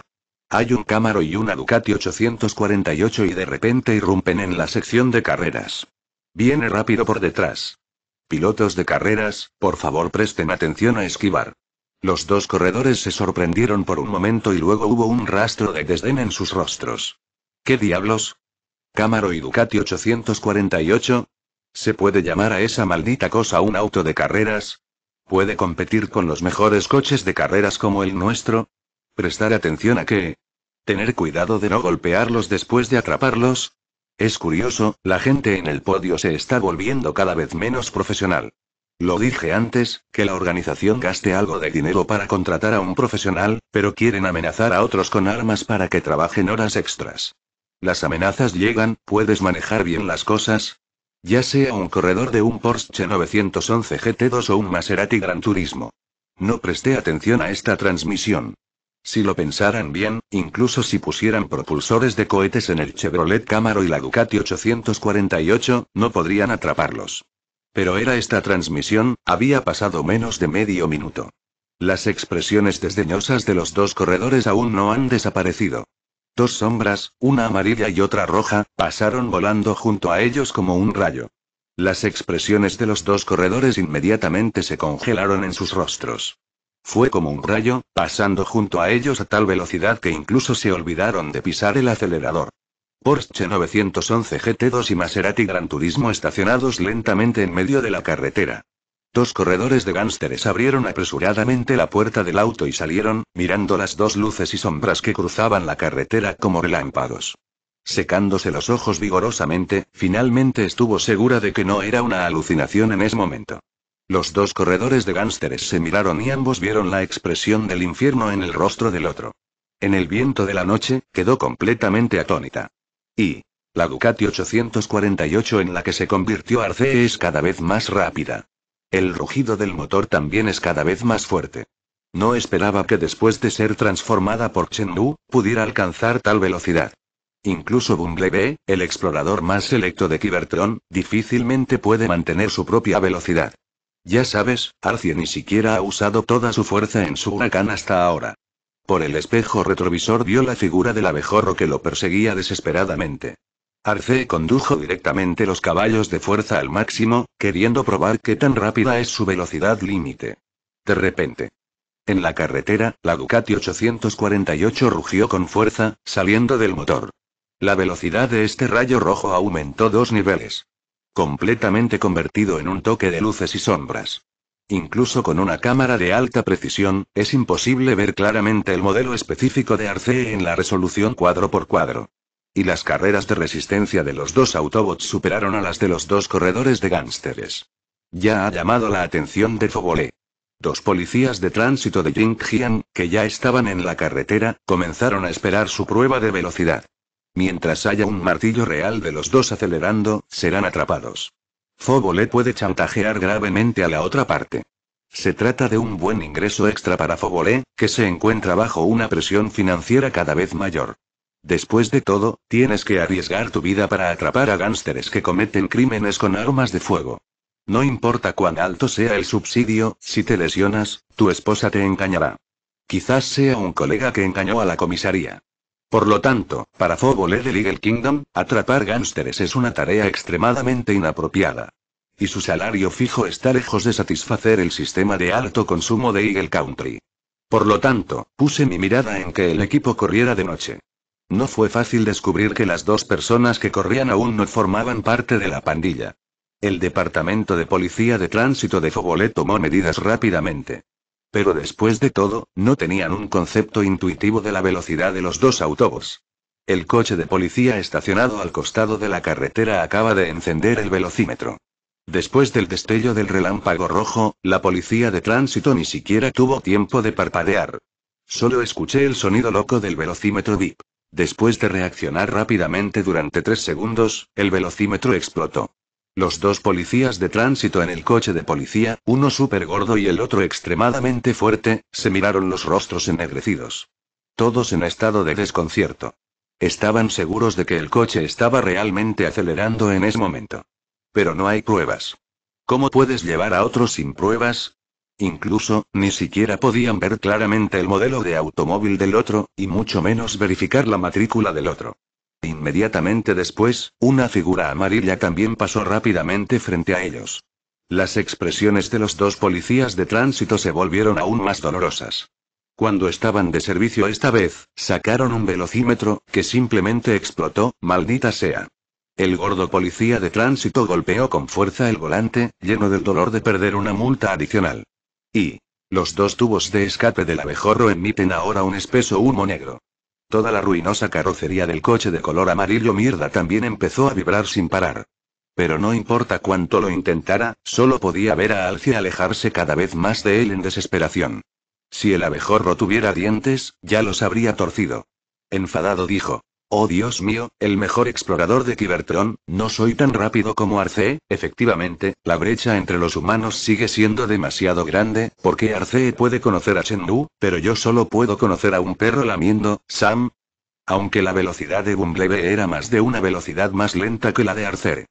Hay un Camaro y una Ducati 848 y de repente irrumpen en la sección de carreras. Viene rápido por detrás. Pilotos de carreras, por favor presten atención a esquivar. Los dos corredores se sorprendieron por un momento y luego hubo un rastro de desdén en sus rostros. ¿Qué diablos? Camaro y Ducati 848, ¿Se puede llamar a esa maldita cosa un auto de carreras? ¿Puede competir con los mejores coches de carreras como el nuestro? Prestar atención a qué. Tener cuidado de no golpearlos después de atraparlos. Es curioso, la gente en el podio se está volviendo cada vez menos profesional. Lo dije antes, que la organización gaste algo de dinero para contratar a un profesional, pero quieren amenazar a otros con armas para que trabajen horas extras. Las amenazas llegan, puedes manejar bien las cosas. Ya sea un corredor de un Porsche 911 GT2 o un Maserati Gran Turismo. No presté atención a esta transmisión. Si lo pensaran bien, incluso si pusieran propulsores de cohetes en el Chevrolet Camaro y la Ducati 848, no podrían atraparlos. Pero era esta transmisión, había pasado menos de medio minuto. Las expresiones desdeñosas de los dos corredores aún no han desaparecido. Dos sombras, una amarilla y otra roja, pasaron volando junto a ellos como un rayo. Las expresiones de los dos corredores inmediatamente se congelaron en sus rostros. Fue como un rayo, pasando junto a ellos a tal velocidad que incluso se olvidaron de pisar el acelerador. Porsche 911 GT2 y Maserati Gran Turismo estacionados lentamente en medio de la carretera. Dos corredores de gánsteres abrieron apresuradamente la puerta del auto y salieron, mirando las dos luces y sombras que cruzaban la carretera como relámpagos. Secándose los ojos vigorosamente, finalmente estuvo segura de que no era una alucinación en ese momento. Los dos corredores de gánsteres se miraron y ambos vieron la expresión del infierno en el rostro del otro. En el viento de la noche, quedó completamente atónita. Y, la Ducati 848 en la que se convirtió Arce es cada vez más rápida. El rugido del motor también es cada vez más fuerte. No esperaba que después de ser transformada por Chengdu, pudiera alcanzar tal velocidad. Incluso Bumblebee, el explorador más selecto de Kibertron, difícilmente puede mantener su propia velocidad. Ya sabes, Arcie ni siquiera ha usado toda su fuerza en su huracán hasta ahora. Por el espejo retrovisor vio la figura del abejorro que lo perseguía desesperadamente. Arce condujo directamente los caballos de fuerza al máximo, queriendo probar qué tan rápida es su velocidad límite. De repente. En la carretera, la Ducati 848 rugió con fuerza, saliendo del motor. La velocidad de este rayo rojo aumentó dos niveles completamente convertido en un toque de luces y sombras. Incluso con una cámara de alta precisión, es imposible ver claramente el modelo específico de Arcee en la resolución cuadro por cuadro. Y las carreras de resistencia de los dos Autobots superaron a las de los dos corredores de gánsteres. Ya ha llamado la atención de Fobolé. Dos policías de tránsito de Jinghian, que ya estaban en la carretera, comenzaron a esperar su prueba de velocidad. Mientras haya un martillo real de los dos acelerando, serán atrapados. Fobole puede chantajear gravemente a la otra parte. Se trata de un buen ingreso extra para Fobole, que se encuentra bajo una presión financiera cada vez mayor. Después de todo, tienes que arriesgar tu vida para atrapar a gánsteres que cometen crímenes con armas de fuego. No importa cuán alto sea el subsidio, si te lesionas, tu esposa te engañará. Quizás sea un colega que engañó a la comisaría. Por lo tanto, para Fobolet del Eagle Kingdom, atrapar gánsteres es una tarea extremadamente inapropiada. Y su salario fijo está lejos de satisfacer el sistema de alto consumo de Eagle Country. Por lo tanto, puse mi mirada en que el equipo corriera de noche. No fue fácil descubrir que las dos personas que corrían aún no formaban parte de la pandilla. El departamento de policía de tránsito de Fobolet tomó medidas rápidamente pero después de todo, no tenían un concepto intuitivo de la velocidad de los dos autobús. El coche de policía estacionado al costado de la carretera acaba de encender el velocímetro. Después del destello del relámpago rojo, la policía de tránsito ni siquiera tuvo tiempo de parpadear. Solo escuché el sonido loco del velocímetro VIP. Después de reaccionar rápidamente durante tres segundos, el velocímetro explotó. Los dos policías de tránsito en el coche de policía, uno súper gordo y el otro extremadamente fuerte, se miraron los rostros ennegrecidos. Todos en estado de desconcierto. Estaban seguros de que el coche estaba realmente acelerando en ese momento. Pero no hay pruebas. ¿Cómo puedes llevar a otro sin pruebas? Incluso, ni siquiera podían ver claramente el modelo de automóvil del otro, y mucho menos verificar la matrícula del otro. Inmediatamente después, una figura amarilla también pasó rápidamente frente a ellos. Las expresiones de los dos policías de tránsito se volvieron aún más dolorosas. Cuando estaban de servicio esta vez, sacaron un velocímetro, que simplemente explotó, maldita sea. El gordo policía de tránsito golpeó con fuerza el volante, lleno del dolor de perder una multa adicional. Y los dos tubos de escape del abejorro emiten ahora un espeso humo negro. Toda la ruinosa carrocería del coche de color amarillo mierda también empezó a vibrar sin parar. Pero no importa cuánto lo intentara, solo podía ver a Alcia alejarse cada vez más de él en desesperación. Si el abejorro tuviera dientes, ya los habría torcido. Enfadado dijo. Oh Dios mío, el mejor explorador de Cybertron, no soy tan rápido como Arcee, efectivamente, la brecha entre los humanos sigue siendo demasiado grande, porque Arcee puede conocer a Shenmue, pero yo solo puedo conocer a un perro lamiendo, Sam. Aunque la velocidad de Bumblebee era más de una velocidad más lenta que la de Arcee.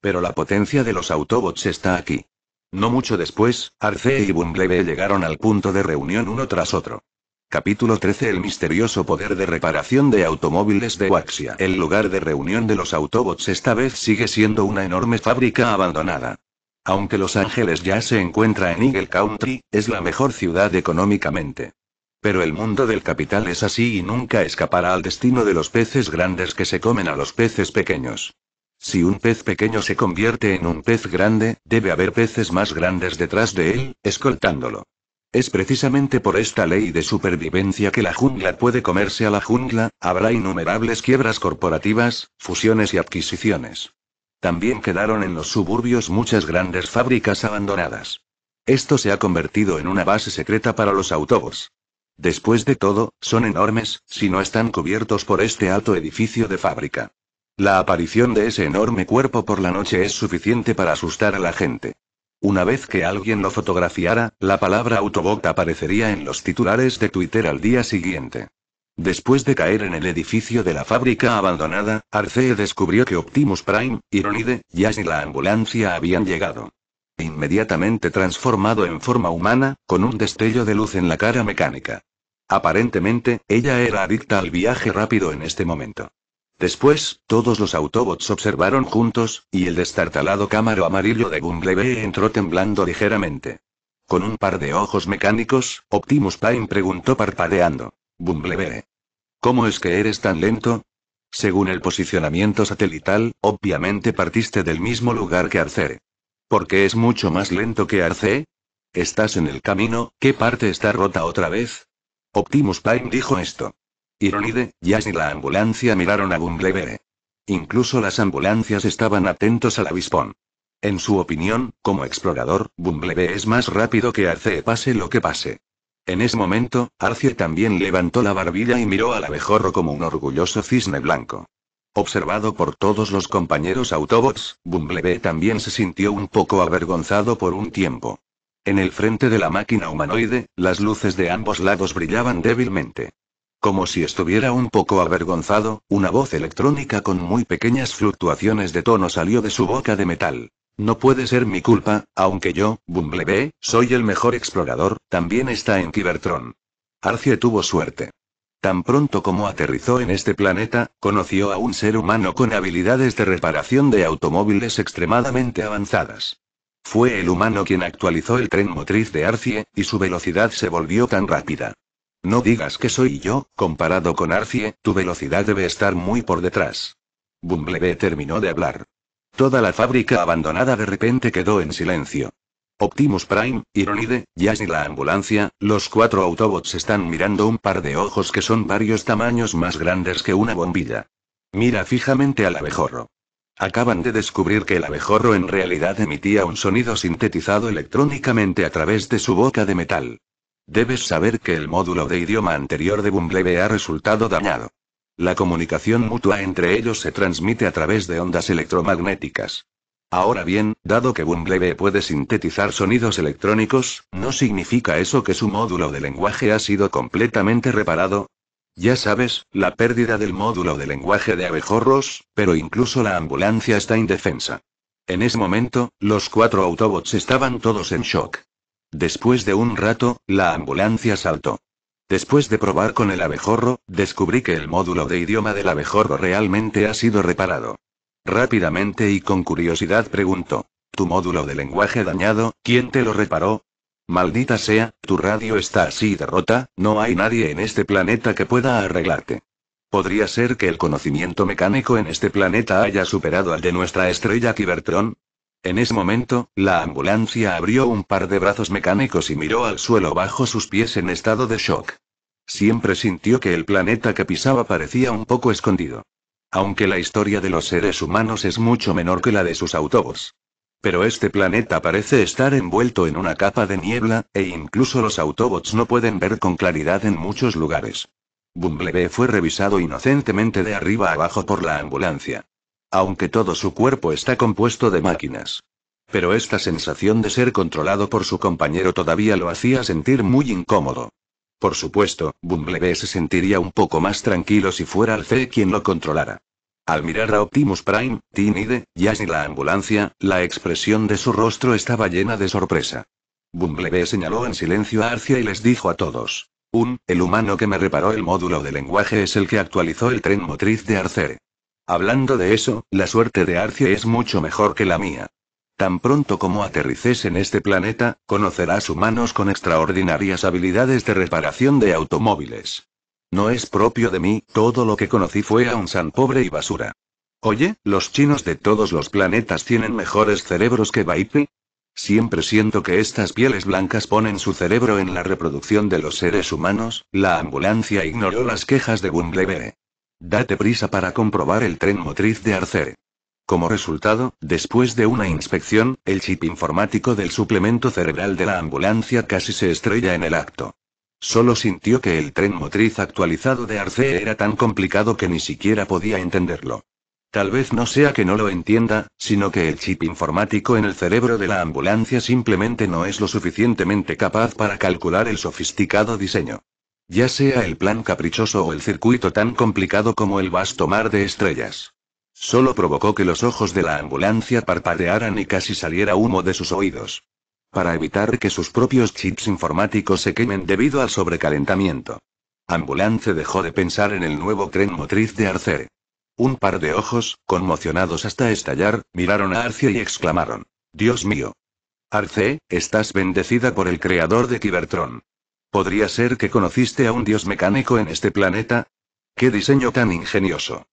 Pero la potencia de los Autobots está aquí. No mucho después, Arcee y Bumblebee llegaron al punto de reunión uno tras otro. Capítulo 13 El misterioso poder de reparación de automóviles de Waxia. El lugar de reunión de los Autobots esta vez sigue siendo una enorme fábrica abandonada. Aunque Los Ángeles ya se encuentra en Eagle Country, es la mejor ciudad económicamente. Pero el mundo del capital es así y nunca escapará al destino de los peces grandes que se comen a los peces pequeños. Si un pez pequeño se convierte en un pez grande, debe haber peces más grandes detrás de él, escoltándolo. Es precisamente por esta ley de supervivencia que la jungla puede comerse a la jungla, habrá innumerables quiebras corporativas, fusiones y adquisiciones. También quedaron en los suburbios muchas grandes fábricas abandonadas. Esto se ha convertido en una base secreta para los autobús. Después de todo, son enormes, si no están cubiertos por este alto edificio de fábrica. La aparición de ese enorme cuerpo por la noche es suficiente para asustar a la gente. Una vez que alguien lo fotografiara, la palabra Autobot aparecería en los titulares de Twitter al día siguiente. Después de caer en el edificio de la fábrica abandonada, Arcee descubrió que Optimus Prime, Ironide, Jazz y la ambulancia habían llegado. Inmediatamente transformado en forma humana, con un destello de luz en la cara mecánica. Aparentemente, ella era adicta al viaje rápido en este momento. Después, todos los Autobots observaron juntos, y el destartalado cámaro amarillo de Bumblebee entró temblando ligeramente. Con un par de ojos mecánicos, Optimus Prime preguntó parpadeando. Bumblebee. ¿Cómo es que eres tan lento? Según el posicionamiento satelital, obviamente partiste del mismo lugar que Arcee. ¿Por qué es mucho más lento que Arcee? Estás en el camino, ¿qué parte está rota otra vez? Optimus Prime dijo esto. Ironide, Jazz y la ambulancia miraron a Bumblebee. Incluso las ambulancias estaban atentos al avispón. En su opinión, como explorador, Bumblebee es más rápido que Arce pase lo que pase. En ese momento, Arce también levantó la barbilla y miró al abejorro como un orgulloso cisne blanco. Observado por todos los compañeros Autobots, Bumblebee también se sintió un poco avergonzado por un tiempo. En el frente de la máquina humanoide, las luces de ambos lados brillaban débilmente. Como si estuviera un poco avergonzado, una voz electrónica con muy pequeñas fluctuaciones de tono salió de su boca de metal. No puede ser mi culpa, aunque yo, Bumblebee, soy el mejor explorador, también está en Cybertron. Arcie tuvo suerte. Tan pronto como aterrizó en este planeta, conoció a un ser humano con habilidades de reparación de automóviles extremadamente avanzadas. Fue el humano quien actualizó el tren motriz de Arcie, y su velocidad se volvió tan rápida no digas que soy yo, comparado con Arcie, tu velocidad debe estar muy por detrás. Bumblebee terminó de hablar. Toda la fábrica abandonada de repente quedó en silencio. Optimus Prime, Ironide, Jazz y la ambulancia, los cuatro Autobots están mirando un par de ojos que son varios tamaños más grandes que una bombilla. Mira fijamente al abejorro. Acaban de descubrir que el abejorro en realidad emitía un sonido sintetizado electrónicamente a través de su boca de metal. Debes saber que el módulo de idioma anterior de Bumblebee ha resultado dañado. La comunicación mutua entre ellos se transmite a través de ondas electromagnéticas. Ahora bien, dado que Bumblebee puede sintetizar sonidos electrónicos, ¿no significa eso que su módulo de lenguaje ha sido completamente reparado? Ya sabes, la pérdida del módulo de lenguaje de abejorros, pero incluso la ambulancia está indefensa. En ese momento, los cuatro Autobots estaban todos en shock. Después de un rato, la ambulancia saltó. Después de probar con el abejorro, descubrí que el módulo de idioma del abejorro realmente ha sido reparado. Rápidamente y con curiosidad preguntó. Tu módulo de lenguaje dañado, ¿quién te lo reparó? Maldita sea, tu radio está así derrota, no hay nadie en este planeta que pueda arreglarte. Podría ser que el conocimiento mecánico en este planeta haya superado al de nuestra estrella Cybertron, en ese momento, la ambulancia abrió un par de brazos mecánicos y miró al suelo bajo sus pies en estado de shock. Siempre sintió que el planeta que pisaba parecía un poco escondido. Aunque la historia de los seres humanos es mucho menor que la de sus autobots. Pero este planeta parece estar envuelto en una capa de niebla, e incluso los autobots no pueden ver con claridad en muchos lugares. Bumblebee fue revisado inocentemente de arriba abajo por la ambulancia aunque todo su cuerpo está compuesto de máquinas. Pero esta sensación de ser controlado por su compañero todavía lo hacía sentir muy incómodo. Por supuesto, Bumblebee se sentiría un poco más tranquilo si fuera Arcee quien lo controlara. Al mirar a Optimus Prime, De, Jazz y la ambulancia, la expresión de su rostro estaba llena de sorpresa. Bumblebee señaló en silencio a Arcee y les dijo a todos. Un, el humano que me reparó el módulo de lenguaje es el que actualizó el tren motriz de Arcee. Hablando de eso, la suerte de Arce es mucho mejor que la mía. Tan pronto como aterrices en este planeta, conocerás humanos con extraordinarias habilidades de reparación de automóviles. No es propio de mí, todo lo que conocí fue a un san pobre y basura. Oye, ¿los chinos de todos los planetas tienen mejores cerebros que Baipe? Siempre siento que estas pieles blancas ponen su cerebro en la reproducción de los seres humanos. La ambulancia ignoró las quejas de Wumblebee. Date prisa para comprobar el tren motriz de Arce. Como resultado, después de una inspección, el chip informático del suplemento cerebral de la ambulancia casi se estrella en el acto. Solo sintió que el tren motriz actualizado de Arce era tan complicado que ni siquiera podía entenderlo. Tal vez no sea que no lo entienda, sino que el chip informático en el cerebro de la ambulancia simplemente no es lo suficientemente capaz para calcular el sofisticado diseño. Ya sea el plan caprichoso o el circuito tan complicado como el vasto mar de estrellas. Solo provocó que los ojos de la ambulancia parpadearan y casi saliera humo de sus oídos. Para evitar que sus propios chips informáticos se quemen debido al sobrecalentamiento. Ambulance dejó de pensar en el nuevo tren motriz de Arce. Un par de ojos, conmocionados hasta estallar, miraron a Arce y exclamaron: Dios mío. Arce, estás bendecida por el creador de Cybertron. ¿Podría ser que conociste a un dios mecánico en este planeta? ¡Qué diseño tan ingenioso!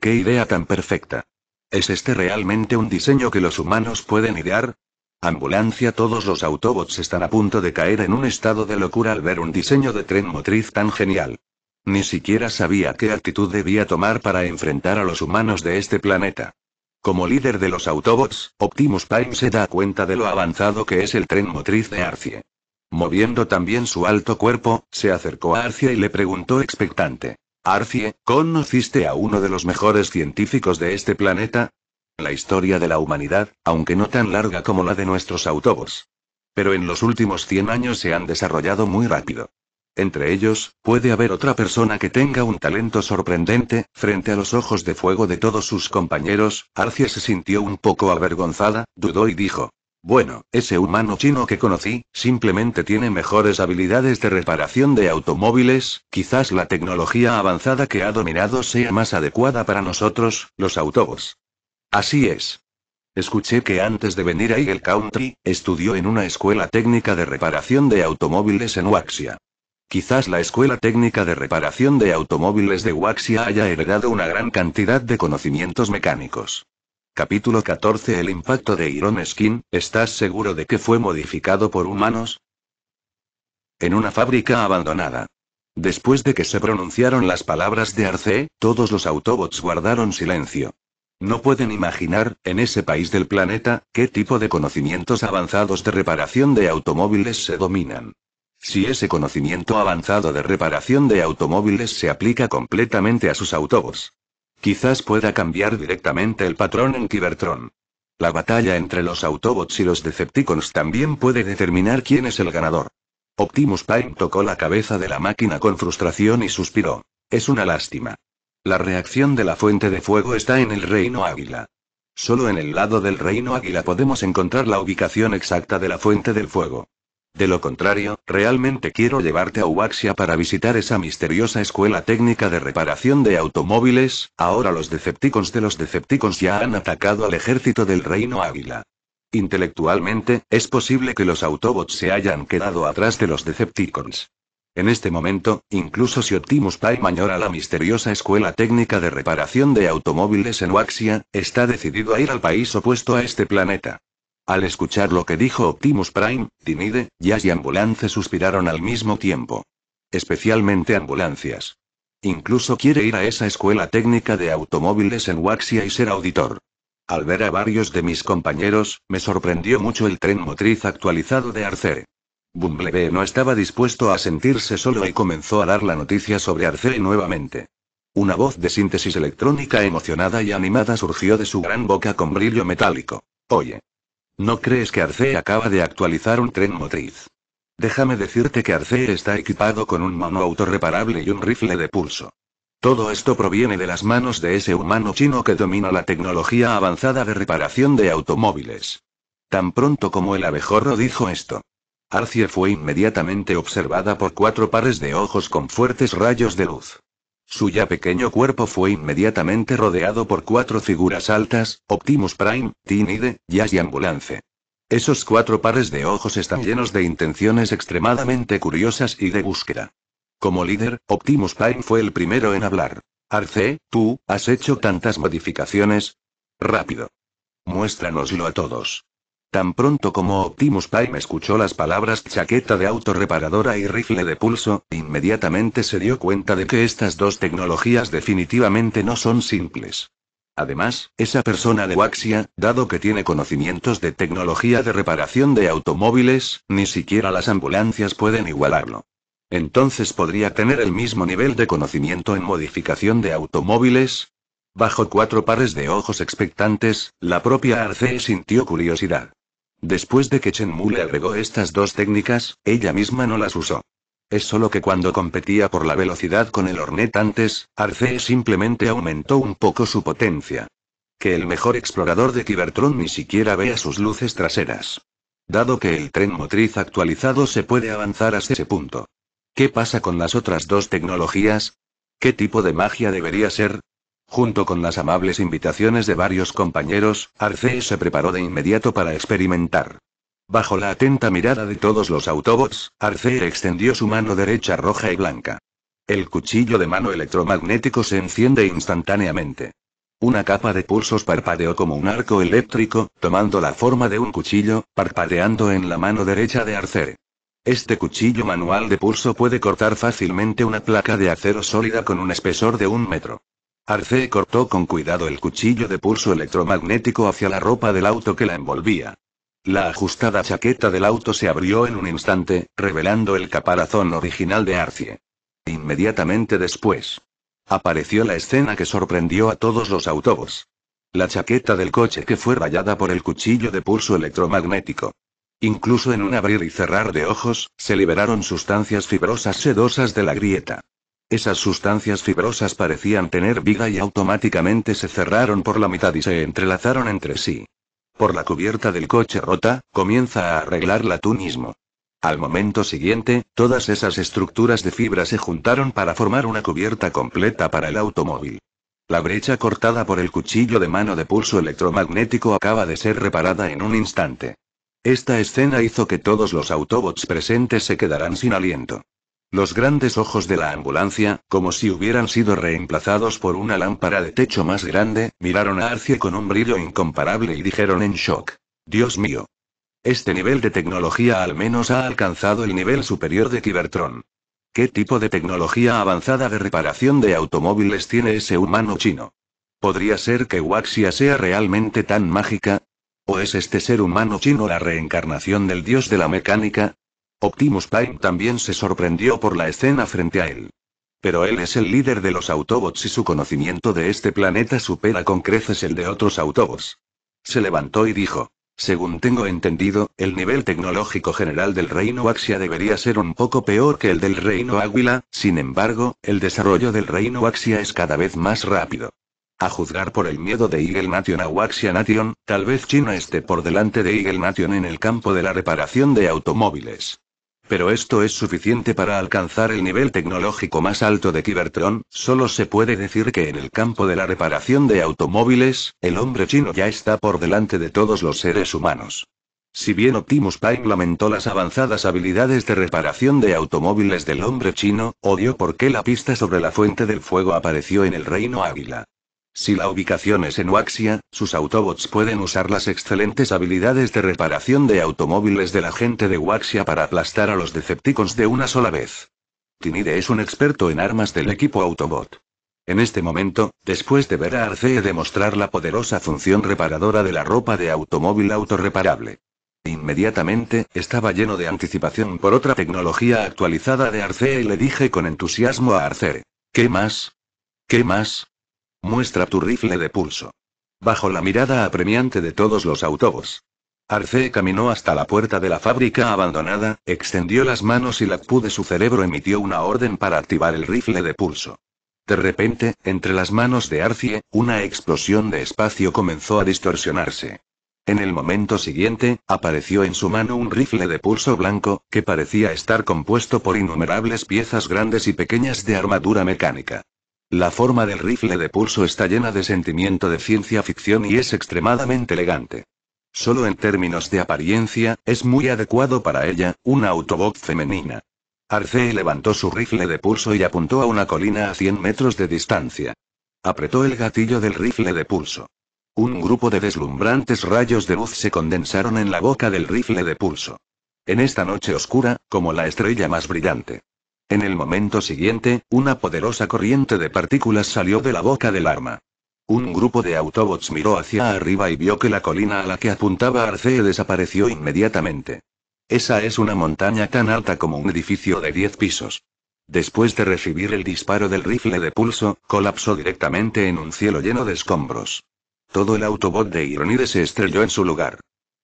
¡Qué idea tan perfecta! ¿Es este realmente un diseño que los humanos pueden idear? Ambulancia Todos los Autobots están a punto de caer en un estado de locura al ver un diseño de tren motriz tan genial. Ni siquiera sabía qué actitud debía tomar para enfrentar a los humanos de este planeta. Como líder de los Autobots, Optimus Prime se da cuenta de lo avanzado que es el tren motriz de Arcie. Moviendo también su alto cuerpo, se acercó a Arcia y le preguntó expectante. Arcie, ¿conociste a uno de los mejores científicos de este planeta? La historia de la humanidad, aunque no tan larga como la de nuestros autobús. Pero en los últimos 100 años se han desarrollado muy rápido. Entre ellos, puede haber otra persona que tenga un talento sorprendente, frente a los ojos de fuego de todos sus compañeros, Arcia se sintió un poco avergonzada, dudó y dijo, bueno, ese humano chino que conocí, simplemente tiene mejores habilidades de reparación de automóviles, quizás la tecnología avanzada que ha dominado sea más adecuada para nosotros, los autobús. Así es. Escuché que antes de venir a Eagle Country, estudió en una escuela técnica de reparación de automóviles en Waxia. Quizás la Escuela Técnica de Reparación de Automóviles de Waxia haya heredado una gran cantidad de conocimientos mecánicos. Capítulo 14 El impacto de Iron Skin, ¿estás seguro de que fue modificado por humanos? En una fábrica abandonada. Después de que se pronunciaron las palabras de Arcee, todos los Autobots guardaron silencio. No pueden imaginar, en ese país del planeta, qué tipo de conocimientos avanzados de reparación de automóviles se dominan. Si ese conocimiento avanzado de reparación de automóviles se aplica completamente a sus Autobots, Quizás pueda cambiar directamente el patrón en Cybertron. La batalla entre los Autobots y los Decepticons también puede determinar quién es el ganador. Optimus Prime tocó la cabeza de la máquina con frustración y suspiró. Es una lástima. La reacción de la fuente de fuego está en el reino águila. Solo en el lado del reino águila podemos encontrar la ubicación exacta de la fuente del fuego. De lo contrario, realmente quiero llevarte a Uaxia para visitar esa misteriosa escuela técnica de reparación de automóviles. Ahora los Decepticons de los Decepticons ya han atacado al ejército del Reino Águila. Intelectualmente, es posible que los Autobots se hayan quedado atrás de los Decepticons. En este momento, incluso si Optimus Prime añora la misteriosa escuela técnica de reparación de automóviles en Waxia, está decidido a ir al país opuesto a este planeta. Al escuchar lo que dijo Optimus Prime, Dinide, Jazz y Ambulance suspiraron al mismo tiempo. Especialmente Ambulancias. Incluso quiere ir a esa escuela técnica de automóviles en Waxia y ser auditor. Al ver a varios de mis compañeros, me sorprendió mucho el tren motriz actualizado de Arcee. Bumblebee no estaba dispuesto a sentirse solo y comenzó a dar la noticia sobre Arcere nuevamente. Una voz de síntesis electrónica emocionada y animada surgió de su gran boca con brillo metálico. Oye. ¿No crees que Arce acaba de actualizar un tren motriz? Déjame decirte que Arce está equipado con un mono autorreparable y un rifle de pulso. Todo esto proviene de las manos de ese humano chino que domina la tecnología avanzada de reparación de automóviles. Tan pronto como el abejorro dijo esto. Arcee fue inmediatamente observada por cuatro pares de ojos con fuertes rayos de luz. Su ya pequeño cuerpo fue inmediatamente rodeado por cuatro figuras altas, Optimus Prime, Tinide, Jazz y Ambulance. Esos cuatro pares de ojos están llenos de intenciones extremadamente curiosas y de búsqueda. Como líder, Optimus Prime fue el primero en hablar. Arce, tú, has hecho tantas modificaciones. Rápido. Muéstranoslo a todos. Tan pronto como Optimus Prime escuchó las palabras chaqueta de autorreparadora y rifle de pulso, inmediatamente se dio cuenta de que estas dos tecnologías definitivamente no son simples. Además, esa persona de Waxia, dado que tiene conocimientos de tecnología de reparación de automóviles, ni siquiera las ambulancias pueden igualarlo. Entonces podría tener el mismo nivel de conocimiento en modificación de automóviles. Bajo cuatro pares de ojos expectantes, la propia Arcee sintió curiosidad. Después de que Chen Mu le agregó estas dos técnicas, ella misma no las usó. Es solo que cuando competía por la velocidad con el Hornet antes, Arcee simplemente aumentó un poco su potencia. Que el mejor explorador de Cybertron ni siquiera vea sus luces traseras. Dado que el tren motriz actualizado se puede avanzar hasta ese punto. ¿Qué pasa con las otras dos tecnologías? ¿Qué tipo de magia debería ser? Junto con las amables invitaciones de varios compañeros, Arce se preparó de inmediato para experimentar. Bajo la atenta mirada de todos los Autobots, Arce extendió su mano derecha roja y blanca. El cuchillo de mano electromagnético se enciende instantáneamente. Una capa de pulsos parpadeó como un arco eléctrico, tomando la forma de un cuchillo, parpadeando en la mano derecha de Arcee. Este cuchillo manual de pulso puede cortar fácilmente una placa de acero sólida con un espesor de un metro. Arce cortó con cuidado el cuchillo de pulso electromagnético hacia la ropa del auto que la envolvía. La ajustada chaqueta del auto se abrió en un instante, revelando el caparazón original de Arcie. Inmediatamente después, apareció la escena que sorprendió a todos los autobús. La chaqueta del coche que fue rayada por el cuchillo de pulso electromagnético. Incluso en un abrir y cerrar de ojos, se liberaron sustancias fibrosas sedosas de la grieta. Esas sustancias fibrosas parecían tener vida y automáticamente se cerraron por la mitad y se entrelazaron entre sí. Por la cubierta del coche rota, comienza a arreglarla tú mismo. Al momento siguiente, todas esas estructuras de fibra se juntaron para formar una cubierta completa para el automóvil. La brecha cortada por el cuchillo de mano de pulso electromagnético acaba de ser reparada en un instante. Esta escena hizo que todos los Autobots presentes se quedaran sin aliento. Los grandes ojos de la ambulancia, como si hubieran sido reemplazados por una lámpara de techo más grande, miraron a Arcie con un brillo incomparable y dijeron en shock. Dios mío. Este nivel de tecnología al menos ha alcanzado el nivel superior de Cybertron. ¿Qué tipo de tecnología avanzada de reparación de automóviles tiene ese humano chino? ¿Podría ser que Waxia sea realmente tan mágica? ¿O es este ser humano chino la reencarnación del dios de la mecánica? Optimus Prime también se sorprendió por la escena frente a él. Pero él es el líder de los Autobots y su conocimiento de este planeta supera con creces el de otros Autobots. Se levantó y dijo, según tengo entendido, el nivel tecnológico general del reino Axia debería ser un poco peor que el del reino Águila, sin embargo, el desarrollo del reino Axia es cada vez más rápido. A juzgar por el miedo de Eagle Nation a Waxia Nation, tal vez China esté por delante de Eagle Nation en el campo de la reparación de automóviles. Pero esto es suficiente para alcanzar el nivel tecnológico más alto de Cybertron, solo se puede decir que en el campo de la reparación de automóviles, el hombre chino ya está por delante de todos los seres humanos. Si bien Optimus Prime lamentó las avanzadas habilidades de reparación de automóviles del hombre chino, odió por qué la pista sobre la fuente del fuego apareció en el reino Águila. Si la ubicación es en Waxia, sus Autobots pueden usar las excelentes habilidades de reparación de automóviles de la gente de Waxia para aplastar a los Decepticons de una sola vez. Tinide es un experto en armas del equipo Autobot. En este momento, después de ver a Arcee demostrar la poderosa función reparadora de la ropa de automóvil autorreparable. Inmediatamente, estaba lleno de anticipación por otra tecnología actualizada de Arcee y le dije con entusiasmo a Arcee. ¿Qué más? ¿Qué más? Muestra tu rifle de pulso. Bajo la mirada apremiante de todos los autobús. Arce caminó hasta la puerta de la fábrica abandonada, extendió las manos y la Q de su cerebro emitió una orden para activar el rifle de pulso. De repente, entre las manos de Arcie, una explosión de espacio comenzó a distorsionarse. En el momento siguiente, apareció en su mano un rifle de pulso blanco, que parecía estar compuesto por innumerables piezas grandes y pequeñas de armadura mecánica. La forma del rifle de pulso está llena de sentimiento de ciencia ficción y es extremadamente elegante. Solo en términos de apariencia, es muy adecuado para ella, una Autobot femenina. Arcee levantó su rifle de pulso y apuntó a una colina a 100 metros de distancia. Apretó el gatillo del rifle de pulso. Un grupo de deslumbrantes rayos de luz se condensaron en la boca del rifle de pulso. En esta noche oscura, como la estrella más brillante. En el momento siguiente, una poderosa corriente de partículas salió de la boca del arma. Un grupo de Autobots miró hacia arriba y vio que la colina a la que apuntaba Arcee desapareció inmediatamente. Esa es una montaña tan alta como un edificio de 10 pisos. Después de recibir el disparo del rifle de pulso, colapsó directamente en un cielo lleno de escombros. Todo el Autobot de Ironide se estrelló en su lugar.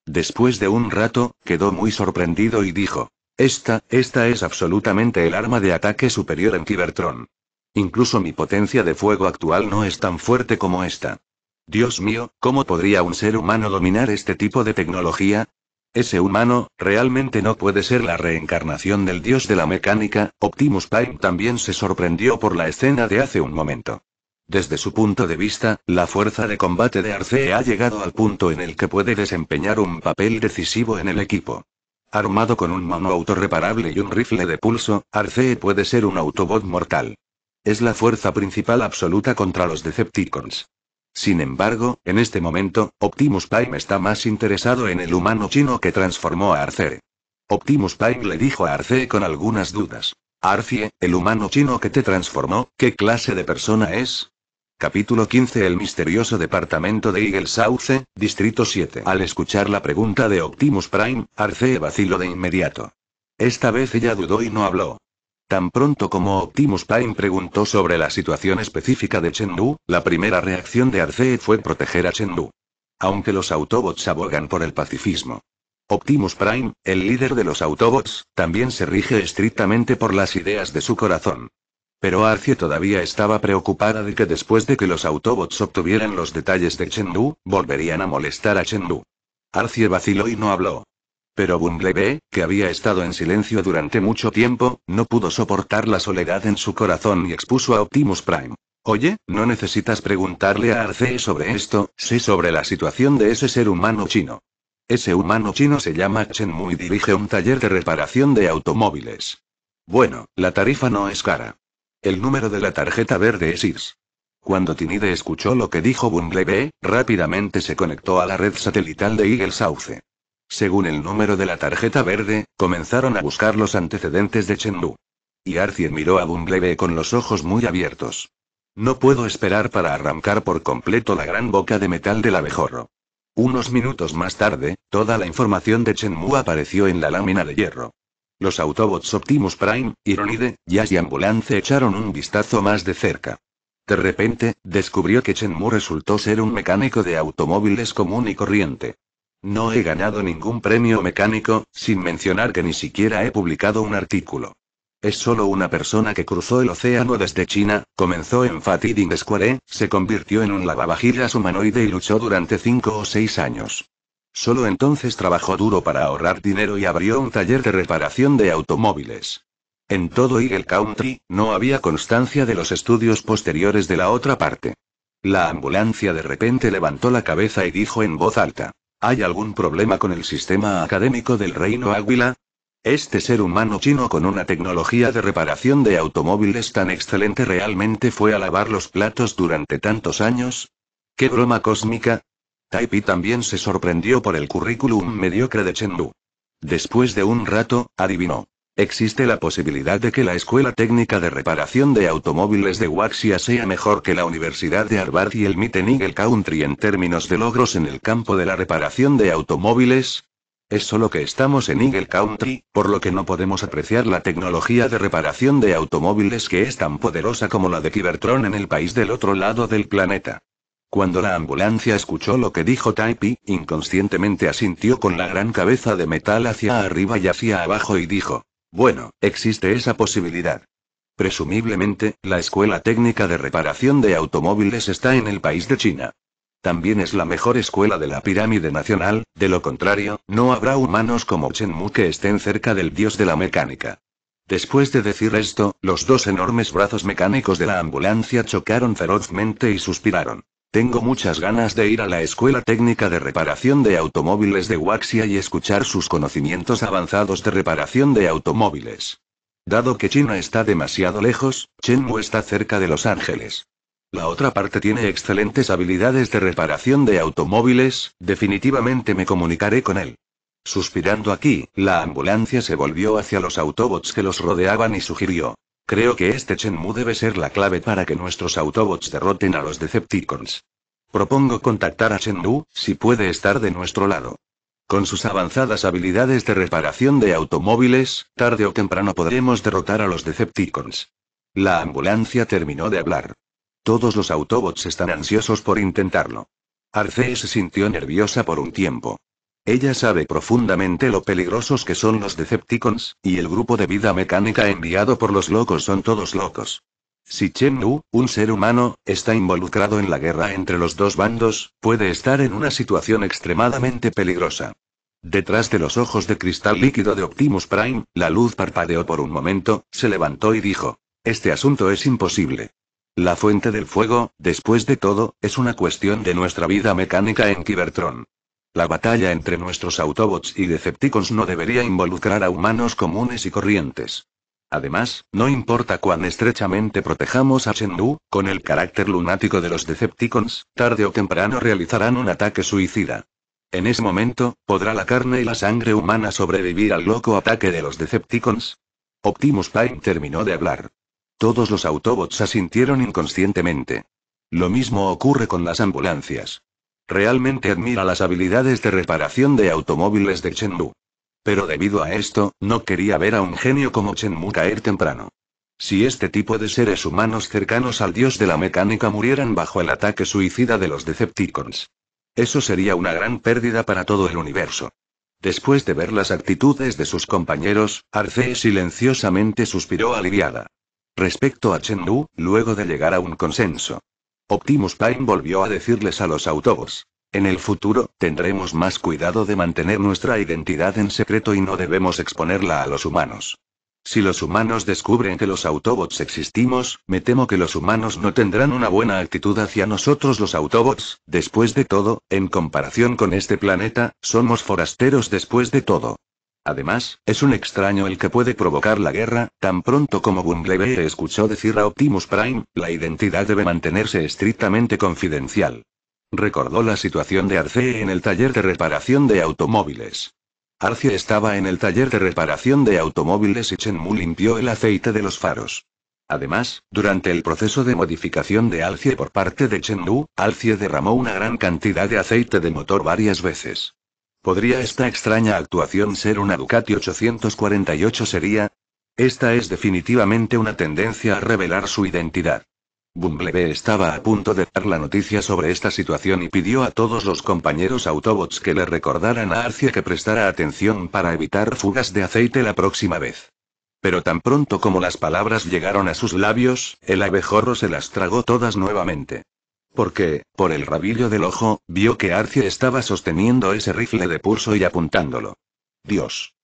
Después de un rato, quedó muy sorprendido y dijo, esta, esta es absolutamente el arma de ataque superior en Cybertron. Incluso mi potencia de fuego actual no es tan fuerte como esta. Dios mío, ¿cómo podría un ser humano dominar este tipo de tecnología? Ese humano, realmente no puede ser la reencarnación del dios de la mecánica, Optimus Prime también se sorprendió por la escena de hace un momento. Desde su punto de vista, la fuerza de combate de Arcee ha llegado al punto en el que puede desempeñar un papel decisivo en el equipo. Armado con un mono autorreparable y un rifle de pulso, Arcee puede ser un Autobot mortal. Es la fuerza principal absoluta contra los Decepticons. Sin embargo, en este momento, Optimus Prime está más interesado en el humano chino que transformó a Arcee. Optimus Prime le dijo a Arcee con algunas dudas. Arcee, el humano chino que te transformó, ¿qué clase de persona es? Capítulo 15 El misterioso departamento de Eagle Sauce, Distrito 7. Al escuchar la pregunta de Optimus Prime, Arcee vaciló de inmediato. Esta vez ella dudó y no habló. Tan pronto como Optimus Prime preguntó sobre la situación específica de Chengdu, la primera reacción de Arcee fue proteger a Chengdu. Aunque los Autobots abogan por el pacifismo. Optimus Prime, el líder de los Autobots, también se rige estrictamente por las ideas de su corazón. Pero Arcie todavía estaba preocupada de que después de que los Autobots obtuvieran los detalles de Chengdu, volverían a molestar a Chengdu. Arcie vaciló y no habló. Pero Bumblebee, que había estado en silencio durante mucho tiempo, no pudo soportar la soledad en su corazón y expuso a Optimus Prime. Oye, no necesitas preguntarle a Arcee sobre esto, sí sobre la situación de ese ser humano chino. Ese humano chino se llama Mu y dirige un taller de reparación de automóviles. Bueno, la tarifa no es cara. El número de la tarjeta verde es IRS. Cuando Tinide escuchó lo que dijo Bumblebee, rápidamente se conectó a la red satelital de Eagle Sauce. Según el número de la tarjeta verde, comenzaron a buscar los antecedentes de Mu. Y Arcien miró a Bumblebee con los ojos muy abiertos. No puedo esperar para arrancar por completo la gran boca de metal del abejorro. Unos minutos más tarde, toda la información de Chenmu apareció en la lámina de hierro. Los Autobots Optimus Prime, Ironide, Jazz y Ambulance echaron un vistazo más de cerca. De repente, descubrió que Chen Mu resultó ser un mecánico de automóviles común y corriente. No he ganado ningún premio mecánico, sin mencionar que ni siquiera he publicado un artículo. Es solo una persona que cruzó el océano desde China, comenzó en Fatiding Square, e, se convirtió en un lavavajillas humanoide y luchó durante cinco o seis años. Solo entonces trabajó duro para ahorrar dinero y abrió un taller de reparación de automóviles. En todo Eagle Country, no había constancia de los estudios posteriores de la otra parte. La ambulancia de repente levantó la cabeza y dijo en voz alta. ¿Hay algún problema con el sistema académico del Reino Águila? Este ser humano chino con una tecnología de reparación de automóviles tan excelente realmente fue a lavar los platos durante tantos años? ¡Qué broma cósmica! Taipi también se sorprendió por el currículum mediocre de Chengdu. Después de un rato, adivinó. Existe la posibilidad de que la Escuela Técnica de Reparación de Automóviles de Waxia sea mejor que la Universidad de Harvard y el en Eagle Country en términos de logros en el campo de la reparación de automóviles. Es solo que estamos en Eagle Country, por lo que no podemos apreciar la tecnología de reparación de automóviles que es tan poderosa como la de Cybertron en el país del otro lado del planeta. Cuando la ambulancia escuchó lo que dijo Taipi, inconscientemente asintió con la gran cabeza de metal hacia arriba y hacia abajo y dijo, bueno, existe esa posibilidad. Presumiblemente, la Escuela Técnica de Reparación de Automóviles está en el país de China. También es la mejor escuela de la pirámide nacional, de lo contrario, no habrá humanos como Chen Mu que estén cerca del dios de la mecánica. Después de decir esto, los dos enormes brazos mecánicos de la ambulancia chocaron ferozmente y suspiraron. Tengo muchas ganas de ir a la Escuela Técnica de Reparación de Automóviles de Waxia y escuchar sus conocimientos avanzados de reparación de automóviles. Dado que China está demasiado lejos, Chenmu está cerca de Los Ángeles. La otra parte tiene excelentes habilidades de reparación de automóviles, definitivamente me comunicaré con él. Suspirando aquí, la ambulancia se volvió hacia los autobots que los rodeaban y sugirió, Creo que este Chenmu debe ser la clave para que nuestros Autobots derroten a los Decepticons. Propongo contactar a Shenmue, si puede estar de nuestro lado. Con sus avanzadas habilidades de reparación de automóviles, tarde o temprano podremos derrotar a los Decepticons. La ambulancia terminó de hablar. Todos los Autobots están ansiosos por intentarlo. Arcee se sintió nerviosa por un tiempo. Ella sabe profundamente lo peligrosos que son los Decepticons, y el grupo de vida mecánica enviado por los locos son todos locos. Si Chen Nu, un ser humano, está involucrado en la guerra entre los dos bandos, puede estar en una situación extremadamente peligrosa. Detrás de los ojos de cristal líquido de Optimus Prime, la luz parpadeó por un momento, se levantó y dijo, Este asunto es imposible. La fuente del fuego, después de todo, es una cuestión de nuestra vida mecánica en kibertron. La batalla entre nuestros Autobots y Decepticons no debería involucrar a humanos comunes y corrientes. Además, no importa cuán estrechamente protejamos a Shenmue, con el carácter lunático de los Decepticons, tarde o temprano realizarán un ataque suicida. En ese momento, ¿podrá la carne y la sangre humana sobrevivir al loco ataque de los Decepticons? Optimus Prime terminó de hablar. Todos los Autobots asintieron inconscientemente. Lo mismo ocurre con las ambulancias. Realmente admira las habilidades de reparación de automóviles de Lu, Pero debido a esto, no quería ver a un genio como Chenmu caer temprano. Si este tipo de seres humanos cercanos al dios de la mecánica murieran bajo el ataque suicida de los Decepticons. Eso sería una gran pérdida para todo el universo. Después de ver las actitudes de sus compañeros, Arce silenciosamente suspiró aliviada. Respecto a Lu, luego de llegar a un consenso, Optimus Prime volvió a decirles a los Autobots. En el futuro, tendremos más cuidado de mantener nuestra identidad en secreto y no debemos exponerla a los humanos. Si los humanos descubren que los Autobots existimos, me temo que los humanos no tendrán una buena actitud hacia nosotros los Autobots, después de todo, en comparación con este planeta, somos forasteros después de todo. Además, es un extraño el que puede provocar la guerra, tan pronto como Bumblebee escuchó decir a Optimus Prime, la identidad debe mantenerse estrictamente confidencial. Recordó la situación de Arcee en el taller de reparación de automóviles. Arcee estaba en el taller de reparación de automóviles y Mu limpió el aceite de los faros. Además, durante el proceso de modificación de Alcie por parte de Chenmu, Alcie derramó una gran cantidad de aceite de motor varias veces. ¿Podría esta extraña actuación ser una Ducati 848 sería? Esta es definitivamente una tendencia a revelar su identidad. Bumblebee estaba a punto de dar la noticia sobre esta situación y pidió a todos los compañeros Autobots que le recordaran a Arcia que prestara atención para evitar fugas de aceite la próxima vez. Pero tan pronto como las palabras llegaron a sus labios, el abejorro se las tragó todas nuevamente porque, por el rabillo del ojo, vio que Arcee estaba sosteniendo ese rifle de pulso y apuntándolo. Dios.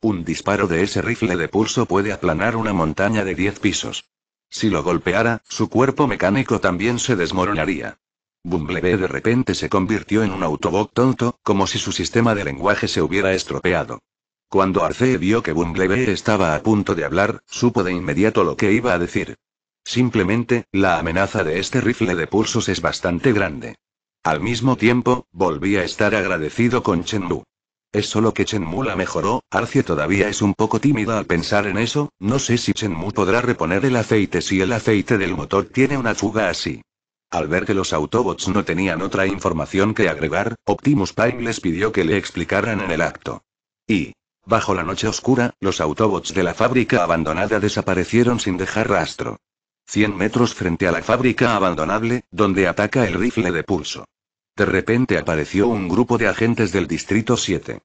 Un disparo de ese rifle de pulso puede aplanar una montaña de 10 pisos. Si lo golpeara, su cuerpo mecánico también se desmoronaría. Bumblebee de repente se convirtió en un autobot tonto, como si su sistema de lenguaje se hubiera estropeado. Cuando Arcee vio que Bumblebee estaba a punto de hablar, supo de inmediato lo que iba a decir. Simplemente, la amenaza de este rifle de pulsos es bastante grande. Al mismo tiempo, volví a estar agradecido con Chenlu. Es solo que Chenmu la mejoró, Arcie todavía es un poco tímida al pensar en eso, no sé si Chenmu podrá reponer el aceite si el aceite del motor tiene una fuga así. Al ver que los Autobots no tenían otra información que agregar, Optimus Prime les pidió que le explicaran en el acto. Y, bajo la noche oscura, los Autobots de la fábrica abandonada desaparecieron sin dejar rastro. 100 metros frente a la fábrica abandonable, donde ataca el rifle de pulso. De repente apareció un grupo de agentes del Distrito 7.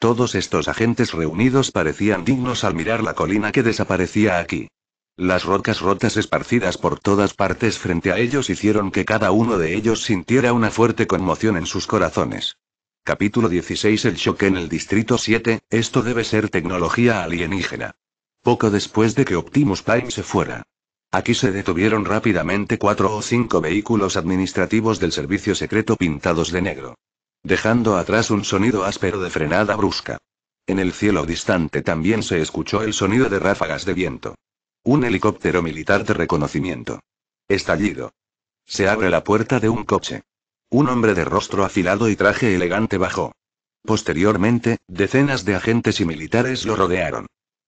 Todos estos agentes reunidos parecían dignos al mirar la colina que desaparecía aquí. Las rocas rotas esparcidas por todas partes frente a ellos hicieron que cada uno de ellos sintiera una fuerte conmoción en sus corazones. Capítulo 16 El choque en el Distrito 7, esto debe ser tecnología alienígena. Poco después de que Optimus Prime se fuera, Aquí se detuvieron rápidamente cuatro o cinco vehículos administrativos del servicio secreto pintados de negro. Dejando atrás un sonido áspero de frenada brusca. En el cielo distante también se escuchó el sonido de ráfagas de viento. Un helicóptero militar de reconocimiento. Estallido. Se abre la puerta de un coche. Un hombre de rostro afilado y traje elegante bajó. Posteriormente, decenas de agentes y militares lo rodearon.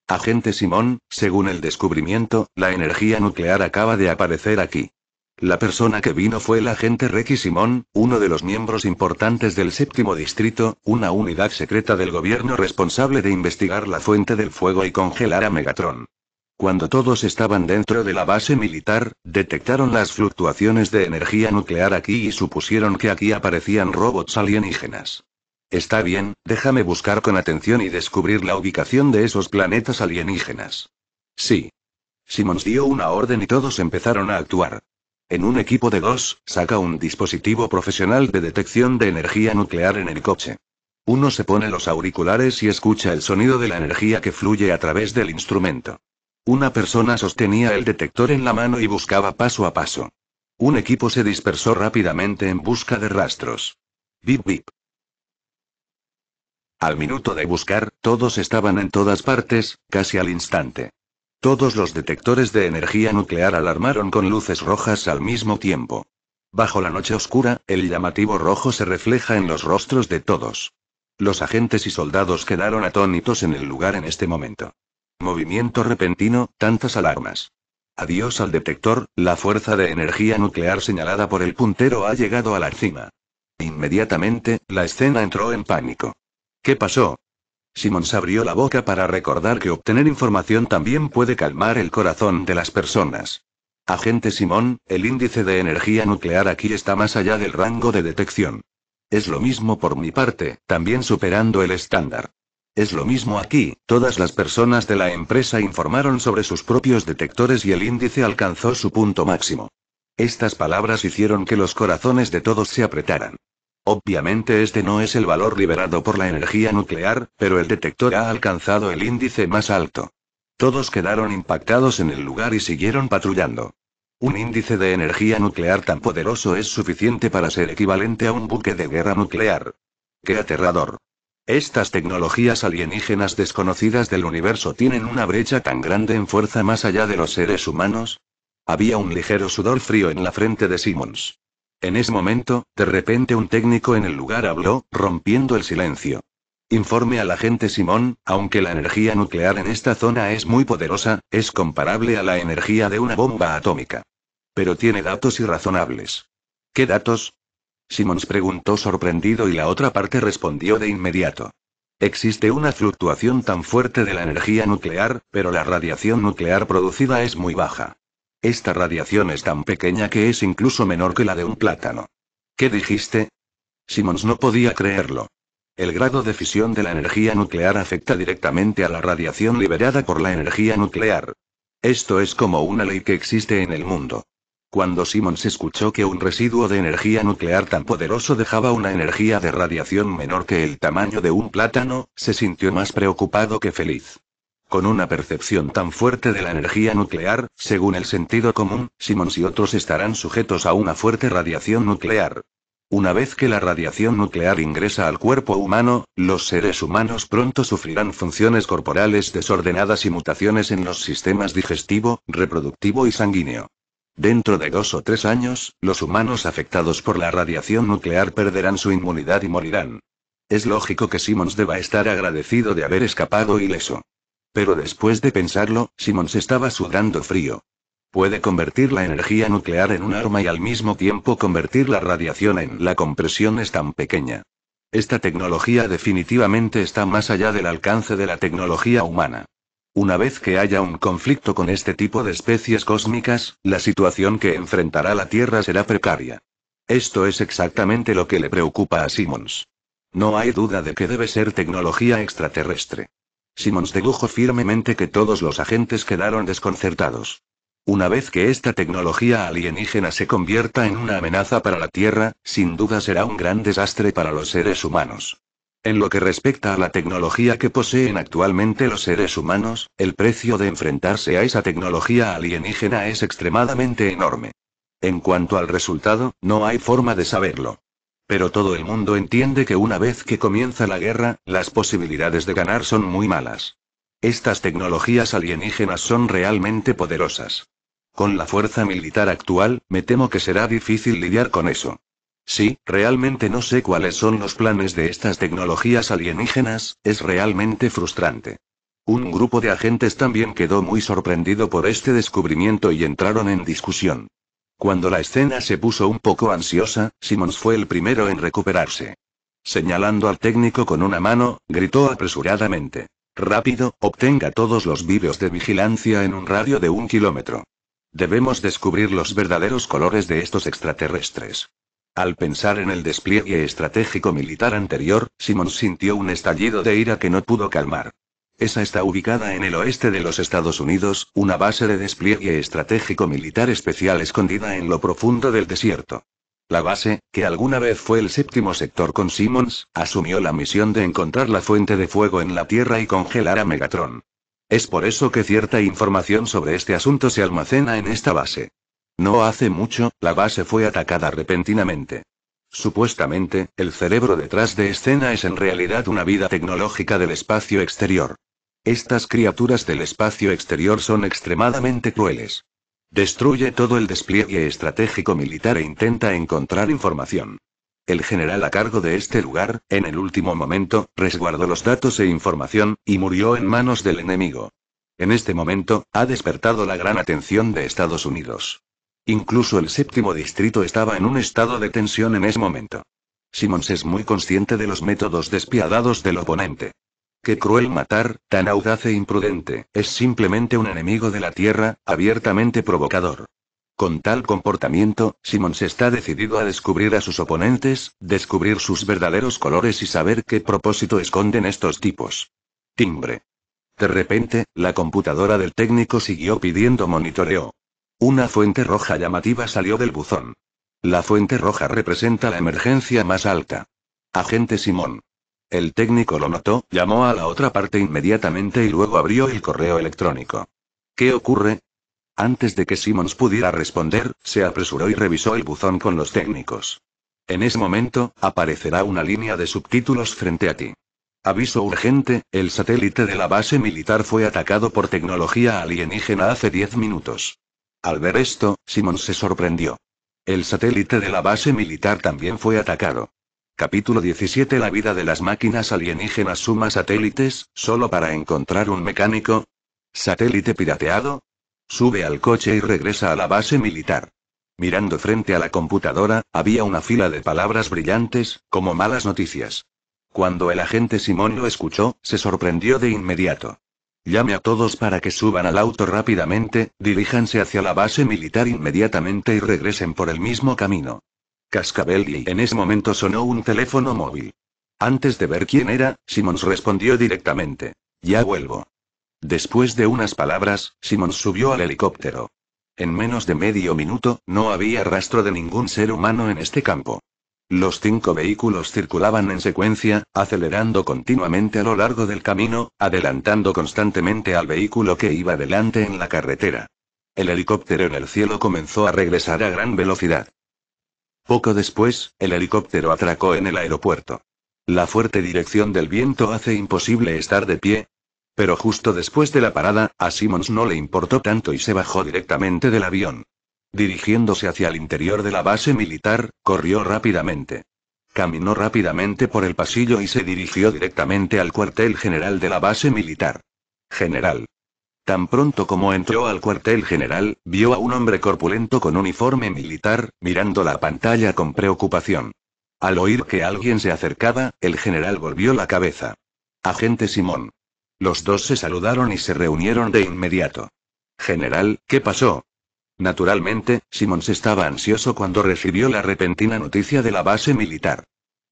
Agente Simón, según el descubrimiento, la energía nuclear acaba de aparecer aquí. La persona que vino fue el agente Recky Simón, uno de los miembros importantes del séptimo distrito, una unidad secreta del gobierno responsable de investigar la fuente del fuego y congelar a Megatron. Cuando todos estaban dentro de la base militar, detectaron las fluctuaciones de energía nuclear aquí y supusieron que aquí aparecían robots alienígenas. Está bien, déjame buscar con atención y descubrir la ubicación de esos planetas alienígenas. Sí. Simmons dio una orden y todos empezaron a actuar. En un equipo de dos, saca un dispositivo profesional de detección de energía nuclear en el coche. Uno se pone los auriculares y escucha el sonido de la energía que fluye a través del instrumento. Una persona sostenía el detector en la mano y buscaba paso a paso. Un equipo se dispersó rápidamente en busca de rastros. Bip bip. Al minuto de buscar, todos estaban en todas partes, casi al instante. Todos los detectores de energía nuclear alarmaron con luces rojas al mismo tiempo. Bajo la noche oscura, el llamativo rojo se refleja en los rostros de todos. Los agentes y soldados quedaron atónitos en el lugar en este momento. Movimiento repentino, tantas alarmas. Adiós al detector, la fuerza de energía nuclear señalada por el puntero ha llegado a la cima. Inmediatamente, la escena entró en pánico. ¿Qué pasó? se abrió la boca para recordar que obtener información también puede calmar el corazón de las personas. Agente Simón, el índice de energía nuclear aquí está más allá del rango de detección. Es lo mismo por mi parte, también superando el estándar. Es lo mismo aquí, todas las personas de la empresa informaron sobre sus propios detectores y el índice alcanzó su punto máximo. Estas palabras hicieron que los corazones de todos se apretaran. Obviamente este no es el valor liberado por la energía nuclear, pero el detector ha alcanzado el índice más alto. Todos quedaron impactados en el lugar y siguieron patrullando. Un índice de energía nuclear tan poderoso es suficiente para ser equivalente a un buque de guerra nuclear. ¡Qué aterrador! Estas tecnologías alienígenas desconocidas del universo tienen una brecha tan grande en fuerza más allá de los seres humanos. Había un ligero sudor frío en la frente de Simmons. En ese momento, de repente un técnico en el lugar habló, rompiendo el silencio. Informe al agente Simón, aunque la energía nuclear en esta zona es muy poderosa, es comparable a la energía de una bomba atómica. Pero tiene datos irrazonables. ¿Qué datos? Simons preguntó sorprendido y la otra parte respondió de inmediato. Existe una fluctuación tan fuerte de la energía nuclear, pero la radiación nuclear producida es muy baja. Esta radiación es tan pequeña que es incluso menor que la de un plátano. ¿Qué dijiste? Simmons no podía creerlo. El grado de fisión de la energía nuclear afecta directamente a la radiación liberada por la energía nuclear. Esto es como una ley que existe en el mundo. Cuando Simmons escuchó que un residuo de energía nuclear tan poderoso dejaba una energía de radiación menor que el tamaño de un plátano, se sintió más preocupado que feliz. Con una percepción tan fuerte de la energía nuclear, según el sentido común, Simmons y otros estarán sujetos a una fuerte radiación nuclear. Una vez que la radiación nuclear ingresa al cuerpo humano, los seres humanos pronto sufrirán funciones corporales desordenadas y mutaciones en los sistemas digestivo, reproductivo y sanguíneo. Dentro de dos o tres años, los humanos afectados por la radiación nuclear perderán su inmunidad y morirán. Es lógico que Simmons deba estar agradecido de haber escapado ileso. Pero después de pensarlo, Simmons estaba sudando frío. Puede convertir la energía nuclear en un arma y al mismo tiempo convertir la radiación en la compresión es tan pequeña. Esta tecnología definitivamente está más allá del alcance de la tecnología humana. Una vez que haya un conflicto con este tipo de especies cósmicas, la situación que enfrentará la Tierra será precaria. Esto es exactamente lo que le preocupa a Simmons. No hay duda de que debe ser tecnología extraterrestre. Simmons dedujo firmemente que todos los agentes quedaron desconcertados. Una vez que esta tecnología alienígena se convierta en una amenaza para la Tierra, sin duda será un gran desastre para los seres humanos. En lo que respecta a la tecnología que poseen actualmente los seres humanos, el precio de enfrentarse a esa tecnología alienígena es extremadamente enorme. En cuanto al resultado, no hay forma de saberlo. Pero todo el mundo entiende que una vez que comienza la guerra, las posibilidades de ganar son muy malas. Estas tecnologías alienígenas son realmente poderosas. Con la fuerza militar actual, me temo que será difícil lidiar con eso. Sí, realmente no sé cuáles son los planes de estas tecnologías alienígenas, es realmente frustrante. Un grupo de agentes también quedó muy sorprendido por este descubrimiento y entraron en discusión. Cuando la escena se puso un poco ansiosa, Simmons fue el primero en recuperarse. Señalando al técnico con una mano, gritó apresuradamente. Rápido, obtenga todos los vídeos de vigilancia en un radio de un kilómetro. Debemos descubrir los verdaderos colores de estos extraterrestres. Al pensar en el despliegue estratégico militar anterior, Simmons sintió un estallido de ira que no pudo calmar. Esa está ubicada en el oeste de los Estados Unidos, una base de despliegue estratégico militar especial escondida en lo profundo del desierto. La base, que alguna vez fue el séptimo sector con Simmons, asumió la misión de encontrar la fuente de fuego en la Tierra y congelar a Megatron. Es por eso que cierta información sobre este asunto se almacena en esta base. No hace mucho, la base fue atacada repentinamente. Supuestamente, el cerebro detrás de escena es en realidad una vida tecnológica del espacio exterior. Estas criaturas del espacio exterior son extremadamente crueles. Destruye todo el despliegue estratégico militar e intenta encontrar información. El general a cargo de este lugar, en el último momento, resguardó los datos e información, y murió en manos del enemigo. En este momento, ha despertado la gran atención de Estados Unidos. Incluso el séptimo distrito estaba en un estado de tensión en ese momento. Simmons es muy consciente de los métodos despiadados del oponente. Qué cruel matar, tan audaz e imprudente, es simplemente un enemigo de la tierra, abiertamente provocador. Con tal comportamiento, se está decidido a descubrir a sus oponentes, descubrir sus verdaderos colores y saber qué propósito esconden estos tipos. Timbre. De repente, la computadora del técnico siguió pidiendo monitoreo. Una fuente roja llamativa salió del buzón. La fuente roja representa la emergencia más alta. Agente Simón. El técnico lo notó, llamó a la otra parte inmediatamente y luego abrió el correo electrónico. ¿Qué ocurre? Antes de que Simmons pudiera responder, se apresuró y revisó el buzón con los técnicos. En ese momento, aparecerá una línea de subtítulos frente a ti. Aviso urgente, el satélite de la base militar fue atacado por tecnología alienígena hace 10 minutos. Al ver esto, Simmons se sorprendió. El satélite de la base militar también fue atacado. Capítulo 17 La vida de las máquinas alienígenas suma satélites, solo para encontrar un mecánico. Satélite pirateado. Sube al coche y regresa a la base militar. Mirando frente a la computadora, había una fila de palabras brillantes, como malas noticias. Cuando el agente Simón lo escuchó, se sorprendió de inmediato. Llame a todos para que suban al auto rápidamente, diríjanse hacia la base militar inmediatamente y regresen por el mismo camino cascabel y en ese momento sonó un teléfono móvil. Antes de ver quién era, Simmons respondió directamente. Ya vuelvo. Después de unas palabras, Simmons subió al helicóptero. En menos de medio minuto, no había rastro de ningún ser humano en este campo. Los cinco vehículos circulaban en secuencia, acelerando continuamente a lo largo del camino, adelantando constantemente al vehículo que iba delante en la carretera. El helicóptero en el cielo comenzó a regresar a gran velocidad. Poco después, el helicóptero atracó en el aeropuerto. La fuerte dirección del viento hace imposible estar de pie. Pero justo después de la parada, a Simmons no le importó tanto y se bajó directamente del avión. Dirigiéndose hacia el interior de la base militar, corrió rápidamente. Caminó rápidamente por el pasillo y se dirigió directamente al cuartel general de la base militar. General. Tan pronto como entró al cuartel general, vio a un hombre corpulento con uniforme militar, mirando la pantalla con preocupación. Al oír que alguien se acercaba, el general volvió la cabeza. Agente Simón. Los dos se saludaron y se reunieron de inmediato. General, ¿qué pasó? Naturalmente, Simón se estaba ansioso cuando recibió la repentina noticia de la base militar.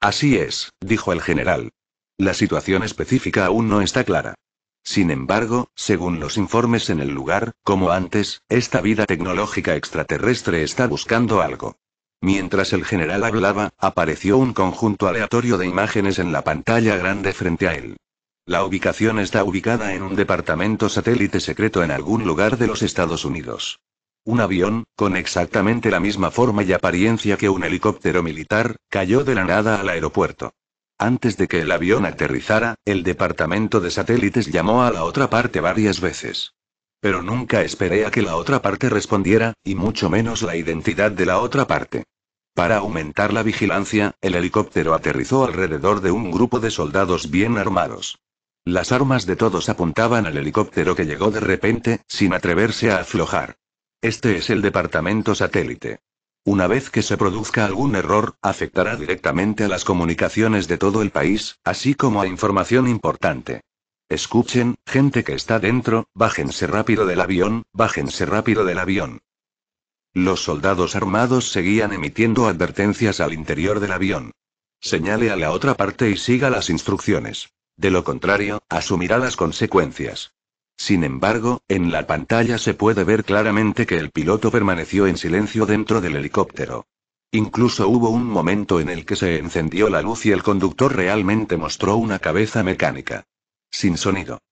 Así es, dijo el general. La situación específica aún no está clara. Sin embargo, según los informes en el lugar, como antes, esta vida tecnológica extraterrestre está buscando algo. Mientras el general hablaba, apareció un conjunto aleatorio de imágenes en la pantalla grande frente a él. La ubicación está ubicada en un departamento satélite secreto en algún lugar de los Estados Unidos. Un avión, con exactamente la misma forma y apariencia que un helicóptero militar, cayó de la nada al aeropuerto. Antes de que el avión aterrizara, el departamento de satélites llamó a la otra parte varias veces. Pero nunca esperé a que la otra parte respondiera, y mucho menos la identidad de la otra parte. Para aumentar la vigilancia, el helicóptero aterrizó alrededor de un grupo de soldados bien armados. Las armas de todos apuntaban al helicóptero que llegó de repente, sin atreverse a aflojar. Este es el departamento satélite. Una vez que se produzca algún error, afectará directamente a las comunicaciones de todo el país, así como a información importante. Escuchen, gente que está dentro, bájense rápido del avión, bájense rápido del avión. Los soldados armados seguían emitiendo advertencias al interior del avión. Señale a la otra parte y siga las instrucciones. De lo contrario, asumirá las consecuencias. Sin embargo, en la pantalla se puede ver claramente que el piloto permaneció en silencio dentro del helicóptero. Incluso hubo un momento en el que se encendió la luz y el conductor realmente mostró una cabeza mecánica. Sin sonido.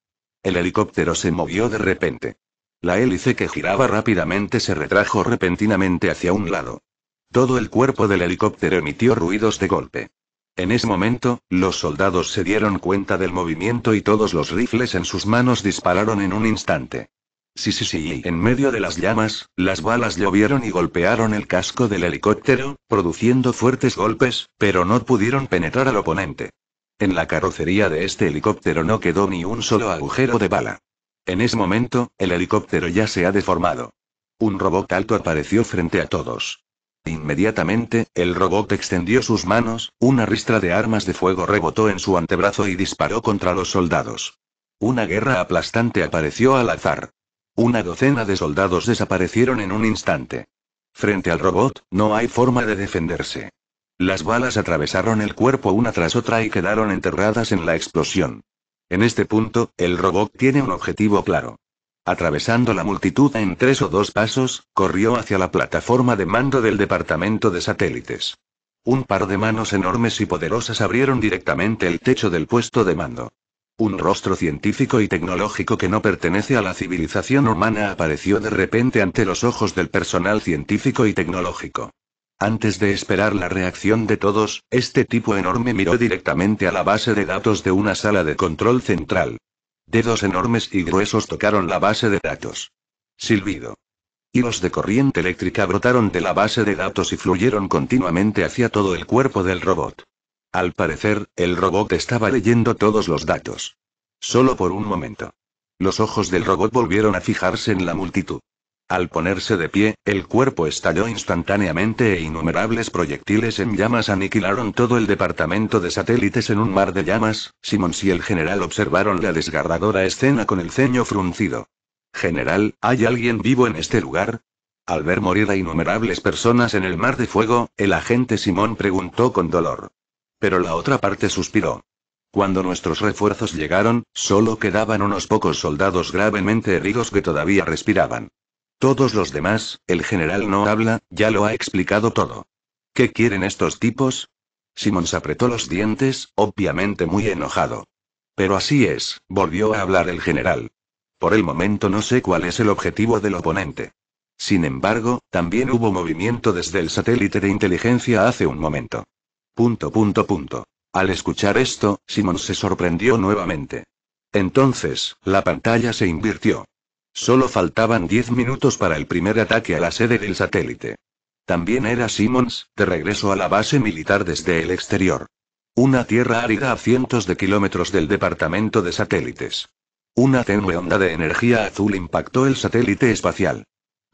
El helicóptero se movió de repente. La hélice que giraba rápidamente se retrajo repentinamente hacia un lado. Todo el cuerpo del helicóptero emitió ruidos de golpe. En ese momento, los soldados se dieron cuenta del movimiento y todos los rifles en sus manos dispararon en un instante. Sí, sí, sí, en medio de las llamas, las balas llovieron y golpearon el casco del helicóptero, produciendo fuertes golpes, pero no pudieron penetrar al oponente. En la carrocería de este helicóptero no quedó ni un solo agujero de bala. En ese momento, el helicóptero ya se ha deformado. Un robot alto apareció frente a todos. Inmediatamente, el robot extendió sus manos, una ristra de armas de fuego rebotó en su antebrazo y disparó contra los soldados. Una guerra aplastante apareció al azar. Una docena de soldados desaparecieron en un instante. Frente al robot, no hay forma de defenderse. Las balas atravesaron el cuerpo una tras otra y quedaron enterradas en la explosión. En este punto, el robot tiene un objetivo claro. Atravesando la multitud en tres o dos pasos, corrió hacia la plataforma de mando del departamento de satélites. Un par de manos enormes y poderosas abrieron directamente el techo del puesto de mando. Un rostro científico y tecnológico que no pertenece a la civilización humana apareció de repente ante los ojos del personal científico y tecnológico. Antes de esperar la reacción de todos, este tipo enorme miró directamente a la base de datos de una sala de control central. Dedos enormes y gruesos tocaron la base de datos. Silbido. Hilos de corriente eléctrica brotaron de la base de datos y fluyeron continuamente hacia todo el cuerpo del robot. Al parecer, el robot estaba leyendo todos los datos. Solo por un momento. Los ojos del robot volvieron a fijarse en la multitud. Al ponerse de pie, el cuerpo estalló instantáneamente e innumerables proyectiles en llamas aniquilaron todo el departamento de satélites en un mar de llamas. Simón y el general observaron la desgarradora escena con el ceño fruncido. General, ¿hay alguien vivo en este lugar? Al ver morir a innumerables personas en el mar de fuego, el agente Simón preguntó con dolor. Pero la otra parte suspiró. Cuando nuestros refuerzos llegaron, solo quedaban unos pocos soldados gravemente heridos que todavía respiraban. Todos los demás, el general no habla, ya lo ha explicado todo. ¿Qué quieren estos tipos? Simons apretó los dientes, obviamente muy enojado. Pero así es, volvió a hablar el general. Por el momento no sé cuál es el objetivo del oponente. Sin embargo, también hubo movimiento desde el satélite de inteligencia hace un momento. Punto, punto, punto. Al escuchar esto, Simon se sorprendió nuevamente. Entonces, la pantalla se invirtió. Solo faltaban 10 minutos para el primer ataque a la sede del satélite. También era Simmons, de regreso a la base militar desde el exterior. Una tierra árida a cientos de kilómetros del departamento de satélites. Una tenue onda de energía azul impactó el satélite espacial.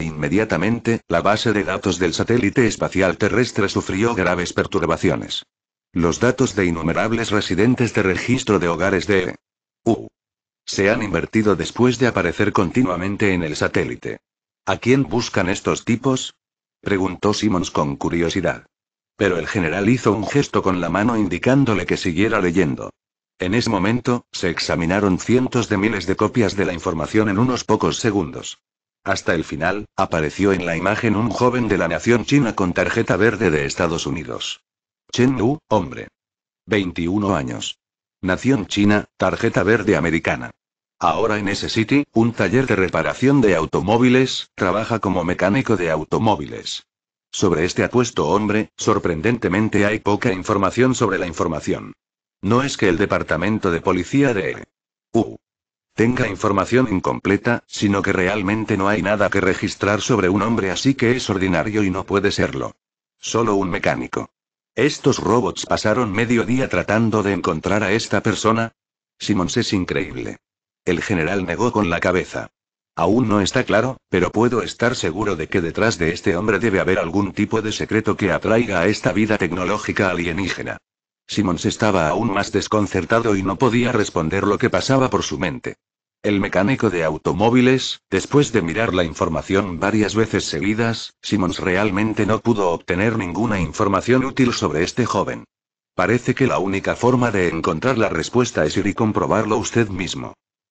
Inmediatamente, la base de datos del satélite espacial terrestre sufrió graves perturbaciones. Los datos de innumerables residentes de registro de hogares de U se han invertido después de aparecer continuamente en el satélite. ¿A quién buscan estos tipos? preguntó Simmons con curiosidad. Pero el general hizo un gesto con la mano indicándole que siguiera leyendo. En ese momento, se examinaron cientos de miles de copias de la información en unos pocos segundos. Hasta el final, apareció en la imagen un joven de la nación china con tarjeta verde de Estados Unidos. Chen Lu, hombre. 21 años. Nación china, tarjeta verde americana. Ahora en ese City, un taller de reparación de automóviles, trabaja como mecánico de automóviles. Sobre este apuesto hombre, sorprendentemente hay poca información sobre la información. No es que el departamento de policía de U tenga información incompleta, sino que realmente no hay nada que registrar sobre un hombre así que es ordinario y no puede serlo. Solo un mecánico. Estos robots pasaron medio día tratando de encontrar a esta persona. Simons es increíble. El general negó con la cabeza. Aún no está claro, pero puedo estar seguro de que detrás de este hombre debe haber algún tipo de secreto que atraiga a esta vida tecnológica alienígena. Simmons estaba aún más desconcertado y no podía responder lo que pasaba por su mente. El mecánico de automóviles, después de mirar la información varias veces seguidas, Simmons realmente no pudo obtener ninguna información útil sobre este joven. Parece que la única forma de encontrar la respuesta es ir y comprobarlo usted mismo.